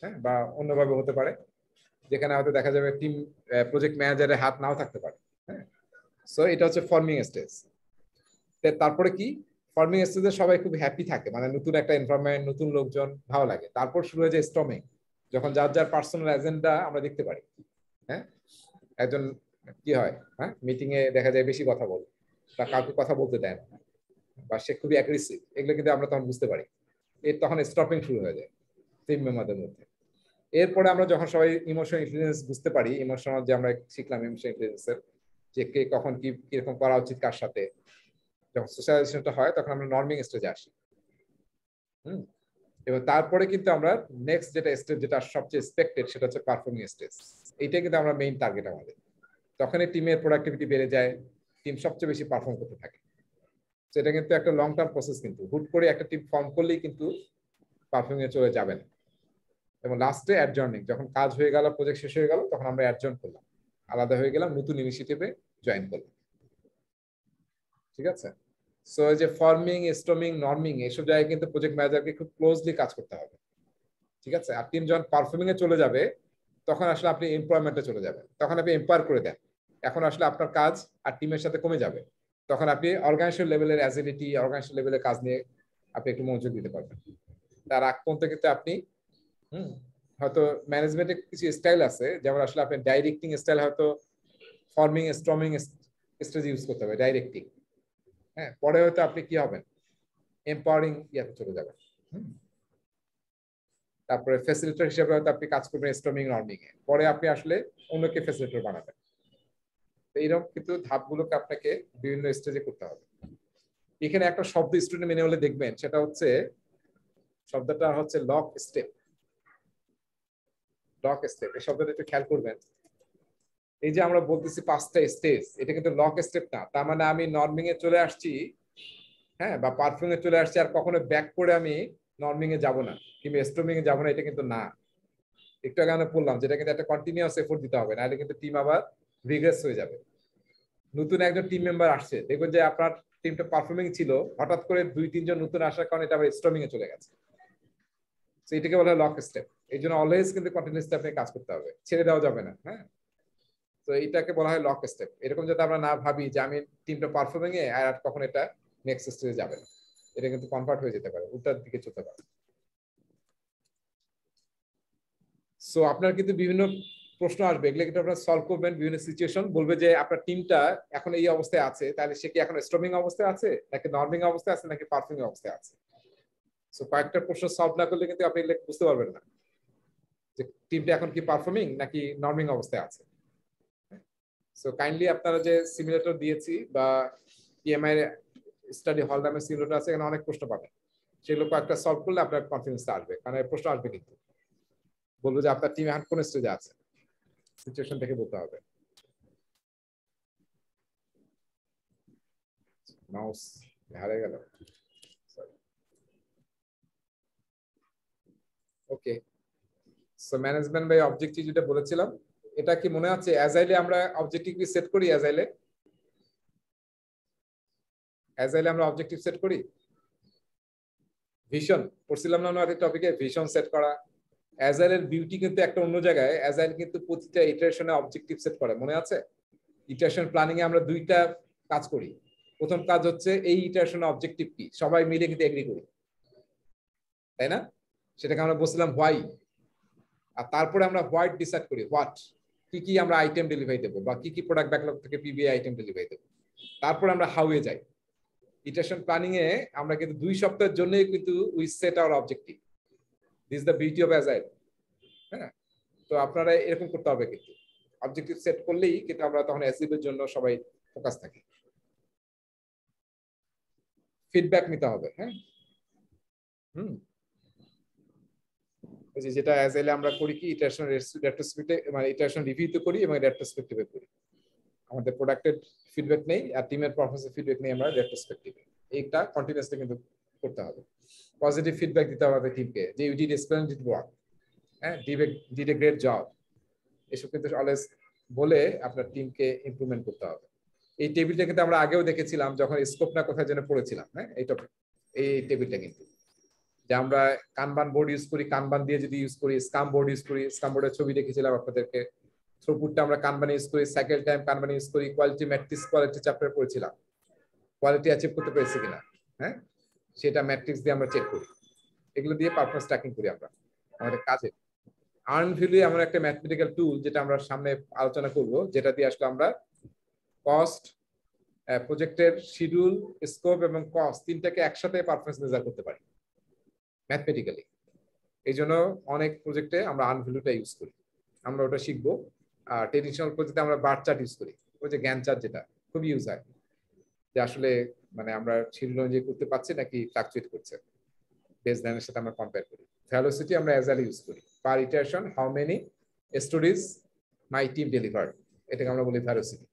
হ্যাঁ বা অন্যভাবে হতে পারে যেখানে হয়তো দেখা যাবে টিম প্রজেক্ট ম্যানেজারের হাত নাও থাকতে পারে হ্যাঁ সো এটা হচ্ছে ফর্মিং স্টেজ তারপরে কি ফার্মিং স্টেজে সবাই খুব হ্যাপি থাকে মানে নতুন একটা এনভারনমেন্ট নতুন লোকজন ভালো লাগে তারপর শুরু হয়ে যায় স্টমিং যখন যার যার পার্সোনাল এজেন্ডা আমরা দেখতে পারি হ্যাঁ একজন কি হয় হ্যাঁ মিটিং এ দেখা যায় বেশি কথা বলে বা কাউকে কথা বলতে দেয় না বা সে খুবই অ্যাগ্রেসিভ এগুলো কিন্তু আমরা তখন বুঝতে পারি এর তখন স্টপিং শুরু হয়ে যায় টিম মেম্বারদের মধ্যে এরপরে আমরা যখন সবাই ইমোশনাল ইন্টেলিজেন্স বুঝতে পারি ইমোশনাল যে আমরা শিখলাম ইমোশনাল ইন্টেলিজেন্সের যে কে কখন কি কিরকম করা উচিত কার সাথে যখন সোশ্যালাইজেশনটা হয় তখন আমরা নর্মিং স্টেজে আসি হুম এবং তারপরে কিন্তু আমরা নেক্সট যেটা স্টেজ যেটা সবচেয়ে এক্সপেক্টেড সেটা হচ্ছে পারফর্মিং স্টেজ এইটাই কিন্তু আমরা মেইন টার্গেট আমাদের তখন এই টিমের প্রোডাক্টিভিটি বেড়ে যায় টিম সবচেয়ে বেশি পারফর্ম করতে থাকে সেটা কিন্তু একটা লং টার্ম প্রসেস কিন্তু হুট করে একটা টিম ফর্ম করলেই কিন্তু পারফর্মিং এ চলে যাবেন এবং লাস্টে অ্যাডজর্নিং যখন কাজ হয়ে গেল প্রজেক্ট শেষ হয়ে গেল তখন আমরা অ্যাডজর্ন করলাম আলাদা হয়ে গেলাম নতুন ইনিশিয়েটিভে জয়েন করলাম ঠিক আছে সো যে ফর্মিং স্টমিং নর্মিং এসব জায়গায় কিন্তু প্রজেক্ট ম্যানেজারকে খুব ক্লোজলি কাজ করতে হবে ঠিক আছে আর টিম যখন পারফর্মিং এ চলে যাবে তখন আসলে আপনি এমপ্লয়মেন্টে চলে যাবেন তখন আপনি এম্পায়ার করে দেন এখন আসলে আপনার কাজ আর টিমের সাথে কমে যাবে তখন আপনি অর্গানাইজেশন লেভেলের অ্যাজিলিটি অর্গানাইজেশন লেভেলের কাজ নিয়ে আপনি একটু মনোযোগ দিতে পারবেন তার আগ পর্যন্ত কিন্তু আপনি হুম হয়তো ম্যানেজমেন্টের কিছু স্টাইল আছে যেমন আসলে আপনি ডাইরেক্টিং স্টাইল হয়তো ফর্মিং স্ট্রমিং স্ট্রেজি ইউজ করতে হবে ডাইরেক্টিং হ্যাঁ পরে হয়তো আপনি কি হবেন এম্পাওয়ারিং ইয়াতে চলে যাবেন তারপরে ফেসিলিটার হিসেবে হয়তো আপনি কাজ করবেন স্টমিং নর্মিং এ পরে আপনি আসলে অন্যকে ফেসিলিটার বানাবেন এইরকম কিন্তু ধাপগুলোকে আপনাকে বিভিন্ন স্টেজে করতে হবে এখানে একটা শব্দ স্টুডেন্ট মেনে হলে দেখবেন সেটা হচ্ছে শব্দটা হচ্ছে লক স্টেপ লক স্টেপ এই শব্দটা একটু খেয়াল করবেন এই যে আমরা বলতেছি পাঁচটা স্টেজ এটা কিন্তু লক স্টেপ না তার মানে আমি নর্মিং এ চলে আসছি হ্যাঁ বা এ চলে আসছি আর কখনো ব্যাক করে আমি নর্মিং এ যাব না কিংবা স্ট্রমিং এ যাবো না এটা কিন্তু না একটু আগে আমরা বললাম যেটা কিন্তু একটা কন্টিনিউয়াস এফোর্ট দিতে হবে নাহলে কিন্তু টিম আবার রিগ্রেস হয়ে যাবে নতুন একজন টিম মেম্বার আসছে দেখবেন যে আপনার টিমটা পারফর্মিং ছিল হঠাৎ করে দুই তিনজন নতুন আসার কারণে এটা আবার স্ট্রমিং এ চলে গেছে এটাকে বলা হয় লক স্টেপ এই জন্য অলওয়েজ কিন্তু কন্টিনিউ স্টেপে কাজ করতে হবে ছেড়ে দেওয়া যাবে না হ্যাঁ তো এটাকে বলা হয় লক স্টেপ এরকম যাতে আমরা না ভাবি যে আমি টিমটা পারফর্মিং এ আর কখন এটা নেক্সট স্টেজে যাবে না এটা কিন্তু কনভার্ট হয়ে যেতে পারে উল্টার দিকে চলতে পারে সো আপনার কিন্তু বিভিন্ন প্রশ্ন আসবে এগুলো কিন্তু আপনার সলভ করবেন বিভিন্ন সিচুয়েশন বলবে যে আপনার টিমটা এখন এই অবস্থায় আছে তাহলে সে কি এখন স্ট্রমিং অবস্থায় আছে নাকি নর্মিং অবস্থায় আছে নাকি পারফর্মিং অবস্থায় আছে সো কয়েকটা প্রশ্ন সলভ না করলে কিন্তু আপনি বুঝতে পারবেন না যে টিমটা এখন কি পারফর্মিং নাকি নর্মিং অবস্থায় আছে সো কাইন্ডলি আপনারা যে সিমুলেটর দিয়েছি বা পিএমআই স্টাডি হল নামে সিমুলেটর আছে এখানে অনেক প্রশ্ন পাবেন সেগুলো একটা সলভ করলে আপনার কনফিডেন্স আসবে কারণ প্রশ্ন আসবে কিন্তু বলবো যে আপনার টিম এখন কোন স্টেজে আছে সিচুয়েশন দেখে বলতে হবে মাউস হারে গেল okay so management by objective যেটা বলেছিলাম এটা কি মনে আছে অ্যাজাইলে আমরা অবজেক্টিভ সেট করি অ্যাজাইলে অ্যাজাইলে আমরা অবজেক্টিভ সেট করি ভিশন পড়ছিলাম না একটা টপিকে ভিশন সেট করা অ্যাজাইলের বিউটি কিন্তু একটা অন্য জায়গায় অ্যাজাইল কিন্তু প্রতিটা ইটারেশনে অবজেক্টিভ সেট করে মনে আছে ইটারেশন প্ল্যানিং এ আমরা দুইটা কাজ করি প্রথম কাজ হচ্ছে এই ইটারেশনে অবজেক্টিভ কি সবাই মিলে কিন্তু এগ্রি করি তাই না সেটাকে আমরা বলছিলাম হোয়াই আর তারপরে আমরা হোয়াইট ডিসাইড করি হোয়াট কি কি আমরা আইটেম ডেলিভারি দেবো বা কি কি প্রোডাক্ট ব্যাকলগ থেকে পিবিআই আইটেম ডেলিভারি দেবো তারপর আমরা হাউয়ে যাই ইটারেশন প্ল্যানিং এ আমরা কিন্তু দুই সপ্তাহের জন্যই কিন্তু we set our objective this the beauty of agile হ্যাঁ তো আপনারা এরকম করতে হবে কিন্তু অবজেক্টিভ সেট করলেই কিন্তু আমরা তখন অ্যাচিভের জন্য সবাই ফোকাস থাকি ফিডব্যাক নিতে হবে হ্যাঁ হুম যেটা অ্যাজ এলে আমরা করি কি ইটারেশন রেট্রোস্পেক্টে মানে ইটারেশন রিভিউতে করি এবং রেট্রোস্পেক্টিভে করি আমাদের প্রোডাক্টের ফিডব্যাক নেই আর টিমের পারফরমেন্সের ফিডব্যাক নেই আমরা রেট্রোস্পেক্টিভে এইটা কন্টিনিউসলি কিন্তু করতে হবে পজিটিভ ফিডব্যাক দিতে হবে আমাদের টিমকে যে ইউ ডিড এক্সপ্লেন্ডিড ওয়ার্ক হ্যাঁ did did a great job এসব কিন্তু অলওয়েজ বলে আপনার টিমকে ইমপ্রুভমেন্ট করতে হবে এই টেবিলটা কিন্তু আমরা আগেও দেখেছিলাম যখন স্কোপ না কোথায় যেন পড়েছিলাম হ্যাঁ এই টপিক এই টেবিলটা কিন্তু যে আমরা কানবান বোর্ড ইউজ করি কানবান দিয়ে যদি ইউজ করি স্কাম বোর্ড ইউজ করি স্কাম বোর্ডের ছবি দেখেছিলাম আপনাদেরকে থ্রুপুটটা আমরা কানবান ইউজ করি সাইকেল টাইম কানবান ইউজ করি কোয়ালিটি ম্যাট্রিক্স কোয়ালিটি চ্যাপ্টার পড়েছিলাম কোয়ালিটি অ্যাচিভ করতে পেরেছি কিনা হ্যাঁ সেটা ম্যাট্রিক্স দিয়ে আমরা চেক করি এগুলো দিয়ে পারফরমেন্স ট্র্যাকিং করি আমরা আমাদের কাজে আর্ন ভ্যালু আমার একটা ম্যাথমেটিক্যাল টুল যেটা আমরা সামনে আলোচনা করব যেটা দিয়ে আসলে আমরা কস্ট প্রজেক্টের শিডিউল স্কোপ এবং কস্ট তিনটাকে একসাথে পারফরমেন্স মেজার করতে পারি ম্যাথমেটিক্যালি এই জন্য অনেক প্রজেক্টে আমরা আনভ্যালুটা ইউজ করি আমরা ওটা শিখবো আর ট্রেডিশনাল প্রজেক্টে আমরা বার চার্ট ইউজ করি ওই যে জ্ঞান চার্ট যেটা খুব ইউজ হয় যে আসলে মানে আমরা শিডিউল অনুযায়ী করতে পারছি নাকি ফ্লাকচুয়েট করছে বেস লাইনের সাথে আমরা কম্পেয়ার করি ভ্যালোসিটি আমরা অ্যাজ অ্যাজাল ইউজ করি per iteration how many stories my team delivered এটাকে আমরা বলি ভ্যালোসিটি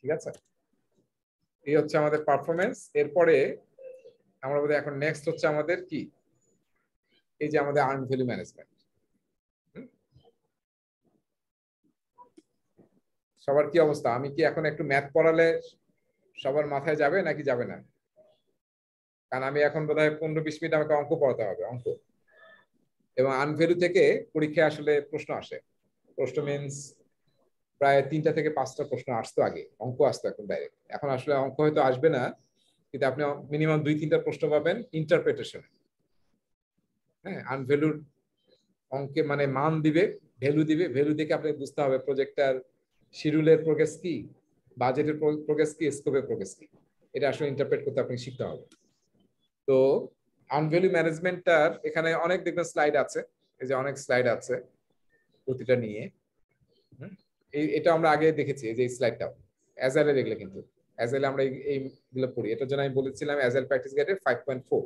ঠিক আছে এই হচ্ছে আমাদের পারফরমেন্স এরপরে আমরা বোধহয় এখন নেক্সট হচ্ছে আমাদের কি এই যে আমাদের আর্ন ভ্যালু ম্যানেজমেন্ট সবার কি অবস্থা আমি কি এখন একটু ম্যাথ পড়ালে সবার মাথায় যাবে নাকি যাবে না কারণ আমি এখন বোধ হয় পনেরো বিশ মিনিট আমাকে অঙ্ক পড়াতে হবে অঙ্ক এবং আনভেলু থেকে পরীক্ষায় আসলে প্রশ্ন আসে প্রশ্ন মিনস প্রায় তিনটা থেকে পাঁচটা প্রশ্ন আসতো আগে অঙ্ক আসতো এখন ডাইরেক্ট এখন আসলে অঙ্ক হয়তো আসবে না কিন্তু আপনি মিনিমাম দুই তিনটা প্রশ্ন পাবেন ইন্টারপ্রিটেশন হ্যাঁ আনভ্যালুর অঙ্কে মানে মান দিবে ভ্যালু দিবে ভ্যালু দেখে আপনাকে বুঝতে হবে প্রজেক্টার শিডিউলের প্রোগ্রেস কি বাজেটের প্রোগ্রেস কি স্কোপের প্রোগ্রেস কি এটা আসলে ইন্টারপ্রেট করতে আপনি শিখতে হবে তো আনভ্যালু ম্যানেজমেন্টটার এখানে অনেক দেখবেন স্লাইড আছে এই যে অনেক স্লাইড আছে প্রতিটা নিয়ে এটা আমরা আগে দেখেছি যে স্লাইডটা অ্যাজারে দেখলে কিন্তু অ্যাজেল আমরা এইগুলো পড়ি এটার জন্য আমি বলেছিলাম অ্যাজেল প্র্যাকটিস গাইডের ফাইভ পয়েন্ট ফোর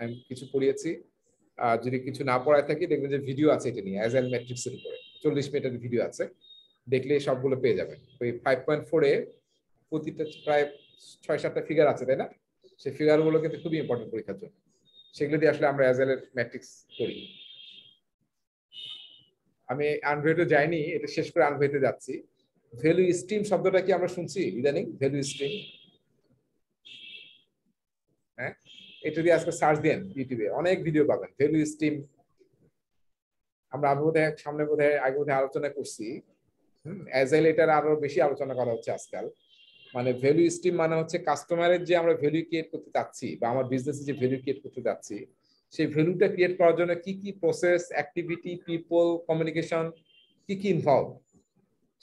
আমি কিছু পড়িয়েছি আর যদি কিছু না পড়ায় থাকি দেখবেন যে ভিডিও আছে এটা নিয়ে অ্যাজেল ম্যাট্রিক্সের উপরে চল্লিশ মিনিটের ভিডিও আছে দেখলে সবগুলো পেয়ে যাবেন ওই ফাইভ পয়েন্ট ফোরে প্রতিটা প্রায় ছয় সাতটা ফিগার আছে তাই না সেই ফিগারগুলো কিন্তু খুবই ইম্পর্টেন্ট পরীক্ষার জন্য সেগুলো দিয়ে আসলে আমরা অ্যাজেলের ম্যাট্রিক্স করি আমি আনভেটে যাইনি এটা শেষ করে আনভেটে যাচ্ছি ভ্যালু স্ট্রিম শব্দটা কি আমরা শুনছি ইদানিং ভ্যালু স্ট্রিম হ্যাঁ এটা দিয়ে আজকে সার্চ দেন ইউটিউবে অনেক ভিডিও পাবেন ভ্যালু স্ট্রিম আমরা আগে বোধহয় সামনে বোধহয় আগে বোধহয় আলোচনা করছি অ্যাজাইল এটার আরো বেশি আলোচনা করা হচ্ছে আজকাল মানে ভ্যালু স্ট্রিম মানে হচ্ছে কাস্টমারের যে আমরা ভ্যালু ক্রিয়েট করতে চাচ্ছি বা আমার বিজনেসে যে ভ্যালু ক্রিয়েট করতে চাচ্ছি সেই ভ্যালুটা ক্রিয়েট করার জন্য কি কি প্রসেস অ্যাক্টিভিটি পিপল কমিউনিকেশন কি কি ইনভলভ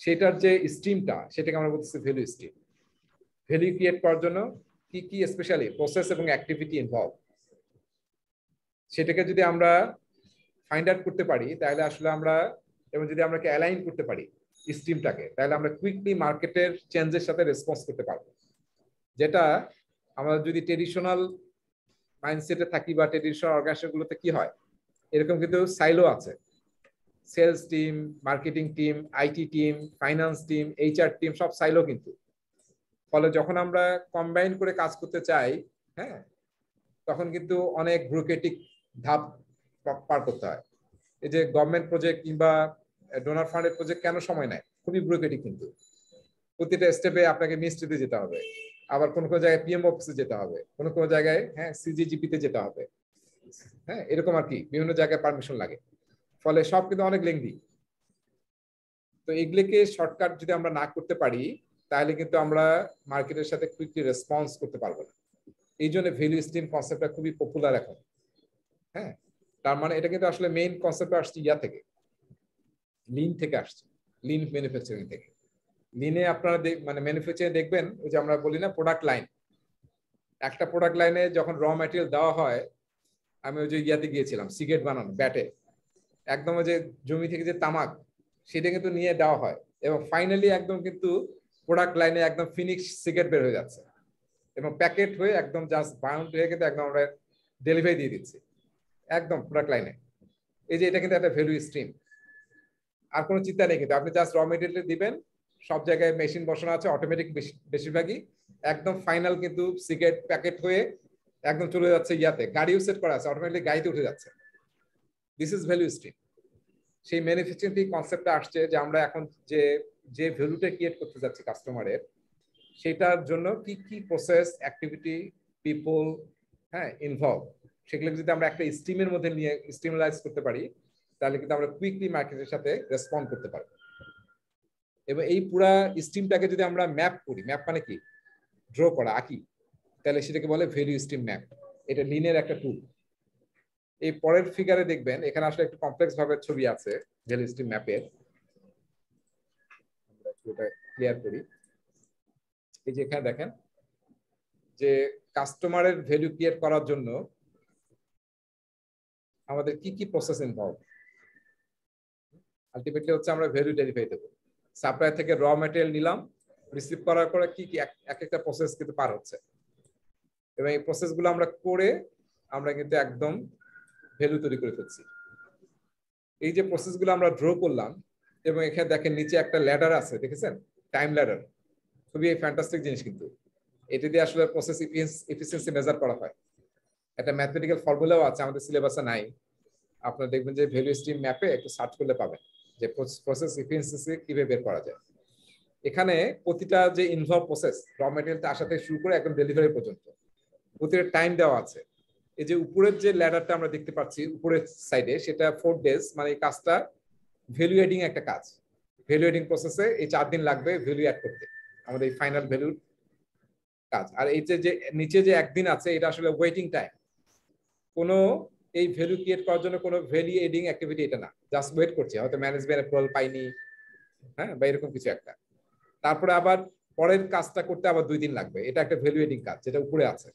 সেটার যে স্ট্রিমটা সেটাকে আমরা বলতেছি ভ্যালু স্ট্রিম ভ্যালু ক্রিয়েট করার জন্য কি কি স্পেশালি প্রসেস এবং অ্যাক্টিভিটি ইনভলভ সেটাকে যদি আমরা ফাইন্ড আউট করতে পারি তাহলে আসলে আমরা এবং যদি আমরা অ্যালাইন করতে পারি স্ট্রিমটাকে তাহলে আমরা কুইকলি মার্কেটের চেঞ্জের সাথে রেসপন্স করতে পারবো যেটা আমরা যদি ট্রেডিশনাল মাইন্ডসেটে থাকি বা ট্রেডিশনাল অর্গানাইজেশনগুলোতে কি হয় এরকম কিন্তু সাইলো আছে sales team marketing team IT team finance team HR team সব সাইলো কিন্তু ফলে যখন আমরা কম্বাইন করে কাজ করতে চাই হ্যাঁ তখন কিন্তু অনেক ব্রুকেটিক ধাপ পার করতে হয় এই যে গভর্নমেন্ট প্রজেক্ট কিংবা ডোনার ফান্ডের প্রজেক্ট কেন সময় নেয় খুবই ব্রুকেটিক কিন্তু প্রতিটা স্টেপে আপনাকে মিনিস্ট্রিতে যেতে হবে আবার কোন কোনো জায়গায় পিএম অফিসে যেতে হবে কোন কোনো জায়গায় হ্যাঁ সিজিজিপিতে যেতে হবে হ্যাঁ এরকম আর কি বিভিন্ন জায়গায় পারমিশন লাগে ফলে সব কিন্তু অনেক লেংদি তো এগুলিকে শর্টকাট যদি আমরা না করতে পারি তাহলে কিন্তু আমরা মার্কেটের সাথে কুইকলি রেসপন্স করতে পারবো না এই জন্য ভ্যালু স্ট্রিম কনসেপ্টটা খুবই পপুলার এখন হ্যাঁ তার মানে এটা কিন্তু আসলে মেইন কনসেপ্ট আসছে ইয়া থেকে লিন থেকে আসছে লিন ম্যানুফ্যাকচারিং থেকে লিনে আপনারা মানে ম্যানুফ্যাকচারিং দেখবেন ওই যে আমরা বলি না প্রোডাক্ট লাইন একটা প্রোডাক্ট লাইনে যখন র ম্যাটেরিয়াল দেওয়া হয় আমি ওই যে ইয়াতে গিয়েছিলাম সিগারেট বানানো ব্যাটে একদম যে জমি থেকে যে তামাক সেটা কিন্তু নিয়ে দেওয়া হয় এবং ফাইনালি একদম কিন্তু প্রোডাক্ট লাইনে একদম ফিনিক্স সিগারেট বের হয়ে যাচ্ছে এবং প্যাকেট হয়ে একদম জাস্ট বাউন্ড হয়ে কিন্তু একদম আমরা ডেলিভারি দিয়ে দিচ্ছি একদম প্রোডাক্ট লাইনে এই যে এটা কিন্তু একটা ভ্যালু স্ট্রিম আর কোনো চিন্তা নেই কিন্তু আপনি জাস্ট র মেটেরিয়াল দিবেন সব জায়গায় মেশিন বসানো আছে অটোমেটিক বেশিরভাগই একদম ফাইনাল কিন্তু সিগারেট প্যাকেট হয়ে একদম চলে যাচ্ছে ইয়াতে গাড়িও সেট করা আছে অটোমেটিক গাড়িতে উঠে যাচ্ছে দিস ইজ ভ্যালু স্ট্রিম সেই ম্যানুফ্যাকচারিং থেকে কনসেপ্টটা আসছে যে আমরা এখন যে যে ভ্যালুটা ক্রিয়েট করতে যাচ্ছি কাস্টমারের সেটার জন্য কি কি প্রসেস অ্যাক্টিভিটি পিপল হ্যাঁ ইনভলভ সেগুলোকে যদি আমরা একটা স্টিমের মধ্যে নিয়ে স্টিমলাইজ করতে পারি তাহলে কিন্তু আমরা কুইকলি মার্কেটের সাথে রেসপন্ড করতে পারবো এবং এই পুরা স্টিমটাকে যদি আমরা ম্যাপ করি ম্যাপ মানে কি ড্র করা আঁকি তাহলে সেটাকে বলে ভ্যালু স্টিম ম্যাপ এটা লিনের একটা টুল এই পরের ফিগারে দেখবেন এখানে আসলে একটু কমপ্লেক্স ভাবে ছবি আছে রিয়েল ম্যাপের ক্লিয়ার করি এই যে এখানে দেখেন যে কাস্টমারের ভ্যালু ক্রিয়েট করার জন্য আমাদের কি কি প্রসেস ইনভলভ আলটিমেটলি হচ্ছে আমরা ভ্যালু ডেলিভারি দেবো সাপ্লাই থেকে র ম্যাটেরিয়াল নিলাম রিসিভ করার পরে কি কি এক একটা প্রসেস কিন্তু পার হচ্ছে এবং এই প্রসেসগুলো আমরা করে আমরা কিন্তু একদম ভ্যালু তৈরি করে ফেলছি এই যে প্রসেসগুলো আমরা ড্র করলাম এবং এখানে দেখেন নিচে একটা ল্যাডার আছে দেখেছেন টাইম ল্যাডার খুবই ফ্যান্টাস্টিক জিনিস কিন্তু এটা দিয়ে আসলে প্রসেস এফিসিয়েন্সি মেজার করা হয় একটা ম্যাথমেটিক্যাল ফর্মুলাও আছে আমাদের সিলেবাসে নাই আপনারা দেখবেন যে ভ্যালু স্ট্রিম ম্যাপে একটু সার্চ করলে পাবেন যে প্রসেস এফিসিয়েন্সি কিভাবে বের করা যায় এখানে প্রতিটা যে ইনভলভ প্রসেস র মেটেরিয়ালটা আসাতে থেকে শুরু করে একদম ডেলিভারি পর্যন্ত প্রতিটা টাইম দেওয়া আছে এই যে উপরের যে ল্যাডারটা আমরা দেখতে পাচ্ছি উপরের সাইডে সেটা ফোর ডেজ মানে এই কাজটা ভ্যালু এডিং একটা কাজ ভ্যালু এডিং প্রসেসে এই চার দিন লাগবে ভ্যালু অ্যাড করতে আমাদের এই ফাইনাল ভ্যালু কাজ আর এই যে নিচে যে একদিন আছে এটা আসলে ওয়েটিং টাইম কোনো এই ভ্যালু ক্রিয়েট করার জন্য কোনো ভ্যালু এডিং অ্যাক্টিভিটি এটা না জাস্ট ওয়েট করছে হয়তো ম্যানেজমেন্ট অ্যাপ্রুভাল পাইনি হ্যাঁ বা এরকম কিছু একটা তারপরে আবার পরের কাজটা করতে আবার দুই দিন লাগবে এটা একটা ভ্যালু এডিং কাজ যেটা উপরে আছে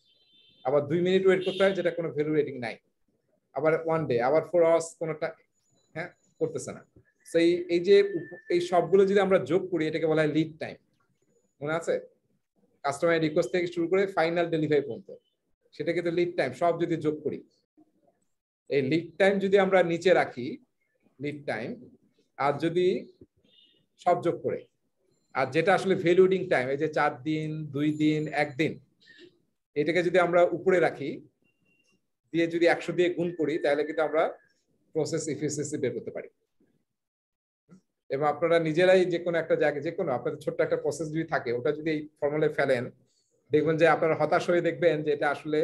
আবার দুই মিনিট ওয়েট করতে হয় যেটা কোনো ভ্যালু রেটিং নাই আবার ওয়ান ডে আবার ফোর আওয়ার্স কোনোটা হ্যাঁ করতেছে না সেই এই এই যে এই সবগুলো যদি আমরা যোগ করি এটাকে বলা হয় লিড টাইম মনে আছে কাস্টমার রিকোয়েস্ট থেকে শুরু করে ফাইনাল ডেলিভারি পর্যন্ত সেটাকে তো লিড টাইম সব যদি যোগ করি এই লিড টাইম যদি আমরা নিচে রাখি লিড টাইম আর যদি সব যোগ করে আর যেটা আসলে ভ্যালুডিং টাইম এই যে চার দিন দুই দিন একদিন এটাকে যদি আমরা উপরে রাখি দিয়ে যদি একশো দিয়ে গুণ করি তাহলে কিন্তু আমরা প্রসেস ইফিসিয়েন্সি বের করতে পারি এবং আপনারা নিজেরাই যে কোনো একটা জায়গায় যে কোনো আপনাদের ছোট্ট একটা প্রসেস যদি থাকে ওটা যদি এই ফর্মুলে ফেলেন দেখবেন যে আপনারা হতাশ হয়ে দেখবেন যে এটা আসলে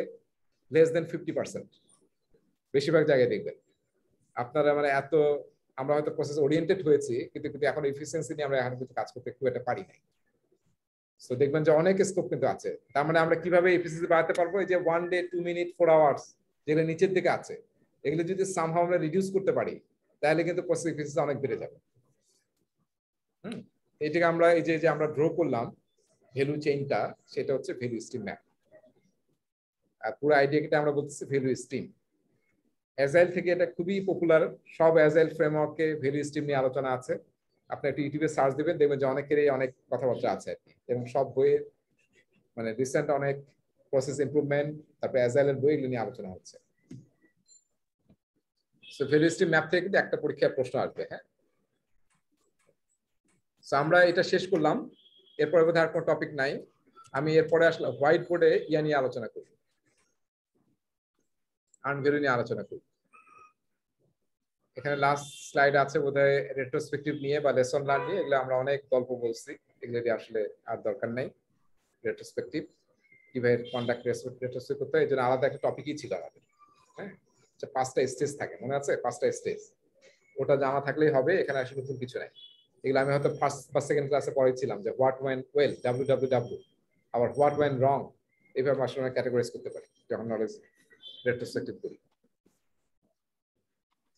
লেস দেন ফিফটি পার্সেন্ট বেশিরভাগ জায়গায় দেখবেন আপনারা মানে এত আমরা হয়তো প্রসেস ওরিয়েন্টেড হয়েছি কিন্তু কিন্তু এখন এফিসিয়েন্সি নিয়ে আমরা এখন কিন্তু কাজ করতে খুব একটা পারি নাই সো দেখবেন যে অনেক স্কোপ কিন্তু আছে তার মানে আমরা কিভাবে এফিসিসি বাড়াতে পারবো এই যে one day two minute four hours যেগুলো নিচের দিকে আছে এগুলো যদি সামহাও আমরা রিডিউস করতে পারি তাহলে কিন্তু এফিসিসি অনেক বেড়ে যাবে হুম এইটাকে আমরা এই যে আমরা ড্র করলাম ভ্যালু চেইনটা সেটা হচ্ছে ভ্যালু স্ট্রিম ম্যাপ আর পুরো আইডিয়া কিটা আমরা বলতেছি ভ্যালু স্ট্রিম অ্যাজাইল থেকে এটা খুবই পপুলার সব অ্যাজাইল ফ্রেমওয়ার্কে ভ্যালু স্ট্রিম নিয়ে আলোচনা আছে আপনি একটু ইউটিউবে সার্চ দেবেন দেখবেন যে অনেকেরই অনেক কথাবার্তা আছে এবং সব বইয়ের মানে রিসেন্ট অনেক প্রসেস ইম্প্রুভমেন্ট তারপরে অ্যাজাইলের বই এগুলো নিয়ে আলোচনা হচ্ছে সো ম্যাপ থেকে কিন্তু একটা পরীক্ষার প্রশ্ন আসবে হ্যাঁ সো আমরা এটা শেষ করলাম এরপরে বোধহয় আর কোনো টপিক নাই আমি এরপরে আসলাম হোয়াইট বোর্ডে ইয়া নিয়ে আলোচনা করি আনভেরু নিয়ে আলোচনা করি এখানে লাস্ট স্লাইড আছে বোধহয় রেট্রোস্পেক্টিভ নিয়ে বা লেসন লার্ন নিয়ে এগুলো আমরা অনেক গল্প বলছি এগুলো আসলে আর দরকার নাই রেট্রোস্পেক্টিভ কিভাবে কন্ডাক্ট রেট্রোস্পেক্ট করতে হয় এই জন্য আলাদা একটা টপিকই ছিল আমাদের হ্যাঁ আচ্ছা, পাঁচটা স্টেজ থাকে মনে আছে পাঁচটা স্টেজ ওটা জানা থাকলেই হবে এখানে আসলে নতুন কিছু নাই এগুলো আমি হয়তো ফার্স্ট বা সেকেন্ড ক্লাসে পড়েছিলাম যে what when well W W W আবার হোয়াট ওয়েন রং এইভাবে আসলে আমরা ক্যাটাগরাইজ করতে পারি যখন নলেজ রেট্রোস্পেক্টিভ করি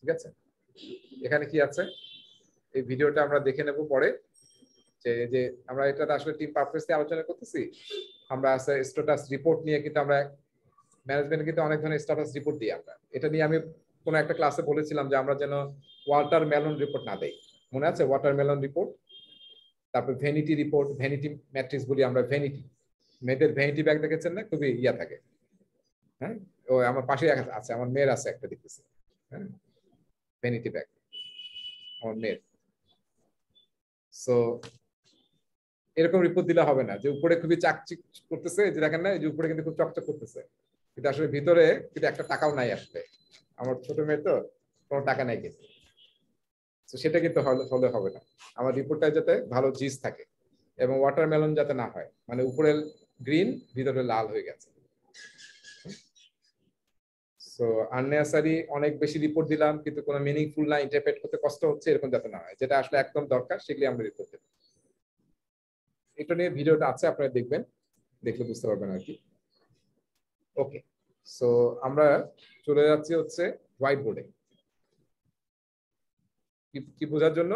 ঠিক আছে এখানে কি আছে এই ভিডিওটা আমরা দেখে নেব পরে যে যে আমরা এটা আসলে টিম পারপাস দিয়ে আলোচনা করতেছি আমরা আছে স্ট্যাটাস রিপোর্ট নিয়ে কিন্তু আমরা ম্যানেজমেন্ট কিন্তু অনেক ধরনের স্ট্যাটাস রিপোর্ট দিই আমরা এটা নিয়ে আমি কোনো একটা ক্লাসে বলেছিলাম যে আমরা যেন ওয়াটার মেলন রিপোর্ট না দেই মনে আছে ওয়াটার মেলন রিপোর্ট তারপর ভ্যানিটি রিপোর্ট ভ্যানিটি ম্যাট্রিক্স বলি আমরা ভ্যানিটি মেয়েদের ভ্যানিটি ব্যাগ দেখেছেন না খুবই ইয়া থাকে হ্যাঁ ও আমার পাশে আছে আমার মেয়ের আছে একটা দেখতেছি হ্যাঁ vanity bag or মেয়ের So, এরকম রিপোর্ট দিলে হবে না যে উপরে খুবই চাকচিক করতেছে যে দেখেন না যে উপরে কিন্তু খুব চকচক করতেছে কিন্তু আসলে ভিতরে কিন্তু একটা টাকাও নাই আসলে আমার ছোট মেয়ে তো কোনো টাকা নাই কিন্তু তো সেটা কিন্তু হলে হবে না আমার রিপোর্টটা যাতে ভালো জিজ থাকে এবং ওয়াটারমেলন যাতে না হয় মানে উপরে গ্রিন ভিতরে লাল হয়ে গেছে সো আননেসারি অনেক বেশি রিপোর্ট দিলাম কিন্তু কোনো মিনিংফুল না ইন্টারপ্রেট করতে কষ্ট হচ্ছে এরকম যাতে না হয় যেটা আসলে একদম দরকার সেগুলি আমরা রিপোর্ট দেবো এটা নিয়ে ভিডিওটা আছে আপনারা দেখবেন দেখলে বুঝতে পারবেন আর কি ওকে সো আমরা চলে যাচ্ছি হচ্ছে হোয়াইট বোর্ডে কি বোঝার জন্য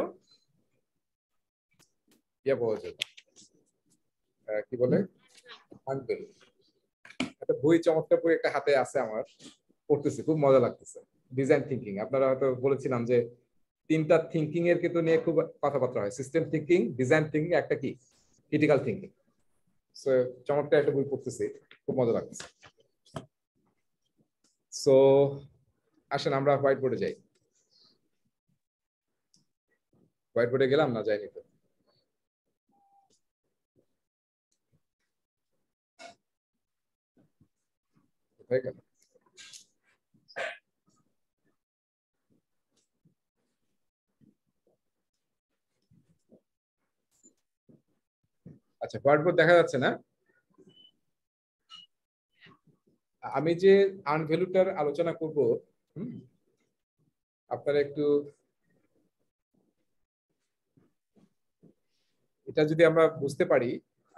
ইয়া বোঝার জন্য কি বলে আঙ্কেল একটা বই চমৎকার বই একটা হাতে আছে আমার করতেছি খুব মজা লাগতেছে ডিজাইন থিঙ্কিং আপনারা হয়তো বলেছিলাম যে তিনটা থিঙ্কিং এর কিন্তু নিয়ে খুব কথাবার্তা হয় সিস্টেম থিঙ্কিং ডিজাইন থিঙ্কিং একটা কি ক্রিটিক্যাল থিঙ্কিং চমৎকার একটা বই পড়তেছি খুব মজা লাগতেছে সো আসেন আমরা হোয়াইট বোর্ডে যাই হোয়াইট বোর্ডে গেলাম না যাইনি তো হয়ে গেল আচ্ছা হোয়াইট বোর্ড দেখা যাচ্ছে না আমি যে আনভ্যালুটার আলোচনা করব আপনারা একটু এটা যদি আমরা বুঝতে পারি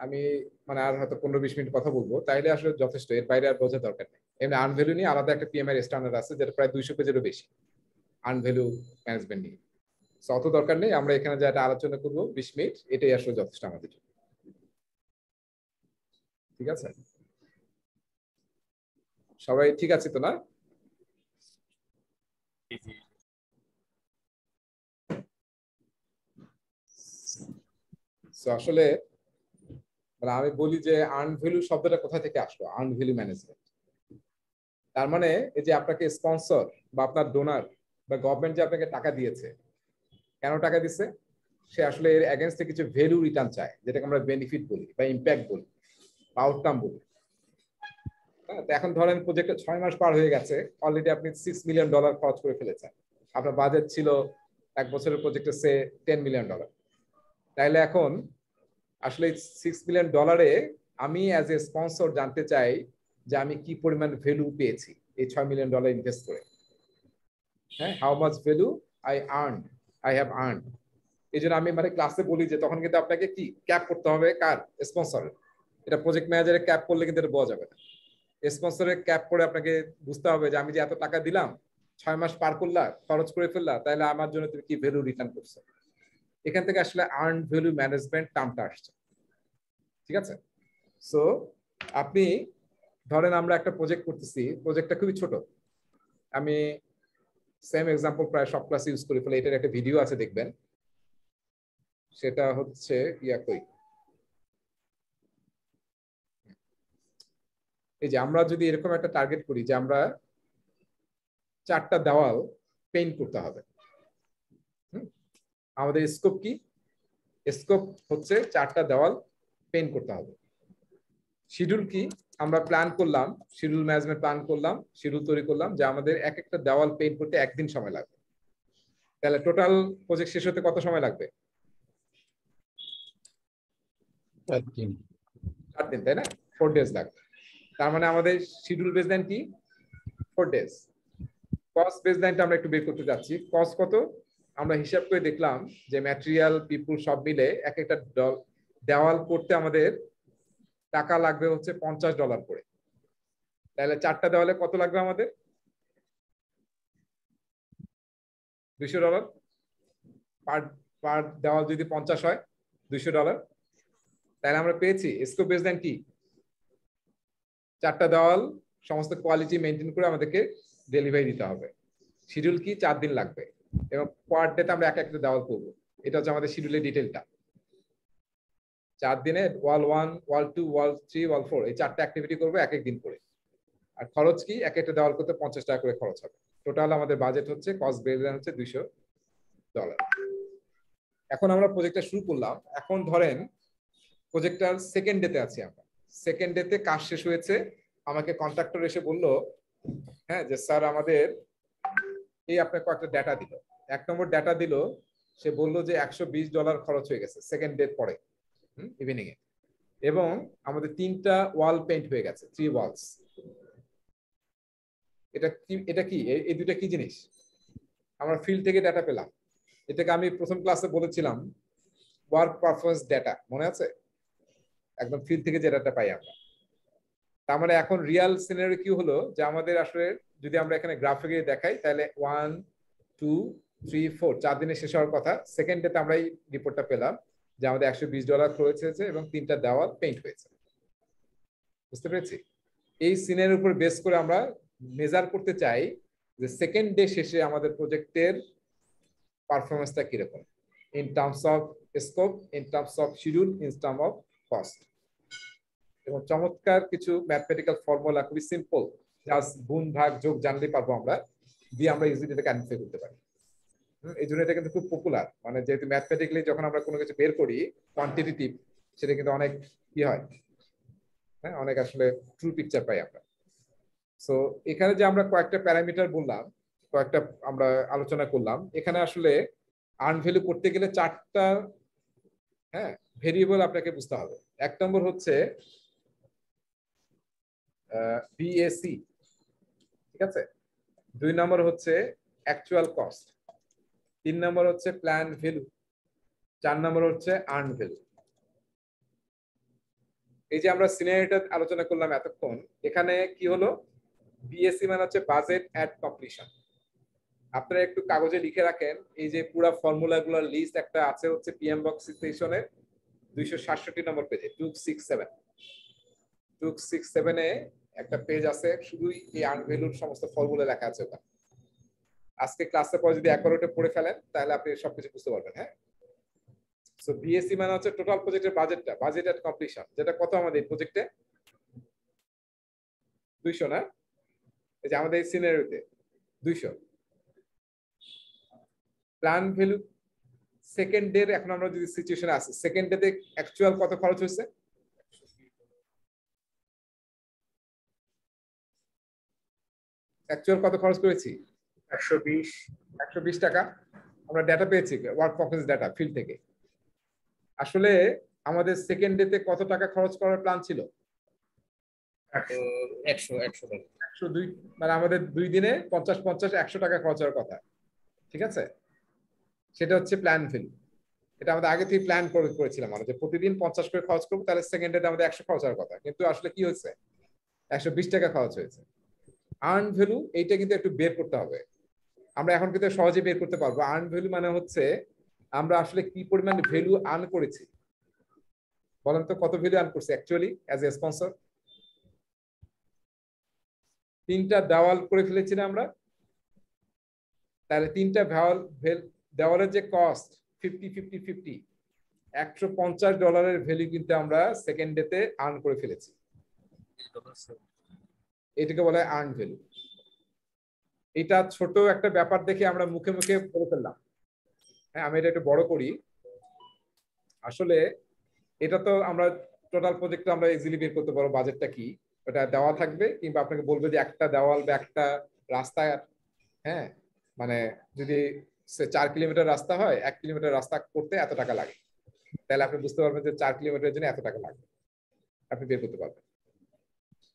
আমি মানে আর হয়তো পনেরো বিশ মিনিট কথা বলবো তাইলে আসলে যথেষ্ট এর বাইরে আর বোঝার দরকার নেই এমনি আনভ্যালু নিয়ে আলাদা একটা পিএমআর স্ট্যান্ডার্ড আছে যেটা প্রায় দুইশো পেজেরও বেশি আনভ্যালু ম্যানেজমেন্ট নিয়ে অত দরকার নেই আমরা এখানে যেটা আলোচনা করবো বিশ মিনিট এটাই আসলে যথেষ্ট আমাদের জন্য ঠিক আছে সবাই ঠিক আছে তো না আসলে মানে আমি বলি যে আর্ন ভ্যালু শব্দটা কোথা থেকে আসলো আর্ন ভ্যালু ম্যানেজমেন্ট তার মানে এই যে আপনাকে স্পন্সর বা আপনার ডোনার বা গভর্নমেন্ট যে আপনাকে টাকা দিয়েছে কেন টাকা দিছে সে আসলে এর এগেনস্টে কিছু ভ্যালু রিটার্ন চায় যেটাকে আমরা বেনিফিট বলি বা ইম্প্যাক্ট বলি পারতাম বলে হ্যাঁ, এখন ধরেন প্রজেক্টে ছয় মাস পার হয়ে গেছে অলরেডি আপনি সিক্স মিলিয়ন ডলার খরচ করে ফেলেছেন আপনার বাজেট ছিল এক বছরের প্রজেক্টে সে টেন মিলিয়ন ডলার তাইলে এখন আসলে সিক্স মিলিয়ন ডলারে আমি অ্যাজ এ স্পন্সর জানতে চাই যে আমি কি পরিমাণ ভ্যালু পেয়েছি এই ছয় মিলিয়ন ডলার ইনভেস্ট করে হ্যাঁ how much value I earn I have earn এই জন্য আমি মানে ক্লাসে বলি যে তখন কিন্তু আপনাকে কি ক্যাপ করতে হবে কার স্পন্সরের এটা প্রজেক্ট ম্যানেজারে ক্যাপ করলে কিন্তু এটা বোঝা যাবে না স্পন্সরের ক্যাপ করে আপনাকে বুঝতে হবে যে আমি যে এত টাকা দিলাম ছয় মাস পার করলা খরচ করে ফেললা তাহলে আমার জন্য তুমি কি ভ্যালু রিটার্ন করছো এখান থেকে আসলে আর্ন ভ্যালু ম্যানেজমেন্ট টার্মটা আসছে ঠিক আছে সো আপনি ধরেন আমরা একটা প্রজেক্ট করতেছি প্রজেক্টটা খুবই ছোট আমি সেম এক্সাম্পল প্রায় সব ক্লাসে ইউজ করি ফেলে এটার একটা ভিডিও আছে দেখবেন সেটা হচ্ছে ইয়া কই এই যে আমরা যদি এরকম একটা টার্গেট করি যে আমরা চারটা দেওয়াল পেইন্ট করতে হবে আমাদের স্কোপ কি স্কোপ হচ্ছে চারটা দেওয়াল পেইন্ট করতে হবে শিডিউল কি আমরা প্ল্যান করলাম শিডিউল ম্যানেজমেন্ট প্ল্যান করলাম শিডিউল তৈরি করলাম যে আমাদের এক একটা দেওয়াল পেইন্ট করতে একদিন সময় লাগবে তাহলে টোটাল প্রজেক্ট শেষ হতে কত সময় লাগবে চার দিন তাই না ফোর ডেজ লাগবে তার মানে আমাদের শিডিউল বেসলাইন কি ফোর ডেজ কস বেসলাইনটা আমরা একটু বের করতে যাচ্ছি কস কত আমরা হিসাব করে দেখলাম যে ম্যাটেরিয়াল পিপুল সব মিলে এক একটা দেওয়াল করতে আমাদের টাকা লাগবে হচ্ছে পঞ্চাশ ডলার করে তাহলে চারটা দেওয়ালে কত লাগবে আমাদের দুইশো ডলার পার পার দেওয়াল যদি পঞ্চাশ হয় দুইশো ডলার তাহলে আমরা পেয়েছি এসকো বেসলাইন কি চারটা দেওয়াল সমস্ত কোয়ালিটি মেনটেন করে আমাদেরকে ডেলিভারি দিতে হবে শিডিউল কি চার দিন লাগবে এবং পার তে আমরা এক একটা দেওয়াল করব এটা হচ্ছে আমাদের শিডিউলের ডিটেলটা চার দিনে wall one wall two wall three wall four এই চারটা অ্যাক্টিভিটি করবো এক এক দিন করে আর খরচ কি এক একটা দেওয়াল করতে পঞ্চাশ টাকা করে খরচ হবে টোটাল আমাদের বাজেট হচ্ছে কস্ট বেড়ে হচ্ছে দুইশো ডলার এখন আমরা প্রজেক্টটা শুরু করলাম এখন ধরেন প্রজেক্টটার সেকেন্ড ডেতে আছি আমরা সেকেন্ড ডেতে কাজ শেষ হয়েছে আমাকে কন্ট্রাক্টর এসে বলল হ্যাঁ যে স্যার আমাদের এই আপনাকে কয়েকটা ডেটা দিল এক নম্বর ডেটা দিল সে বলল যে একশো বিশ ডলার খরচ হয়ে গেছে সেকেন্ড ডে পরে ইভিনিং এ এবং আমাদের তিনটা ওয়াল পেন্ট হয়ে গেছে থ্রি ওয়ালস এটা কি এটা কি এই দুটা কি জিনিস আমরা ফিল্ড থেকে ডেটা পেলাম এটাকে আমি প্রথম ক্লাসে বলেছিলাম ওয়ার্ক পারফরমেন্স ডেটা মনে আছে একদম ফিল থেকে যে পাই আমরা তার মানে এখন রিয়াল সিনারি কি হলো যে আমাদের আসলে যদি আমরা এখানে গ্রাফিকে দেখাই তাহলে ওয়ান টু থ্রি ফোর চার দিনে শেষ হওয়ার কথা সেকেন্ড ডেতে আমরা এই রিপোর্টটা পেলাম যে আমাদের একশো বিশ ডলার খরচ হয়েছে এবং তিনটা দেওয়াল পেইন্ট হয়েছে বুঝতে পেরেছি এই সিনের উপর বেস করে আমরা মেজার করতে চাই যে সেকেন্ড ডে শেষে আমাদের প্রজেক্টের পারফরমেন্সটা কিরকম in terms of scope in terms of schedule in term of cost এবং চমৎকার কিছু ম্যাথমেটিক্যাল ফর্মুলা খুবই সিম্পল জাস্ট গুণ ভাগ যোগ জানলে পারবো আমরা দিয়ে আমরা ইজিলি এটাকে আইডেন্টিফাই করতে পারি এই জন্য এটা কিন্তু খুব পপুলার মানে যেহেতু ম্যাথমেটিক্যালি যখন আমরা কোনো কিছু বের করি কোয়ান্টিটেটিভ সেটা কিন্তু অনেক কি হয় হ্যাঁ অনেক আসলে ট্রু পিকচার পাই আমরা সো এখানে যে আমরা কয়েকটা প্যারামিটার বললাম কয়েকটা আমরা আলোচনা করলাম এখানে আসলে আর্ন ভ্যালু করতে গেলে চারটা হ্যাঁ ভেরিয়েবল আপনাকে বুঝতে হবে এক নম্বর হচ্ছে বিএসি ঠিক আছে দুই নম্বর হচ্ছে অ্যাকচুয়াল কস্ট তিন নম্বর হচ্ছে প্ল্যান ভ্যালু চার নম্বর হচ্ছে আর্ন ভ্যালু এই যে আমরা সিনারিটা আলোচনা করলাম এতক্ষণ এখানে কি হলো বিএসসি মানে হচ্ছে বাজেট অ্যাট কমপ্লিশন আপনারা একটু কাগজে লিখে রাখেন এই যে পুরো ফর্মুলাগুলোর লিস্ট একটা আছে হচ্ছে পিএম বক্স স্টেশনের দুইশো সাতষট্টি নম্বর পেজে two six seven two six সেভেনে একটা পেজ আছে শুধুই এই আনভেলুর সমস্ত ফলগুলো লেখা আছে ওখানে আজকে ক্লাসের পরে যদি একবার ওটা পড়ে ফেলেন তাহলে আপনি সবকিছু বুঝতে পারবেন হ্যাঁ সো বিএসসি e মানে হচ্ছে টোটাল প্রজেক্টের বাজেটটা বাজেট এট কমপ্লিশন যেটা কত আমাদের প্রজেক্টে দুইশো না এই যে আমাদের সিনারিতে দুইশো প্ল্যান ভ্যালু সেকেন্ড ডে এখন আমরা যদি সিচুয়েশন আসি সেকেন্ড ডেতে অ্যাকচুয়াল কত খরচ হয়েছে অ্যাকচুয়াল কত খরচ করেছি টাকা আমরা ডেটা পেয়েছি ওয়ার্ক প্রফিট ডেটা ফিল্ড থেকে আসলে আমাদের সেকেন্ড তে কত টাকা খরচ করার প্ল্যান ছিল একশো একশো একশো দুই মানে আমাদের দুই দিনে পঞ্চাশ পঞ্চাশ একশো টাকা খরচ হওয়ার কথা ঠিক আছে সেটা হচ্ছে প্ল্যান ভ্যালু এটা আমাদের আগে থেকে প্ল্যান করেছিলাম আমরা যে প্রতিদিন পঞ্চাশ করে খরচ করবো তাহলে সেকেন্ড আমাদের একশো খরচ হওয়ার কথা কিন্তু আসলে কি হয়েছে একশো বিশ টাকা খরচ হয়েছে আর্ন ভ্যালু এইটা কিন্তু একটু বের করতে হবে আমরা এখন কিন্তু সহজে বের করতে পারবো আর্ন ভ্যালু মানে হচ্ছে আমরা আসলে কি পরিমাণ ভ্যালু আর্ন করেছি বলেন তো কত ভ্যালু আর্ন করছি অ্যাকচুয়ালি অ্যাজ এ স্পন্সর তিনটা দেওয়াল করে ফেলেছি আমরা তাহলে তিনটা ভ্যাওয়াল দেওয়ালের যে কস্ট ফিফটি ফিফটি ফিফটি একশো পঞ্চাশ ডলারের ভ্যালু কিন্তু আমরা সেকেন্ড ডেতে আর্ন করে ফেলেছি এটাকে বলা হয় আর্ন ভ্যালু এটা ছোট একটা ব্যাপার দেখে আমরা মুখে মুখে বলে ফেললাম হ্যাঁ আমি এটা একটু বড় করি আসলে এটা তো আমরা টোটাল প্রজেক্টটা আমরা ইজিলি বের করতে পারবো বাজেটটা কি ওটা দেওয়া থাকবে কিংবা আপনাকে বলবে যে একটা দেওয়াল বা একটা রাস্তা হ্যাঁ মানে যদি সে চার কিলোমিটার রাস্তা হয় এক কিলোমিটার রাস্তা করতে এত টাকা লাগে তাহলে আপনি বুঝতে পারবেন যে চার কিলোমিটারের জন্য এত টাকা লাগবে আপনি বের করতে পারবেন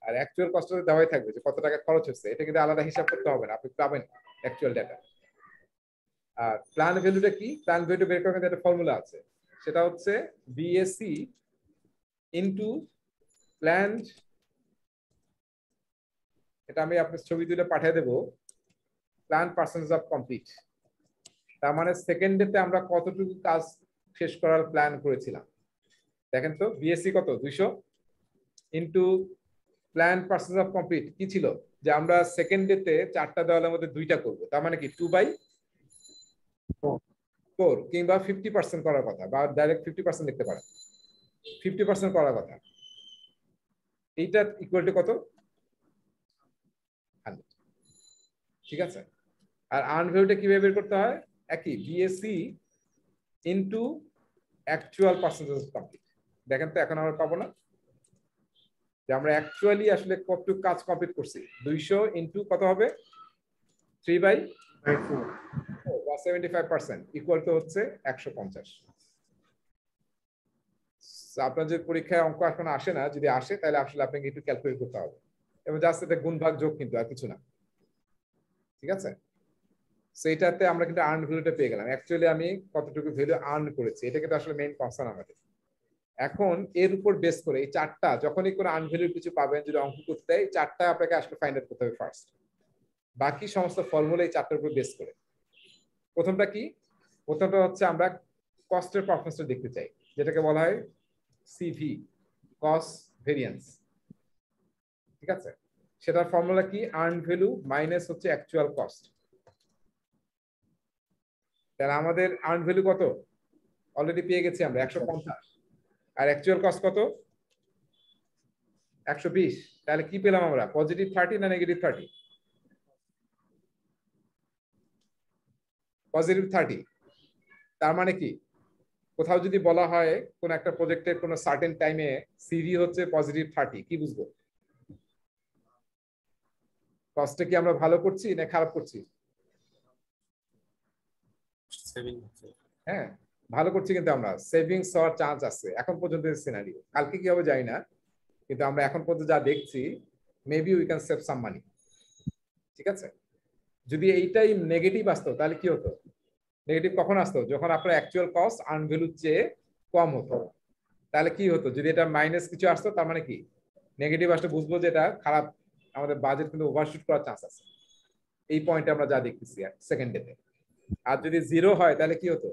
আর অ্যাকচুয়াল কষ্ট দেওয়াই থাকবে যে কত টাকা খরচ হচ্ছে এটা কিন্তু আলাদা হিসাব করতে হবে না আপনি পাবেন অ্যাকচুয়াল ডেটা আর প্ল্যান ভ্যালুটা কি প্ল্যান ভ্যালু বের করার একটা ফর্মুলা আছে সেটা হচ্ছে বিএসসি ইনটু প্ল্যান এটা আমি আপনার ছবি তুলে পাঠিয়ে দেবো প্ল্যান পার্সেন্টেজ অফ কমপ্লিট তার মানে সেকেন্ড তে আমরা কতটুকু কাজ শেষ করার প্ল্যান করেছিলাম দেখেন তো বিএসসি e কত দুইশো into plan percent of complete কি ছিল যে আমরা সেকেন্ড তে চারটা দেওয়ালের মধ্যে দুইটা করব তার মানে কি টু বাই ফোর কিংবা ফিফটি পার্সেন্ট করার কথা বা ডাইরেক্ট ফিফটি পার্সেন্ট লিখতে পারেন ফিফটি পার্সেন্ট করার কথা এইটা ইকুয়াল টু কত ঠিক আছে আর আর্ন কিভাবে বের করতে হয় একই BSC into actual percentage complete দেখেন তো এখন আমরা পাবো না যে আমরা অ্যাকচুয়ালি আসলে কতটুকু কাজ কমপ্লিট করছি দুইশো ইনটু কত হবে three by seventy five percent equal to হচ্ছে একশো পঞ্চাশ আপনার যদি পরীক্ষায় অঙ্ক এখন আসে না যদি আসে তাহলে আসলে আপনাকে একটু ক্যালকুলেট করতে হবে এবং জাস্ট এটা গুণ ভাগ যোগ কিন্তু আর কিছু না ঠিক আছে সেটাতে আমরা কিন্তু আর্ন ভ্যালুটা পেয়ে গেলাম অ্যাকচুয়ালি আমি কতটুকু ভ্যালু আর্ন করেছি এটা কিন্তু আসলে মেইন কনসার্ন আমাদের এখন এর উপর বেস করে এই চারটা যখনই কোনো আর্ন ভ্যালুর কিছু পাবেন যদি অঙ্ক করতে দেয় চারটা আপনাকে আসলে ফাইন্ড আউট করতে হবে ফার্স্ট বাকি সমস্ত ফর্মুলা এই চারটার উপর বেস করে প্রথমটা কি প্রথমটা হচ্ছে আমরা কস্টের পারফরমেন্সটা দেখতে চাই যেটাকে বলা হয় সিভি কস্ট ভেরিয়েন্স ঠিক আছে সেটার ফর্মুলা কি আর্ন ভ্যালু মাইনাস হচ্ছে অ্যাকচুয়াল কস্ট তাহলে আমাদের আর্ন ভ্যালু কত অলরেডি পেয়ে গেছি আমরা একশো পঞ্চাশ আর অ্যাকচুয়াল কস্ট কত একশো বিশ তাহলে কি পেলাম আমরা পজিটিভ থার্টি না নেগেটিভ থার্টি পজিটিভ থার্টি তার মানে কি কোথাও যদি বলা হয় কোন একটা প্রজেক্টের কোন সার্টেন টাইমে সিভি হচ্ছে পজিটিভ থার্টি কি বুঝবো কষ্টে কি আমরা ভালো করছি না খারাপ করছি হ্যাঁ ভালো করছি কিন্তু আমরা সেভিংস হওয়ার চান্স আছে এখন পর্যন্ত সিনারিও কালকে কি হবে যাই না কিন্তু আমরা এখন পর্যন্ত যা দেখছি maybe we can save some money ঠিক আছে যদি এইটাই নেগেটিভ আসতো তাহলে কি হতো নেগেটিভ কখন আসতো যখন আপনার অ্যাকচুয়াল কস্ট আর্ন ভ্যালুর চেয়ে কম হতো তাহলে কি হতো যদি এটা মাইনাস কিছু আসতো তার মানে কি নেগেটিভ আসলে বুঝবো যে এটা খারাপ আমাদের বাজেট কিন্তু ওভারশুট করার চান্স আছে এই পয়েন্টে আমরা যা দেখতেছি সেকেন্ড ডেতে আর যদি জিরো হয় তাহলে কি হতো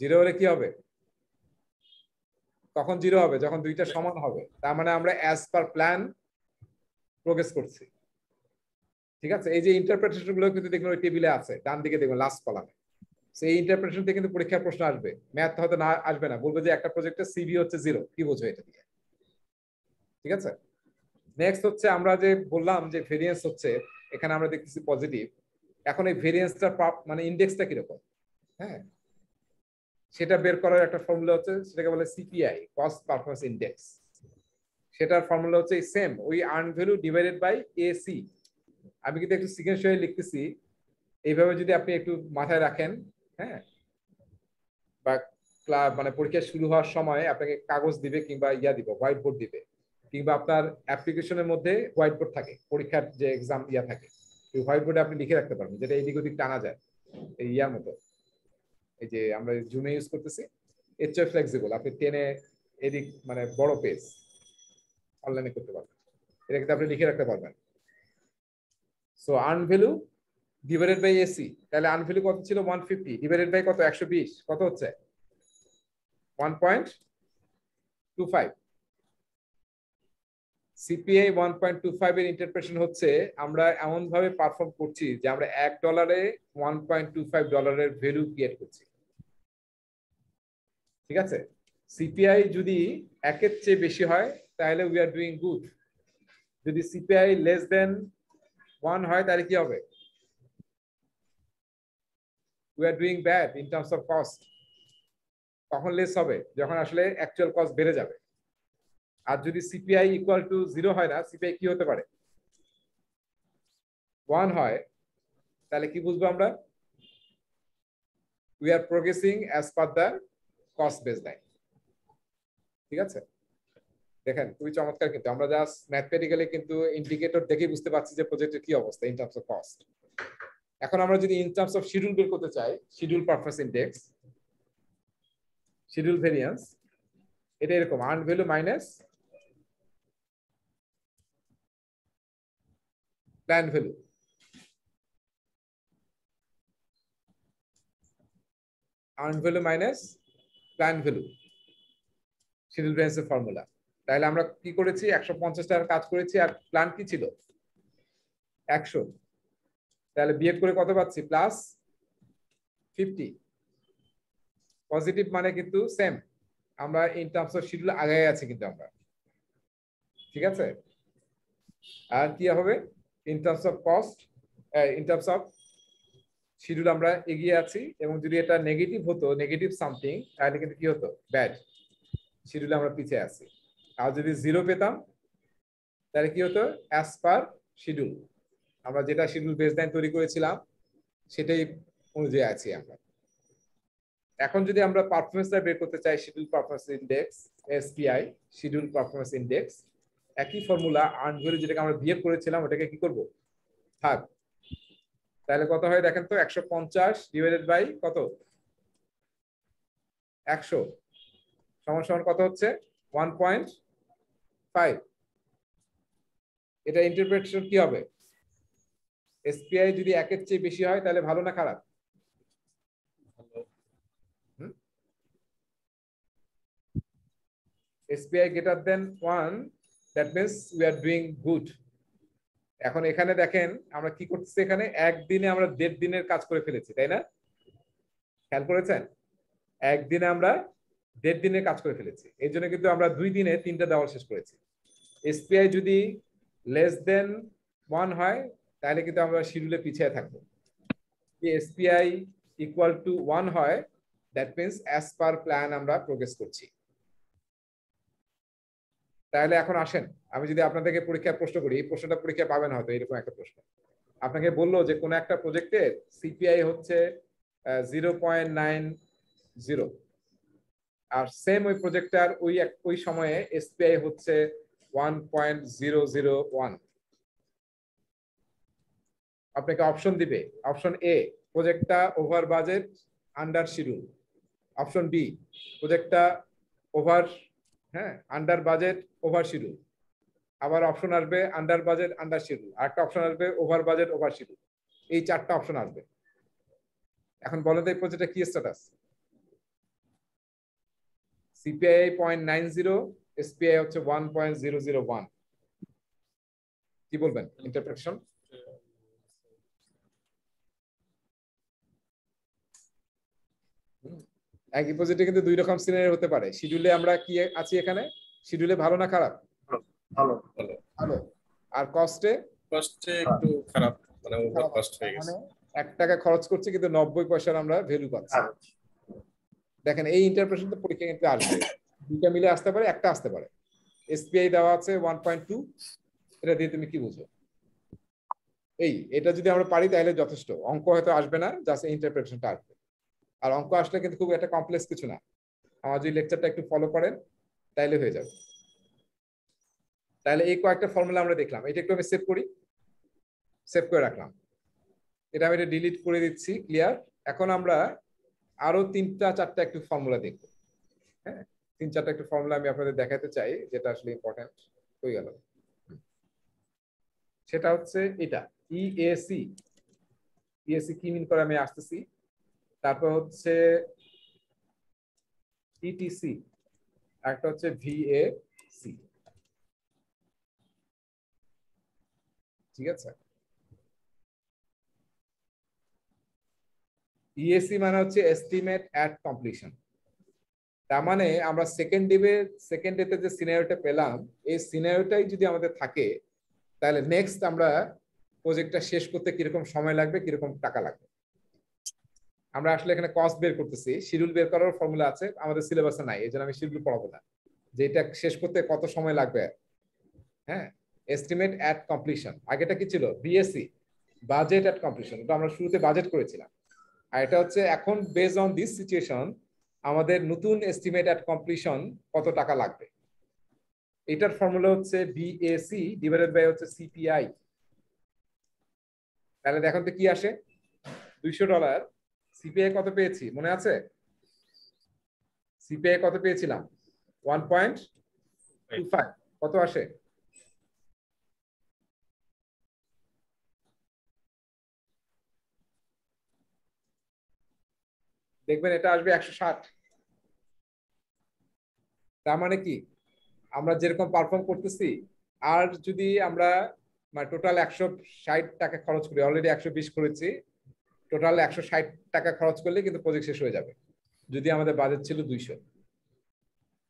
জিরো হলে কি হবে তখন জিরো হবে যখন দুইটা সমান হবে তার মানে আমরা অ্যাজ পার প্ল্যান প্রোগ্রেস করছি ঠিক আছে এই যে ইন্টারপ্রিটেশন গুলো কিন্তু দেখুন ওই টেবিলে আছে ডান দিকে দেখুন লাস্ট কলামে সেই ইন্টারপ্রিটেশন থেকে কিন্তু পরীক্ষার প্রশ্ন আসবে ম্যাথ হয়তো না আসবে না বলবে যে একটা প্রজেক্টে সিবি হচ্ছে জিরো কি বোঝো এটা দিয়ে ঠিক আছে নেক্সট হচ্ছে আমরা যে বললাম যে ভেরিয়েন্স হচ্ছে এখানে আমরা দেখতেছি পজিটিভ এখন এই ভেরিয়েন্সটা মানে ইন্ডেক্সটা কিরকম হ্যাঁ সেটা বের করার একটা ফর্মুলা হচ্ছে সেটাকে বলে সিপিআই কস্ট পারফরমেন্স ইন্ডেক্স সেটার ফর্মুলা হচ্ছে সেম ওই earn value divided by AC আমি কিন্তু একটু সিকেন্সিয়ালি লিখতেছি এইভাবে যদি আপনি একটু মাথায় রাখেন হ্যাঁ বা ক্লাব মানে পরীক্ষা শুরু হওয়ার সময় আপনাকে কাগজ দিবে কিংবা ইয়া দিবে হোয়াইট বোর্ড দিবে কিংবা আপনার অ্যাপ্লিকেশনের মধ্যে হোয়াইট বোর্ড থাকে পরীক্ষার যে এক্সাম ইয়া থাকে ওই হোয়াইট বোর্ডে আপনি লিখে রাখতে পারবেন যেটা এদিক ওদিক টানা যায় এই ইয়ার মতো এই যে আমরা জুমে ইউজ করতেছি এর চেয়ে ফ্লেক্সিবল আপনি টেনে এদিক মানে বড় পেজ অনলাইনে করতে পারবেন এটা কিন্তু আপনি লিখে রাখতে পারবেন so earn value divided by AC তাহলে আর্ন ভ্যালু কত ছিল ওয়ান ফিফটি ডিভাইডেড বাই কত একশো বিশ কত হচ্ছে one point two five CPI one point two five এর ইন্টারপ্রেশন হচ্ছে আমরা এমন ভাবে পারফর্ম করছি যে আমরা এক ডলারে ওয়ান পয়েন্ট টু ফাইভ ডলারের ভ্যালু ক্রিয়েট করছি ঠিক আছে সিপিআই যদি একের চেয়ে বেশি হয় তাহলে উই আর ডুইং গুড যদি সিপিআই লেস দেন ওয়ান হয় তাহলে কি হবে we are doing bad in terms of cost তখন লেস হবে যখন আসলে অ্যাকচুয়াল কস্ট বেড়ে যাবে আর যদি সিপিআই ইকুয়াল টু জিরো হয় না সিপিআই কি হতে পারে ওয়ান হয় তাহলে কি বুঝবো আমরা we are progressing as per the cost base line ঠিক আছে দেখেন খুবই চমৎকার কিন্তু আমরা জাস্ট ম্যাথমেটিক্যালি কিন্তু ইন্ডিকেটর দেখেই বুঝতে পারছি যে প্রজেক্টের কি অবস্থা ইন টার্মস অফ কস্ট এখন আমরা যদি ইন টার্মস অফ শিডিউল বের করতে চাই schedule performance index schedule variance এটা এরকম earn value minus land value. Earned value minus plan value. Schedule ব্যালেন্সের ফর্মুলা তাহলে আমরা কি করেছি একশো পঞ্চাশ টাকার কাজ করেছি আর প্ল্যান কি ছিল একশো তাহলে বিয়োগ করে কত পাচ্ছি প্লাস ফিফটি পজিটিভ মানে কিন্তু সেম আমরা ইন টার্মস অফ শিডিউল আগে আছি কিন্তু আমরা ঠিক আছে আর কি হবে in terms of cost in terms of schedule আমরা এগিয়ে আছি এবং যদি এটা নেগেটিভ হতো নেগেটিভ সামথিং তাহলে কিন্তু কি হতো ব্যাড শিডিউল আমরা পিছিয়ে আছি আর যদি জিরো পেতাম তাহলে কি হতো অ্যাজ পার শিডিউল আমরা যেটা শিডিউল বেসলাইন তৈরি করেছিলাম সেটাই অনুযায়ী আছি আমরা এখন যদি আমরা পারফরমেন্সটা বের করতে চাই schedule performance index SPI schedule performance index একই ফর্মুলা আর্ন ভ্যালু যেটাকে আমরা বিয়ে করেছিলাম ওটাকে কি করব থাক তাহলে কত হয় দেখেন তো একশো পঞ্চাশ ডিভাইডেড বাই কত একশো সমান সমান কত হচ্ছে ওয়ান পয়েন্ট ফাইভ এটা ইন্টারপ্রিটেশন কি হবে এসপিআই যদি একের চেয়ে বেশি হয় তাহলে ভালো না খারাপ SPI greater than one that means we are doing good এখন এখানে দেখেন আমরা কি করতেছি এখানে একদিনে আমরা দেড় দিনের কাজ করে ফেলেছি তাই না খেয়াল করেছেন একদিনে আমরা দেড় দিনের কাজ করে ফেলেছি এই জন্য কিন্তু আমরা দুই দিনে তিনটা দেওয়াল শেষ করেছি এসপিআই যদি লেস দেন ওয়ান হয় তাহলে কিন্তু আমরা শিডিউলে পিছিয়ে থাকবো এসপিআই ইকুয়াল টু ওয়ান হয় that means as per plan আমরা প্রোগ্রেস করছি তাহলে এখন আসেন আমি যদি আপনাদেরকে পরীক্ষার প্রশ্ন করি এই প্রশ্নটা পরীক্ষা পাবেন হয়তো এরকম একটা প্রশ্ন আপনাকে বললো যে কোনো একটা প্রজেক্টের সিপিআই হচ্ছে জিরো পয়েন্ট নাইন জিরো আর সেম ওই প্রজেক্টার ওই এক ওই সময়ে এসপিআই হচ্ছে one point zero zero one আপনাকে অপশন দিবে অপশন এ প্রজেক্টটা over budget under schedule option B প্রজেক্টটা ওভার হ্যাঁ আন্ডার বাজেট ওভার শিডিউল আবার অপশন আসবে আন্ডার বাজেট আন্ডার শিডিউল আরেকটা অপশন আসবে ওভার বাজেট ওভার শিডিউল এই চারটা অপশন আসবে এখন বলেন তো এই প্রজেক্টটা কি status CPI point nine zero SPI হচ্ছে one point zero zero one কি বলবেন ইন্টারপ্রেকশন একই প্রজেক্টে কিন্তু দুই রকম সিনারি হতে পারে শিডিউলে আমরা কি আছি এখানে শিডিউলে ভালো না খারাপ ভালো ভালো আর কস্টে কস্টে একটু খারাপ মানে ওভার কস্ট হয়ে গেছে মানে এক টাকা খরচ করছে কিন্তু নব্বই পয়সার আমরা ভ্যালু পাচ্ছি আচ্ছা। দেখেন এই ইন্টারপ্রেশন তো পরীক্ষা কিন্তু আসবে দুইটা মিলে আসতে পারে একটা আসতে পারে এসপিআই দেওয়া আছে ওয়ান পয়েন্ট টু এটা দিয়ে তুমি কি বুঝো এই এটা যদি আমরা পারি তাহলে যথেষ্ট অঙ্ক হয়তো আসবে না জাস্ট ইন্টারপ্রেশনটা আসবে আর অঙ্ক আসলে কিন্তু খুব একটা কমপ্লেক্স কিছু না আমার যদি লেকচারটা একটু ফলো করেন তাইলে হয়ে যাবে তাহলে এই কয়েকটা ফর্মুলা আমরা দেখলাম এটা একটু আমি সেভ করি সেভ করে রাখলাম এটা আমি এটা ডিলিট করে দিচ্ছি ক্লিয়ার এখন আমরা আরো তিনটা চারটা একটু ফর্মুলা দেখব হ্যাঁ তিন চারটা একটু ফর্মুলা আমি আপনাদের দেখাতে চাই যেটা আসলে ইম্পর্টেন্ট হয়ে গেল সেটা হচ্ছে এটা ইএসি e ইএসি e কি মিন করে আমি আসতেছি তারপর হচ্ছে ইটিসি e একটা হচ্ছে ভিএ সি ঠিক আছে ইএসি e মানে হচ্ছে এস্টিমেট অ্যাট কমপ্লিশন তার মানে আমরা সেকেন্ড ডে সেকেন্ড ডেতে যে সিনারিওটা পেলাম এই সিনারিওটাই যদি আমাদের থাকে তাহলে নেক্সট আমরা প্রজেক্টটা শেষ করতে কিরকম সময় লাগবে কিরকম টাকা লাগবে আমরা আসলে এখানে কস্ট বের করতেছি শিডিউল বের করার ফর্মুলা আছে আমাদের সিলেবাসে নাই এই জন্য আমি শিডিউল পড়াবো না যে এটা শেষ করতে কত সময় লাগবে হ্যাঁ এস্টিমেট অ্যাট কমপ্লিশন আগেটা কি ছিল বিএসসি বাজেট অ্যাট কমপ্লিশন ওটা আমরা শুরুতে বাজেট করেছিলাম আর এটা হচ্ছে এখন বেজ অন দিস সিচুয়েশন আমাদের নতুন এস্টিমেট অ্যাট কমপ্লিশন কত টাকা লাগবে এটার ফর্মুলা হচ্ছে বিএসি ডিভাইডেড বাই হচ্ছে সিপিআই তাহলে দেখুন তো কি আসে দুইশো ডলার সিপিআই কত পেয়েছি মনে আছে সিপিআই কত পেয়েছিলাম ওয়ান পয়েন্ট ফাইভ কত আসে দেখবেন এটা আসবে একশো ষাট তার মানে কি আমরা যেরকম পারফর্ম করতেছি আর যদি আমরা টোটাল মানে একশো ষাট টাকা খরচ করি অলরেডি একশো বিশ করেছি টোটাল একশো ষাট টাকা খরচ করলে কিন্তু প্রজেক্ট শেষ হয়ে যাবে যদি আমাদের বাজেট ছিল দুইশো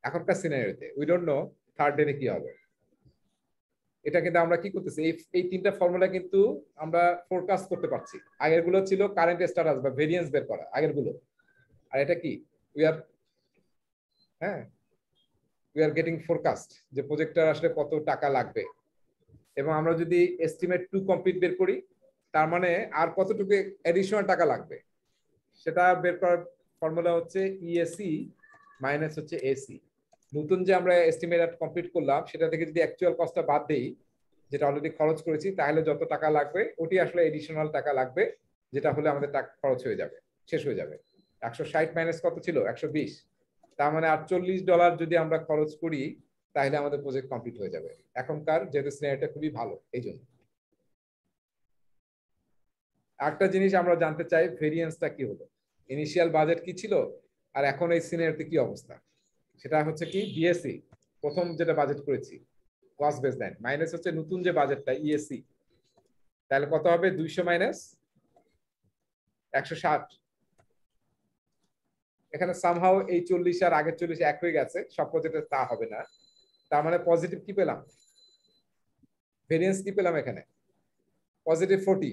এখনকার সিনারিওতে উই ডোন্ট নো থার্ড ডেনে কি হবে এটা কিন্তু আমরা কি করতেছি এই এই তিনটা ফর্মুলা কিন্তু আমরা ফোরকাস্ট করতে পারছি আগের গুলো ছিল কারেন্ট স্ট্যাটাস বা ভেরিয়েন্স বের করা আগের গুলো আর এটা কি উই আর হ্যাঁ উই আর গেটিং ফোরকাস্ট যে প্রজেক্টটার আসলে কত টাকা লাগবে এবং আমরা যদি এস্টিমেট টু কমপ্লিট বের করি তার মানে আর কতটুকু এডিশনাল টাকা লাগবে সেটা বের করার ফর্মুলা হচ্ছে ইএসি e মাইনাস হচ্ছে এসি নতুন যে আমরা এস্টিমেট কমপ্লিট করলাম সেটা থেকে যদি অ্যাকচুয়াল কস্টটা বাদ দেই যেটা অলরেডি খরচ করেছি তাহলে যত টাকা লাগবে ওটি আসলে এডিশনাল টাকা লাগবে যেটা হলে আমাদের টাকা খরচ হয়ে যাবে শেষ হয়ে যাবে একশো ষাট মাইনাস কত ছিল একশো বিশ তার মানে আটচল্লিশ ডলার যদি আমরা খরচ করি তাহলে আমাদের প্রজেক্ট কমপ্লিট হয়ে যাবে এখনকার যেহেতু স্নেহটা খুবই ভালো এই জন্য একটা জিনিস আমরা জানতে চাই ভেরিয়েন্সটা কি হলো ইনিশিয়াল বাজেট কি ছিল আর এখন এই সিনিয়রতে কি অবস্থা সেটা হচ্ছে কি বিএসসি প্রথম যেটা বাজেট করেছি কস্ট বেস দেন মাইনাস হচ্ছে নতুন যে বাজেটটা ইএসসি e তাহলে কত হবে দুইশো মাইনাস একশো ষাট এখানে সামহাও এই চল্লিশ আর আগের চল্লিশ এক হয়ে গেছে সব প্রজেক্টে তা হবে না তার মানে পজিটিভ কি পেলাম ভেরিয়েন্স কি পেলাম এখানে পজিটিভ ফোর্টি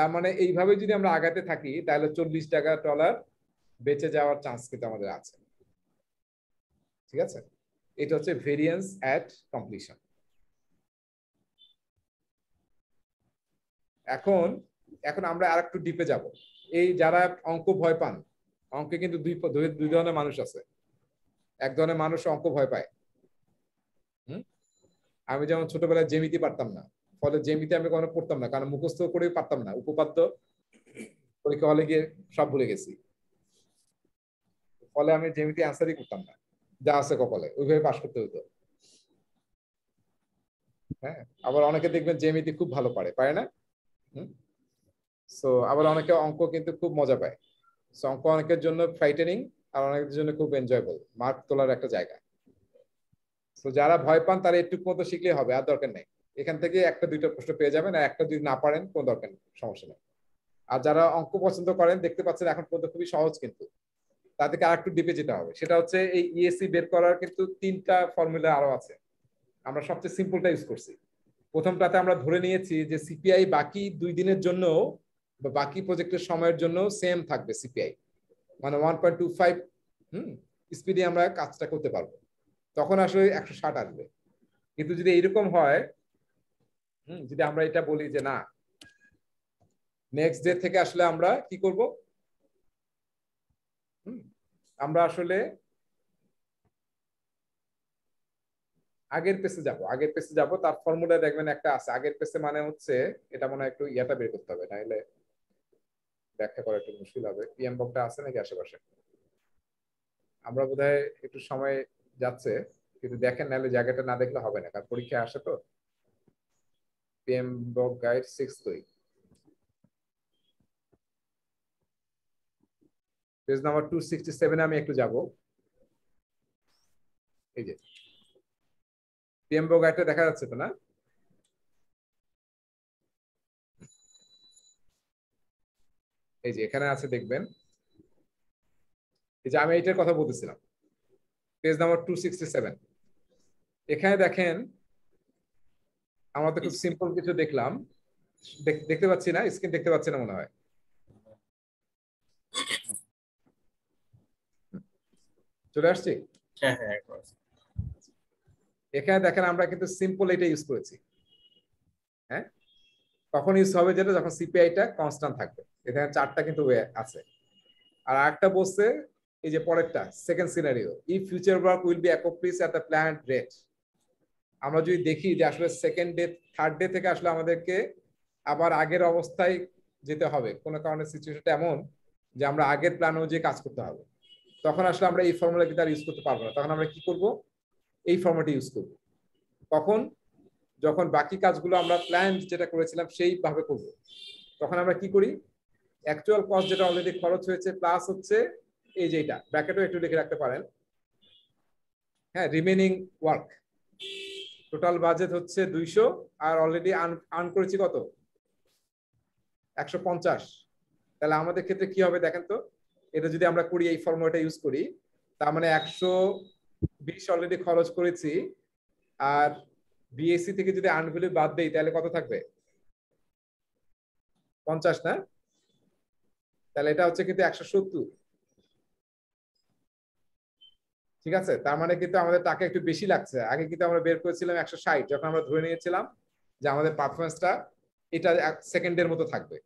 তার মানে এইভাবে যদি আমরা আগাতে থাকি তাহলে চল্লিশ টাকা ডলার বেঁচে যাওয়ার চান্স কিন্তু আমাদের আছে ঠিক আছে এটা হচ্ছে ভেরিয়েন্স অ্যাট কমপ্লিশন এখন এখন আমরা আর একটু ডিপে যাব এই যারা অঙ্ক ভয় পান অঙ্কে কিন্তু দুই দুই ধরনের মানুষ আছে এক ধরনের মানুষ অঙ্ক ভয় পায় আমি যেমন ছোটবেলায় জেমিতি পারতাম না ফলে জেমিতে আমি কখনো পড়তাম না কারণ মুখস্থ করে পারতাম না উপপাদ্য পরীক্ষা হলে গিয়ে সব ভুলে গেছি ফলে আমি জেমিতে আনসারই করতাম না যা আছে কপালে ওইভাবে পাশ করতে হতো হ্যাঁ আবার অনেকে দেখবেন জেমিটি খুব ভালো পারে পারে না সো আবার অনেকে অঙ্ক কিন্তু খুব মজা পায় সো অঙ্ক অনেকের জন্য ফ্রাইটেনিং আর অনেকের জন্য খুব এনজয়েবল মার্ক তোলার একটা জায়গা তো যারা ভয় পান তারা একটু মতো শিখলে হবে আর দরকার নেই এখান থেকে একটা দুইটা প্রশ্ন পেয়ে যাবেন আর একটা যদি না পারেন কোনো দরকার নেই সমস্যা নেই আর যারা অঙ্ক পছন্দ করেন দেখতে পাচ্ছেন এখন পর্যন্ত খুবই সহজ কিন্তু তাদেরকে আর একটু ডিপে যেতে হবে সেটা হচ্ছে এই ইএসসি e বের করার কিন্তু তিনটা ফর্মুলা আরো আছে আমরা সবচেয়ে সিম্পলটা ইউজ করছি প্রথমটাতে আমরা ধরে নিয়েছি যে সিপিআই বাকি দুই দিনের জন্য বা বাকি প্রজেক্টের সময়ের জন্য সেম থাকবে সিপিআই মানে ওয়ান পয়েন্ট টু ফাইভ হুম স্পিডে আমরা কাজটা করতে পারবো তখন আসলে একশো ষাট আসবে কিন্তু যদি এইরকম হয় যদি আমরা এটা বলি যে না নেক্সট ডে থেকে আসলে আমরা কি করব আমরা আসলে আগের পেসে যাব আগের পেসে যাব তার ফর্মুলা দেখবেন একটা আছে আগের পেসে মানে হচ্ছে এটা মনে হয় একটু ইয়াটা বের করতে হবে নাহলে ব্যাখ্যা করা একটু মুশকিল হবে পিএম বকটা আছে নাকি আশেপাশে আমরা বোধহয় একটু সময় যাচ্ছে কিন্তু দেখেন নাহলে জায়গাটা না দেখলে হবে না কারণ পরীক্ষা আসে তো PM Blog Guide 6th week. Page number two sixty সেভেনে আমি একটু যাব এই যে দেখা যাচ্ছে এই যে এখানে আছে দেখবেন এই যে আমি এইটার কথা বলতেছিলাম page number two sixty seven এখানে দেখেন আমরা তো খুব সিম্পল কিছু দেখলাম দেখতে পাচ্ছি না স্ক্রিন দেখতে পাচ্ছি না মনে হয় চলে আসছি হ্যাঁ, হ্যাঁ, এখানে দেখেন আমরা কিন্তু সিম্পল এটা ইউজ করেছি হ্যাঁ তখন ইউজ হবে যেটা যখন সিপিআইটা কনস্ট্যান্ট থাকবে এখানে চারটা কিন্তু আছে আর একটা বসছে এই যে পরেরটা সেকেন্ড সিনারিও ই future work will be accomplish at the plant rate আমরা যদি দেখি যে আসলে সেকেন্ড ডে থার্ড ডে থেকে আসলে আমাদেরকে আবার আগের অবস্থায় যেতে হবে কোনো কারণে সিচুয়েশনটা এমন যে আমরা আগের প্ল্যান অনুযায়ী কাজ করতে হবে তখন আসলে আমরা এই ফর্মুলা কিন্তু আর ইউজ করতে পারবো না তখন আমরা কি করব এই ফর্মুলাটা ইউজ করব কখন যখন বাকি কাজগুলো আমরা প্ল্যান যেটা করেছিলাম সেইভাবে করব তখন আমরা কি করি অ্যাকচুয়াল কস্ট যেটা অলরেডি খরচ হয়েছে প্লাস হচ্ছে এই যে এটা ব্র্যাকেটও একটু লিখে রাখতে পারেন হ্যাঁ রিমেনিং ওয়ার্ক টোটাল বাজেট হচ্ছে দুইশো আর অলরেডি আর্ন করেছি কত একশো পঞ্চাশ তাহলে আমাদের ক্ষেত্রে কি হবে দেখেন তো এটা যদি আমরা করি এই ফর্মুলাটা ইউজ করি তার মানে একশো বিশ অলরেডি খরচ করেছি আর বিএসসি থেকে যদি আর্নগুলি বাদ দেই তাহলে কত থাকবে পঞ্চাশ না তাহলে এটা হচ্ছে কিন্তু একশো সত্তর ঠিক আছে তার মানে কিন্তু আমাদের টাকা একটু বেশি লাগছে আগে কিন্তু আমরা বের করেছিলাম একশো ষাট যখন আমরা ধরে নিয়েছিলাম যে আমাদের পারফরমেন্সটা এটা সেকেন্ডের মতো থাকবে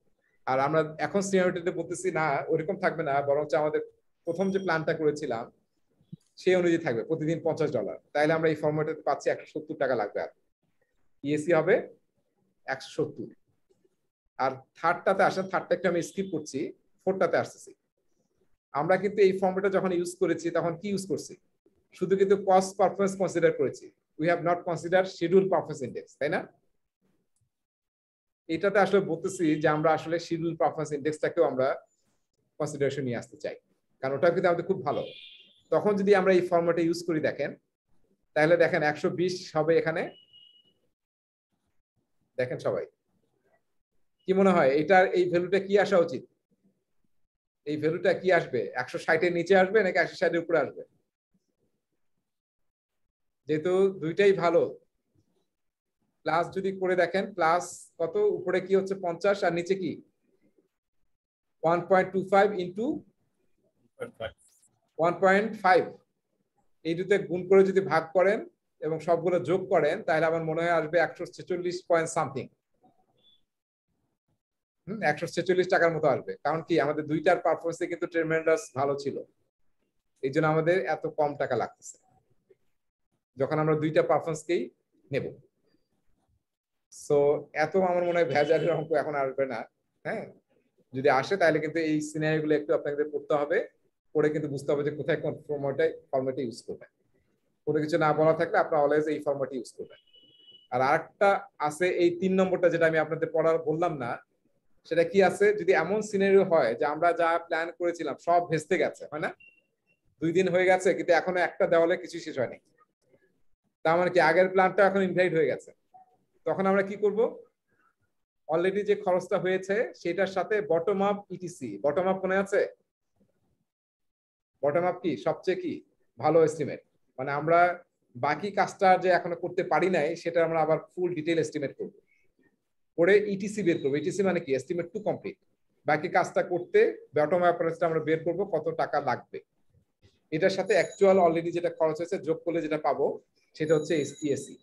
আর আমরা এখন সিনিয়রিটিতে বলতেছি না ওরকম থাকবে না বরঞ্চ আমাদের প্রথম যে প্ল্যানটা করেছিলাম সেই অনুযায়ী থাকবে প্রতিদিন পঞ্চাশ ডলার তাহলে আমরা এই ফর্মেটে পাচ্ছি একশো সত্তর টাকা লাগবে আর ইএসি হবে একশো সত্তর আর থার্ডটাতে আসে থার্ডটা একটু আমি স্কিপ করছি ফোরটাতে আসতেছি আমরা কিন্তু এই ফর্মটা যখন ইউজ করেছি তখন কি ইউজ করছি শুধু কিন্তু কস্ট পারফরমেন্স কনসিডার করেছি we have not consider schedule performance index তাই না এটাতে আসলে বলতেছি যে আমরা আসলে শিডিউল পারফরমেন্স ইন্ডেক্সটাকেও আমরা কনসিডারেশন নিয়ে আসতে চাই কারণ ওটা কিন্তু আমাদের খুব ভালো তখন যদি আমরা এই ফর্মটা ইউজ করি দেখেন তাহলে দেখেন একশো বিশ হবে এখানে দেখেন সবাই কি মনে হয় এটার এই ভ্যালুটা কি আসা উচিত এই ভ্যালুটা কি আসবে একশো ষাটের নিচে আসবে নাকি একশো ষাটের উপরে আসবে যেহেতু দুইটাই ভালো প্লাস যদি করে দেখেন প্লাস কত উপরে কি হচ্ছে পঞ্চাশ আর নিচে কি one point two five into one point five এই দুটো গুণ করে যদি ভাগ করেন এবং সবগুলো যোগ করেন তাহলে আমার মনে হয় আসবে একশো ছেচল্লিশ পয়েন্ট সামথিং একশো ছেচল্লিশ টাকার মতো আসবে কারণ কি আমাদের দুইটার পারফরমেন্সে কিন্তু ট্রেমেন্ডাস ভালো ছিল এই জন্য আমাদের এত কম টাকা লাগতেছে যখন আমরা দুইটা পারফরমেন্সকেই নেব সো এত আমার মনে হয় ভেজালের অঙ্ক এখন আসবে না হ্যাঁ যদি আসে তাহলে কিন্তু এই সিনারিগুলো একটু আপনাকে পড়তে হবে পড়ে কিন্তু বুঝতে হবে যে কোথায় কোন ফর্মেটে ফর্মেটে ইউজ করবেন কোনো কিছু না বলা থাকলে আপনারা অলওয়েজ এই ফর্মেটে ইউজ করবেন আর আরেকটা আছে এই তিন নম্বরটা যেটা আমি আপনাদের পড়া বললাম না সেটা কি আছে যদি এমন সিনারি হয় যে আমরা যা প্ল্যান করেছিলাম সব ভেস্তে গেছে হয় না দুই দিন হয়ে গেছে কিন্তু এখনো একটা দেওয়ালে কিছু শেষ হয়নি তার মানে কি আগের প্ল্যানটা এখন ইনভাইট হয়ে গেছে তখন আমরা কি করব অলরেডি যে খরচটা হয়েছে সেটার সাথে bottom up ETC bottom up মনে আছে বটম আপ কি সবচেয়ে কি ভালো এস্টিমেট মানে আমরা বাকি কাজটা যে এখনো করতে পারি নাই সেটা আমরা আবার ফুল ডিটেল এস্টিমেট করবো করে ইটিসি e বের করবো ইটিসি e মানে কি এস্টিমেট টু কমপ্লিট বাকি কাজটা করতে ব্যাটম অ্যাপারেন্সটা আমরা বের করবো কত টাকা লাগবে এটার সাথে অ্যাকচুয়াল অলরেডি যেটা খরচ হয়েছে যোগ করলে যেটা পাবো সেটা হচ্ছে এসপিএসি e।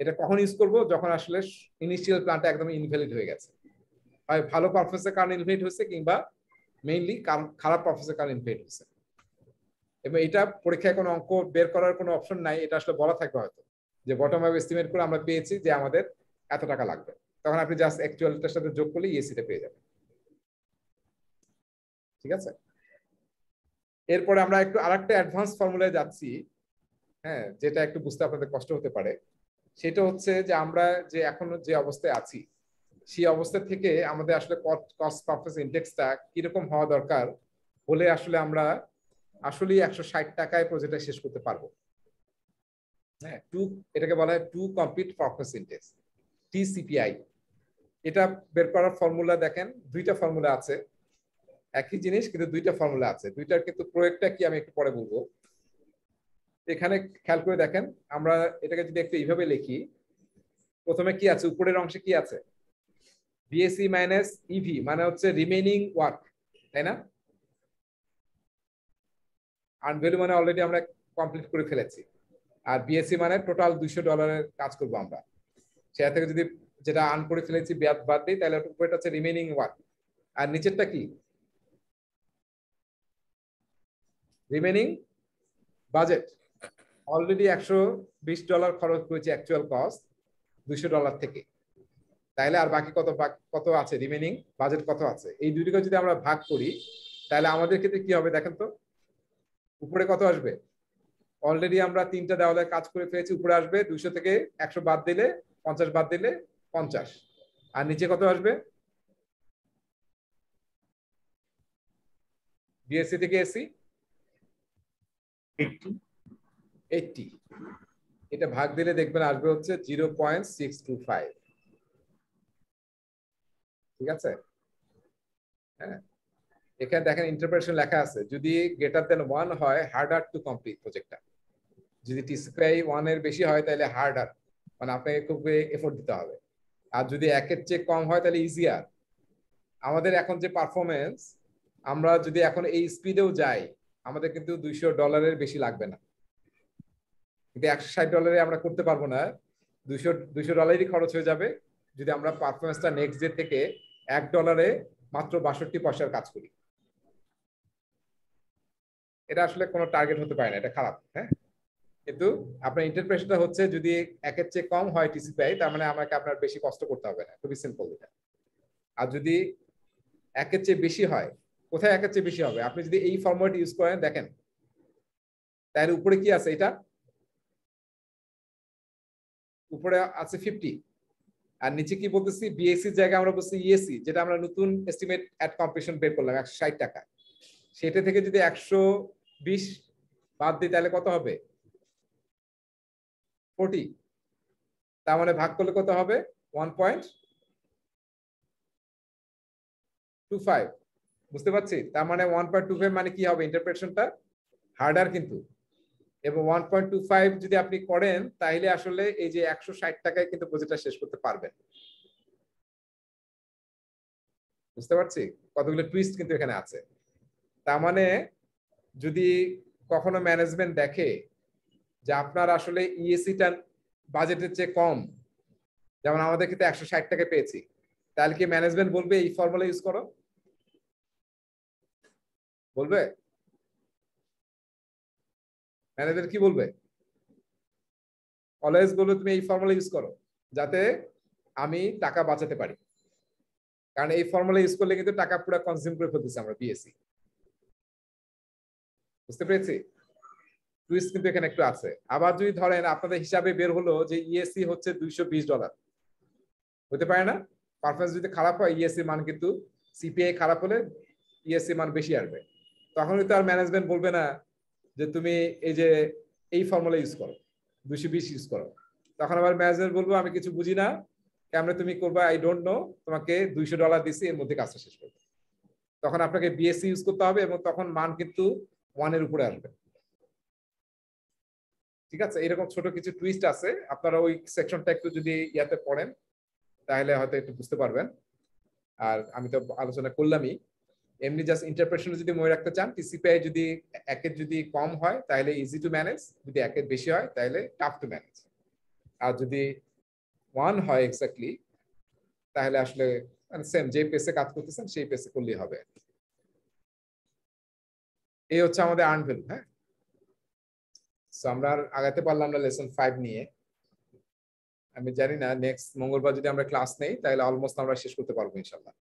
এটা কখন ইউজ করবো যখন আসলে ইনিশিয়াল প্ল্যানটা একদম ইনভ্যালিড হয়ে গেছে হয় ভালো পারফেসের কারণে ইনভেট হয়েছে কিংবা মেইনলি খারাপ পারফেসের কারণে ইনভ্যালিড হয়েছে এবং এটা পরীক্ষায় কোনো অঙ্ক বের করার কোনো অপশন নাই এটা আসলে বলা থাকবে হয়তো যে বটম অ্যাপ এস্টিমেট করে আমরা পেয়েছি যে আমাদের এত টাকা লাগবে তখন আপনি জাস্ট অ্যাকচুয়ালটার সাথে যোগ করলে ইএসিটা পেয়ে যাবেন ঠিক আছে এরপরে আমরা একটু আরেকটা অ্যাডভান্স ফর্মুলায় যাচ্ছি হ্যাঁ যেটা একটু বুঝতে আপনাদের কষ্ট হতে পারে সেটা হচ্ছে যে আমরা যে এখন যে অবস্থায় আছি সেই অবস্থা থেকে আমাদের আসলে কস্ট পারফেস ইন্ডেক্সটা কিরকম হওয়া দরকার হলে আসলে আমরা আসলে একশো ষাট টাকায় প্রজেক্টটা শেষ করতে পারবো হ্যাঁ টু এটাকে বলা হয় to complete performance index TCPI এটা বের করার ফর্মুলা দেখেন দুইটা ফর্মুলা আছে একই জিনিস কিন্তু দুইটা ফর্মুলা আছে দুইটার কিন্তু প্রয়োগটা কি আমি একটু পরে বলবো এখানে খেয়াল করে দেখেন আমরা এটাকে যদি একটু এইভাবে লিখি প্রথমে কি আছে উপরের অংশে কি আছে বিএসি মাইনাস ইভি মানে হচ্ছে রিমেনিং ওয়ার্ক তাই না আর্ন মানে অলরেডি আমরা কমপ্লিট করে ফেলেছি আর বিএসসি মানে টোটাল দুইশো ডলারের কাজ করবো আমরা সেখান থেকে যদি যেটা আর্ন করে ফেলেছি বাদ দিই তাহলে উপরেটা হচ্ছে রিমেনিং ওয়ান আর নিচেরটা কি রিমেনিং বাজেট অলরেডি একশো বিশ ডলার খরচ করেছি অ্যাকচুয়াল কস্ট দুশো ডলার থেকে তাহলে আর বাকি কত কত আছে রিমেনিং বাজেট কত আছে এই দুটিকে যদি আমরা ভাগ করি তাহলে আমাদের ক্ষেত্রে কি হবে দেখেন তো উপরে কত আসবে অলরেডি আমরা তিনটা দেওয়ালে কাজ করে ফেলেছি উপরে আসবে দুশো থেকে একশো বাদ দিলে পঞ্চাশ বাদ দিলে পঞ্চাশ আর নিচে কত আসবে বিএসসি থেকে এসি এইটটি এটা ভাগ দিলে দেখবেন আসবে হচ্ছে zero point six two five ঠিক আছে হ্যাঁ এখানে দেখেন ইন্টারপ্রেশন লেখা আছে যদি গ্রেটার দেন ওয়ান হয় হার্ড হার্ড টু কমপ্লিট প্রজেক্টটা যদি টি ওয়ান এর বেশি হয় তাহলে হার্ড হার্ড মানে আপনাকে খুব এফোর্ট দিতে হবে আর যদি একের চেয়ে কম হয় তাহলে ইজিয়ার আমাদের এখন যে পারফরমেন্স আমরা যদি এখন এই স্পিডেও যাই আমাদের কিন্তু দুইশো ডলারের বেশি লাগবে না কিন্তু একশো ষাট ডলারে আমরা করতে পারবো না দুইশো দুইশো ডলারই খরচ হয়ে যাবে যদি আমরা পারফরমেন্সটা নেক্সট ডে থেকে এক ডলারে মাত্র বাষট্টি পয়সার কাজ করি এটা আসলে কোনো টার্গেট হতে পারে না এটা খারাপ হ্যাঁ কিন্তু আপনার ইন্টারপ্রেশনটা হচ্ছে যদি একের চেয়ে কম হয় টিসিপিআই তার মানে আমাকে আপনার বেশি কষ্ট করতে হবে না খুবই সিম্পল এটা আর যদি একের চেয়ে বেশি হয় কোথায় একের চেয়ে বেশি হবে আপনি যদি এই ফর্মুলাটি ইউজ করেন দেখেন তার উপরে কি আছে এটা উপরে আছে ফিফটি আর নিচে কি বলতেছি বিএসসি জায়গায় আমরা বলছি ইএসসি e যেটা আমরা নতুন এস্টিমেট অ্যাট কম্পিটিশন বের করলাম একশো ষাট টাকা সেটা থেকে যদি একশো বিশ বাদ দিই তাহলে কত হবে ফোরটি তার মানে ভাগ করলে কত হবে ওয়ান পয়েন্ট টু ফাইভ বুঝতে পারছি তার মানে ওয়ান পয়েন্ট টু ফাইভ মানে কি হবে ইন্টারপ্রেশনটা হার্ডার কিন্তু এবং ওয়ান পয়েন্ট টু ফাইভ যদি আপনি করেন তাহলে আসলে এই যে একশো ষাট টাকায় কিন্তু প্রজেক্টটা শেষ করতে পারবেন বুঝতে পারছি কতগুলো টুইস্ট কিন্তু এখানে আছে তার মানে যদি কখনো ম্যানেজমেন্ট দেখে যে আপনার আসলে ইএসিটা e বাজেটের চেয়ে কম যেমন আমাদের ক্ষেত্রে একশো ষাট টাকা পেয়েছি তাহলে কি ম্যানেজমেন্ট বলবে এই ফর্মুলা ইউজ করো বলবে ম্যানেজমেন্ট কি বলবে অলওয়েজ বলবে তুমি এই ফর্মুলা ইউজ করো যাতে আমি টাকা বাঁচাতে পারি কারণ এই ফর্মুলা ইউজ করলে কিন্তু টাকা পুরো কনজিউম করে ফেলতেছি আমরা বিএসসি e। বুঝতে পেরেছি টুইস্ট কিন্তু এখানে একটু আছে আবার যদি ধরেন আপনাদের হিসাবে বের হলো যে ইএসসি e হচ্ছে দুইশো বিশ ডলার হতে পারে না পারফরমেন্স যদি খারাপ হয় ইএসসি e মান কিন্তু সিপিআই খারাপ হলে ইএসসি e মান বেশি আসবে তখনই তো আর ম্যানেজমেন্ট বলবে না যে তুমি এই যে এই ফর্মুলা ইউজ করো দুশো বিশ ইউজ করো তখন আবার ম্যানেজমেন্ট বলবো আমি কিছু বুঝি না কেমন তুমি করবা আই ডোন্ট নো তোমাকে দুইশো ডলার দিছি এর মধ্যে কাজটা শেষ করবে তখন আপনাকে বিএসসি ইউজ করতে হবে এবং তখন মান কিন্তু ওয়ানের উপরে আসবে ঠিক আছে এরকম ছোট কিছু টুইস্ট আছে আপনারা ওই সেকশনটা একটু যদি ইয়াতে পড়েন তাহলে হয়তো একটু বুঝতে পারবেন আর আমি তো আলোচনা করলামই এমনি জাস্ট ইন্টারপ্রেশন যদি মনে রাখতে চান টিসিপিআই যদি একের যদি কম হয় তাহলে ইজি টু ম্যানেজ যদি একের বেশি হয় তাহলে টাফ টু ম্যানেজ আর যদি ওয়ান হয় এক্স্যাক্টলি তাহলে আসলে সেম যে পেসে কাজ করতেছেন সেই পেসে করলেই হবে এই হচ্ছে আমাদের আর্ন ভ্যালু হ্যাঁ সো আমরা আর আগাতে পারলাম না লেসন ফাইভ নিয়ে আমি জানি না নেক্সট মঙ্গলবার যদি আমরা ক্লাস নেই তাহলে অলমোস্ট আমরা শেষ করতে পারবো ইনশাল্লাহ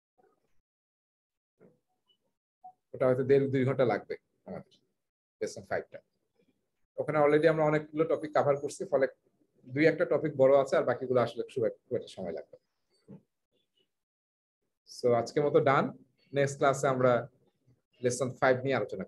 ওটা হয়তো দেড় দুই ঘন্টা লাগবে আমাদের লেসন ফাইভটা ওখানে অলরেডি আমরা অনেকগুলো টপিক কাভার করছি ফলে দুই একটা টপিক বড় আছে আর বাকিগুলো আসলে খুব একটা সময় লাগবে সো আজকের মতো ডান নেক্সট ক্লাসে আমরা লেসন ফাইভ নিয়ে আলোচনা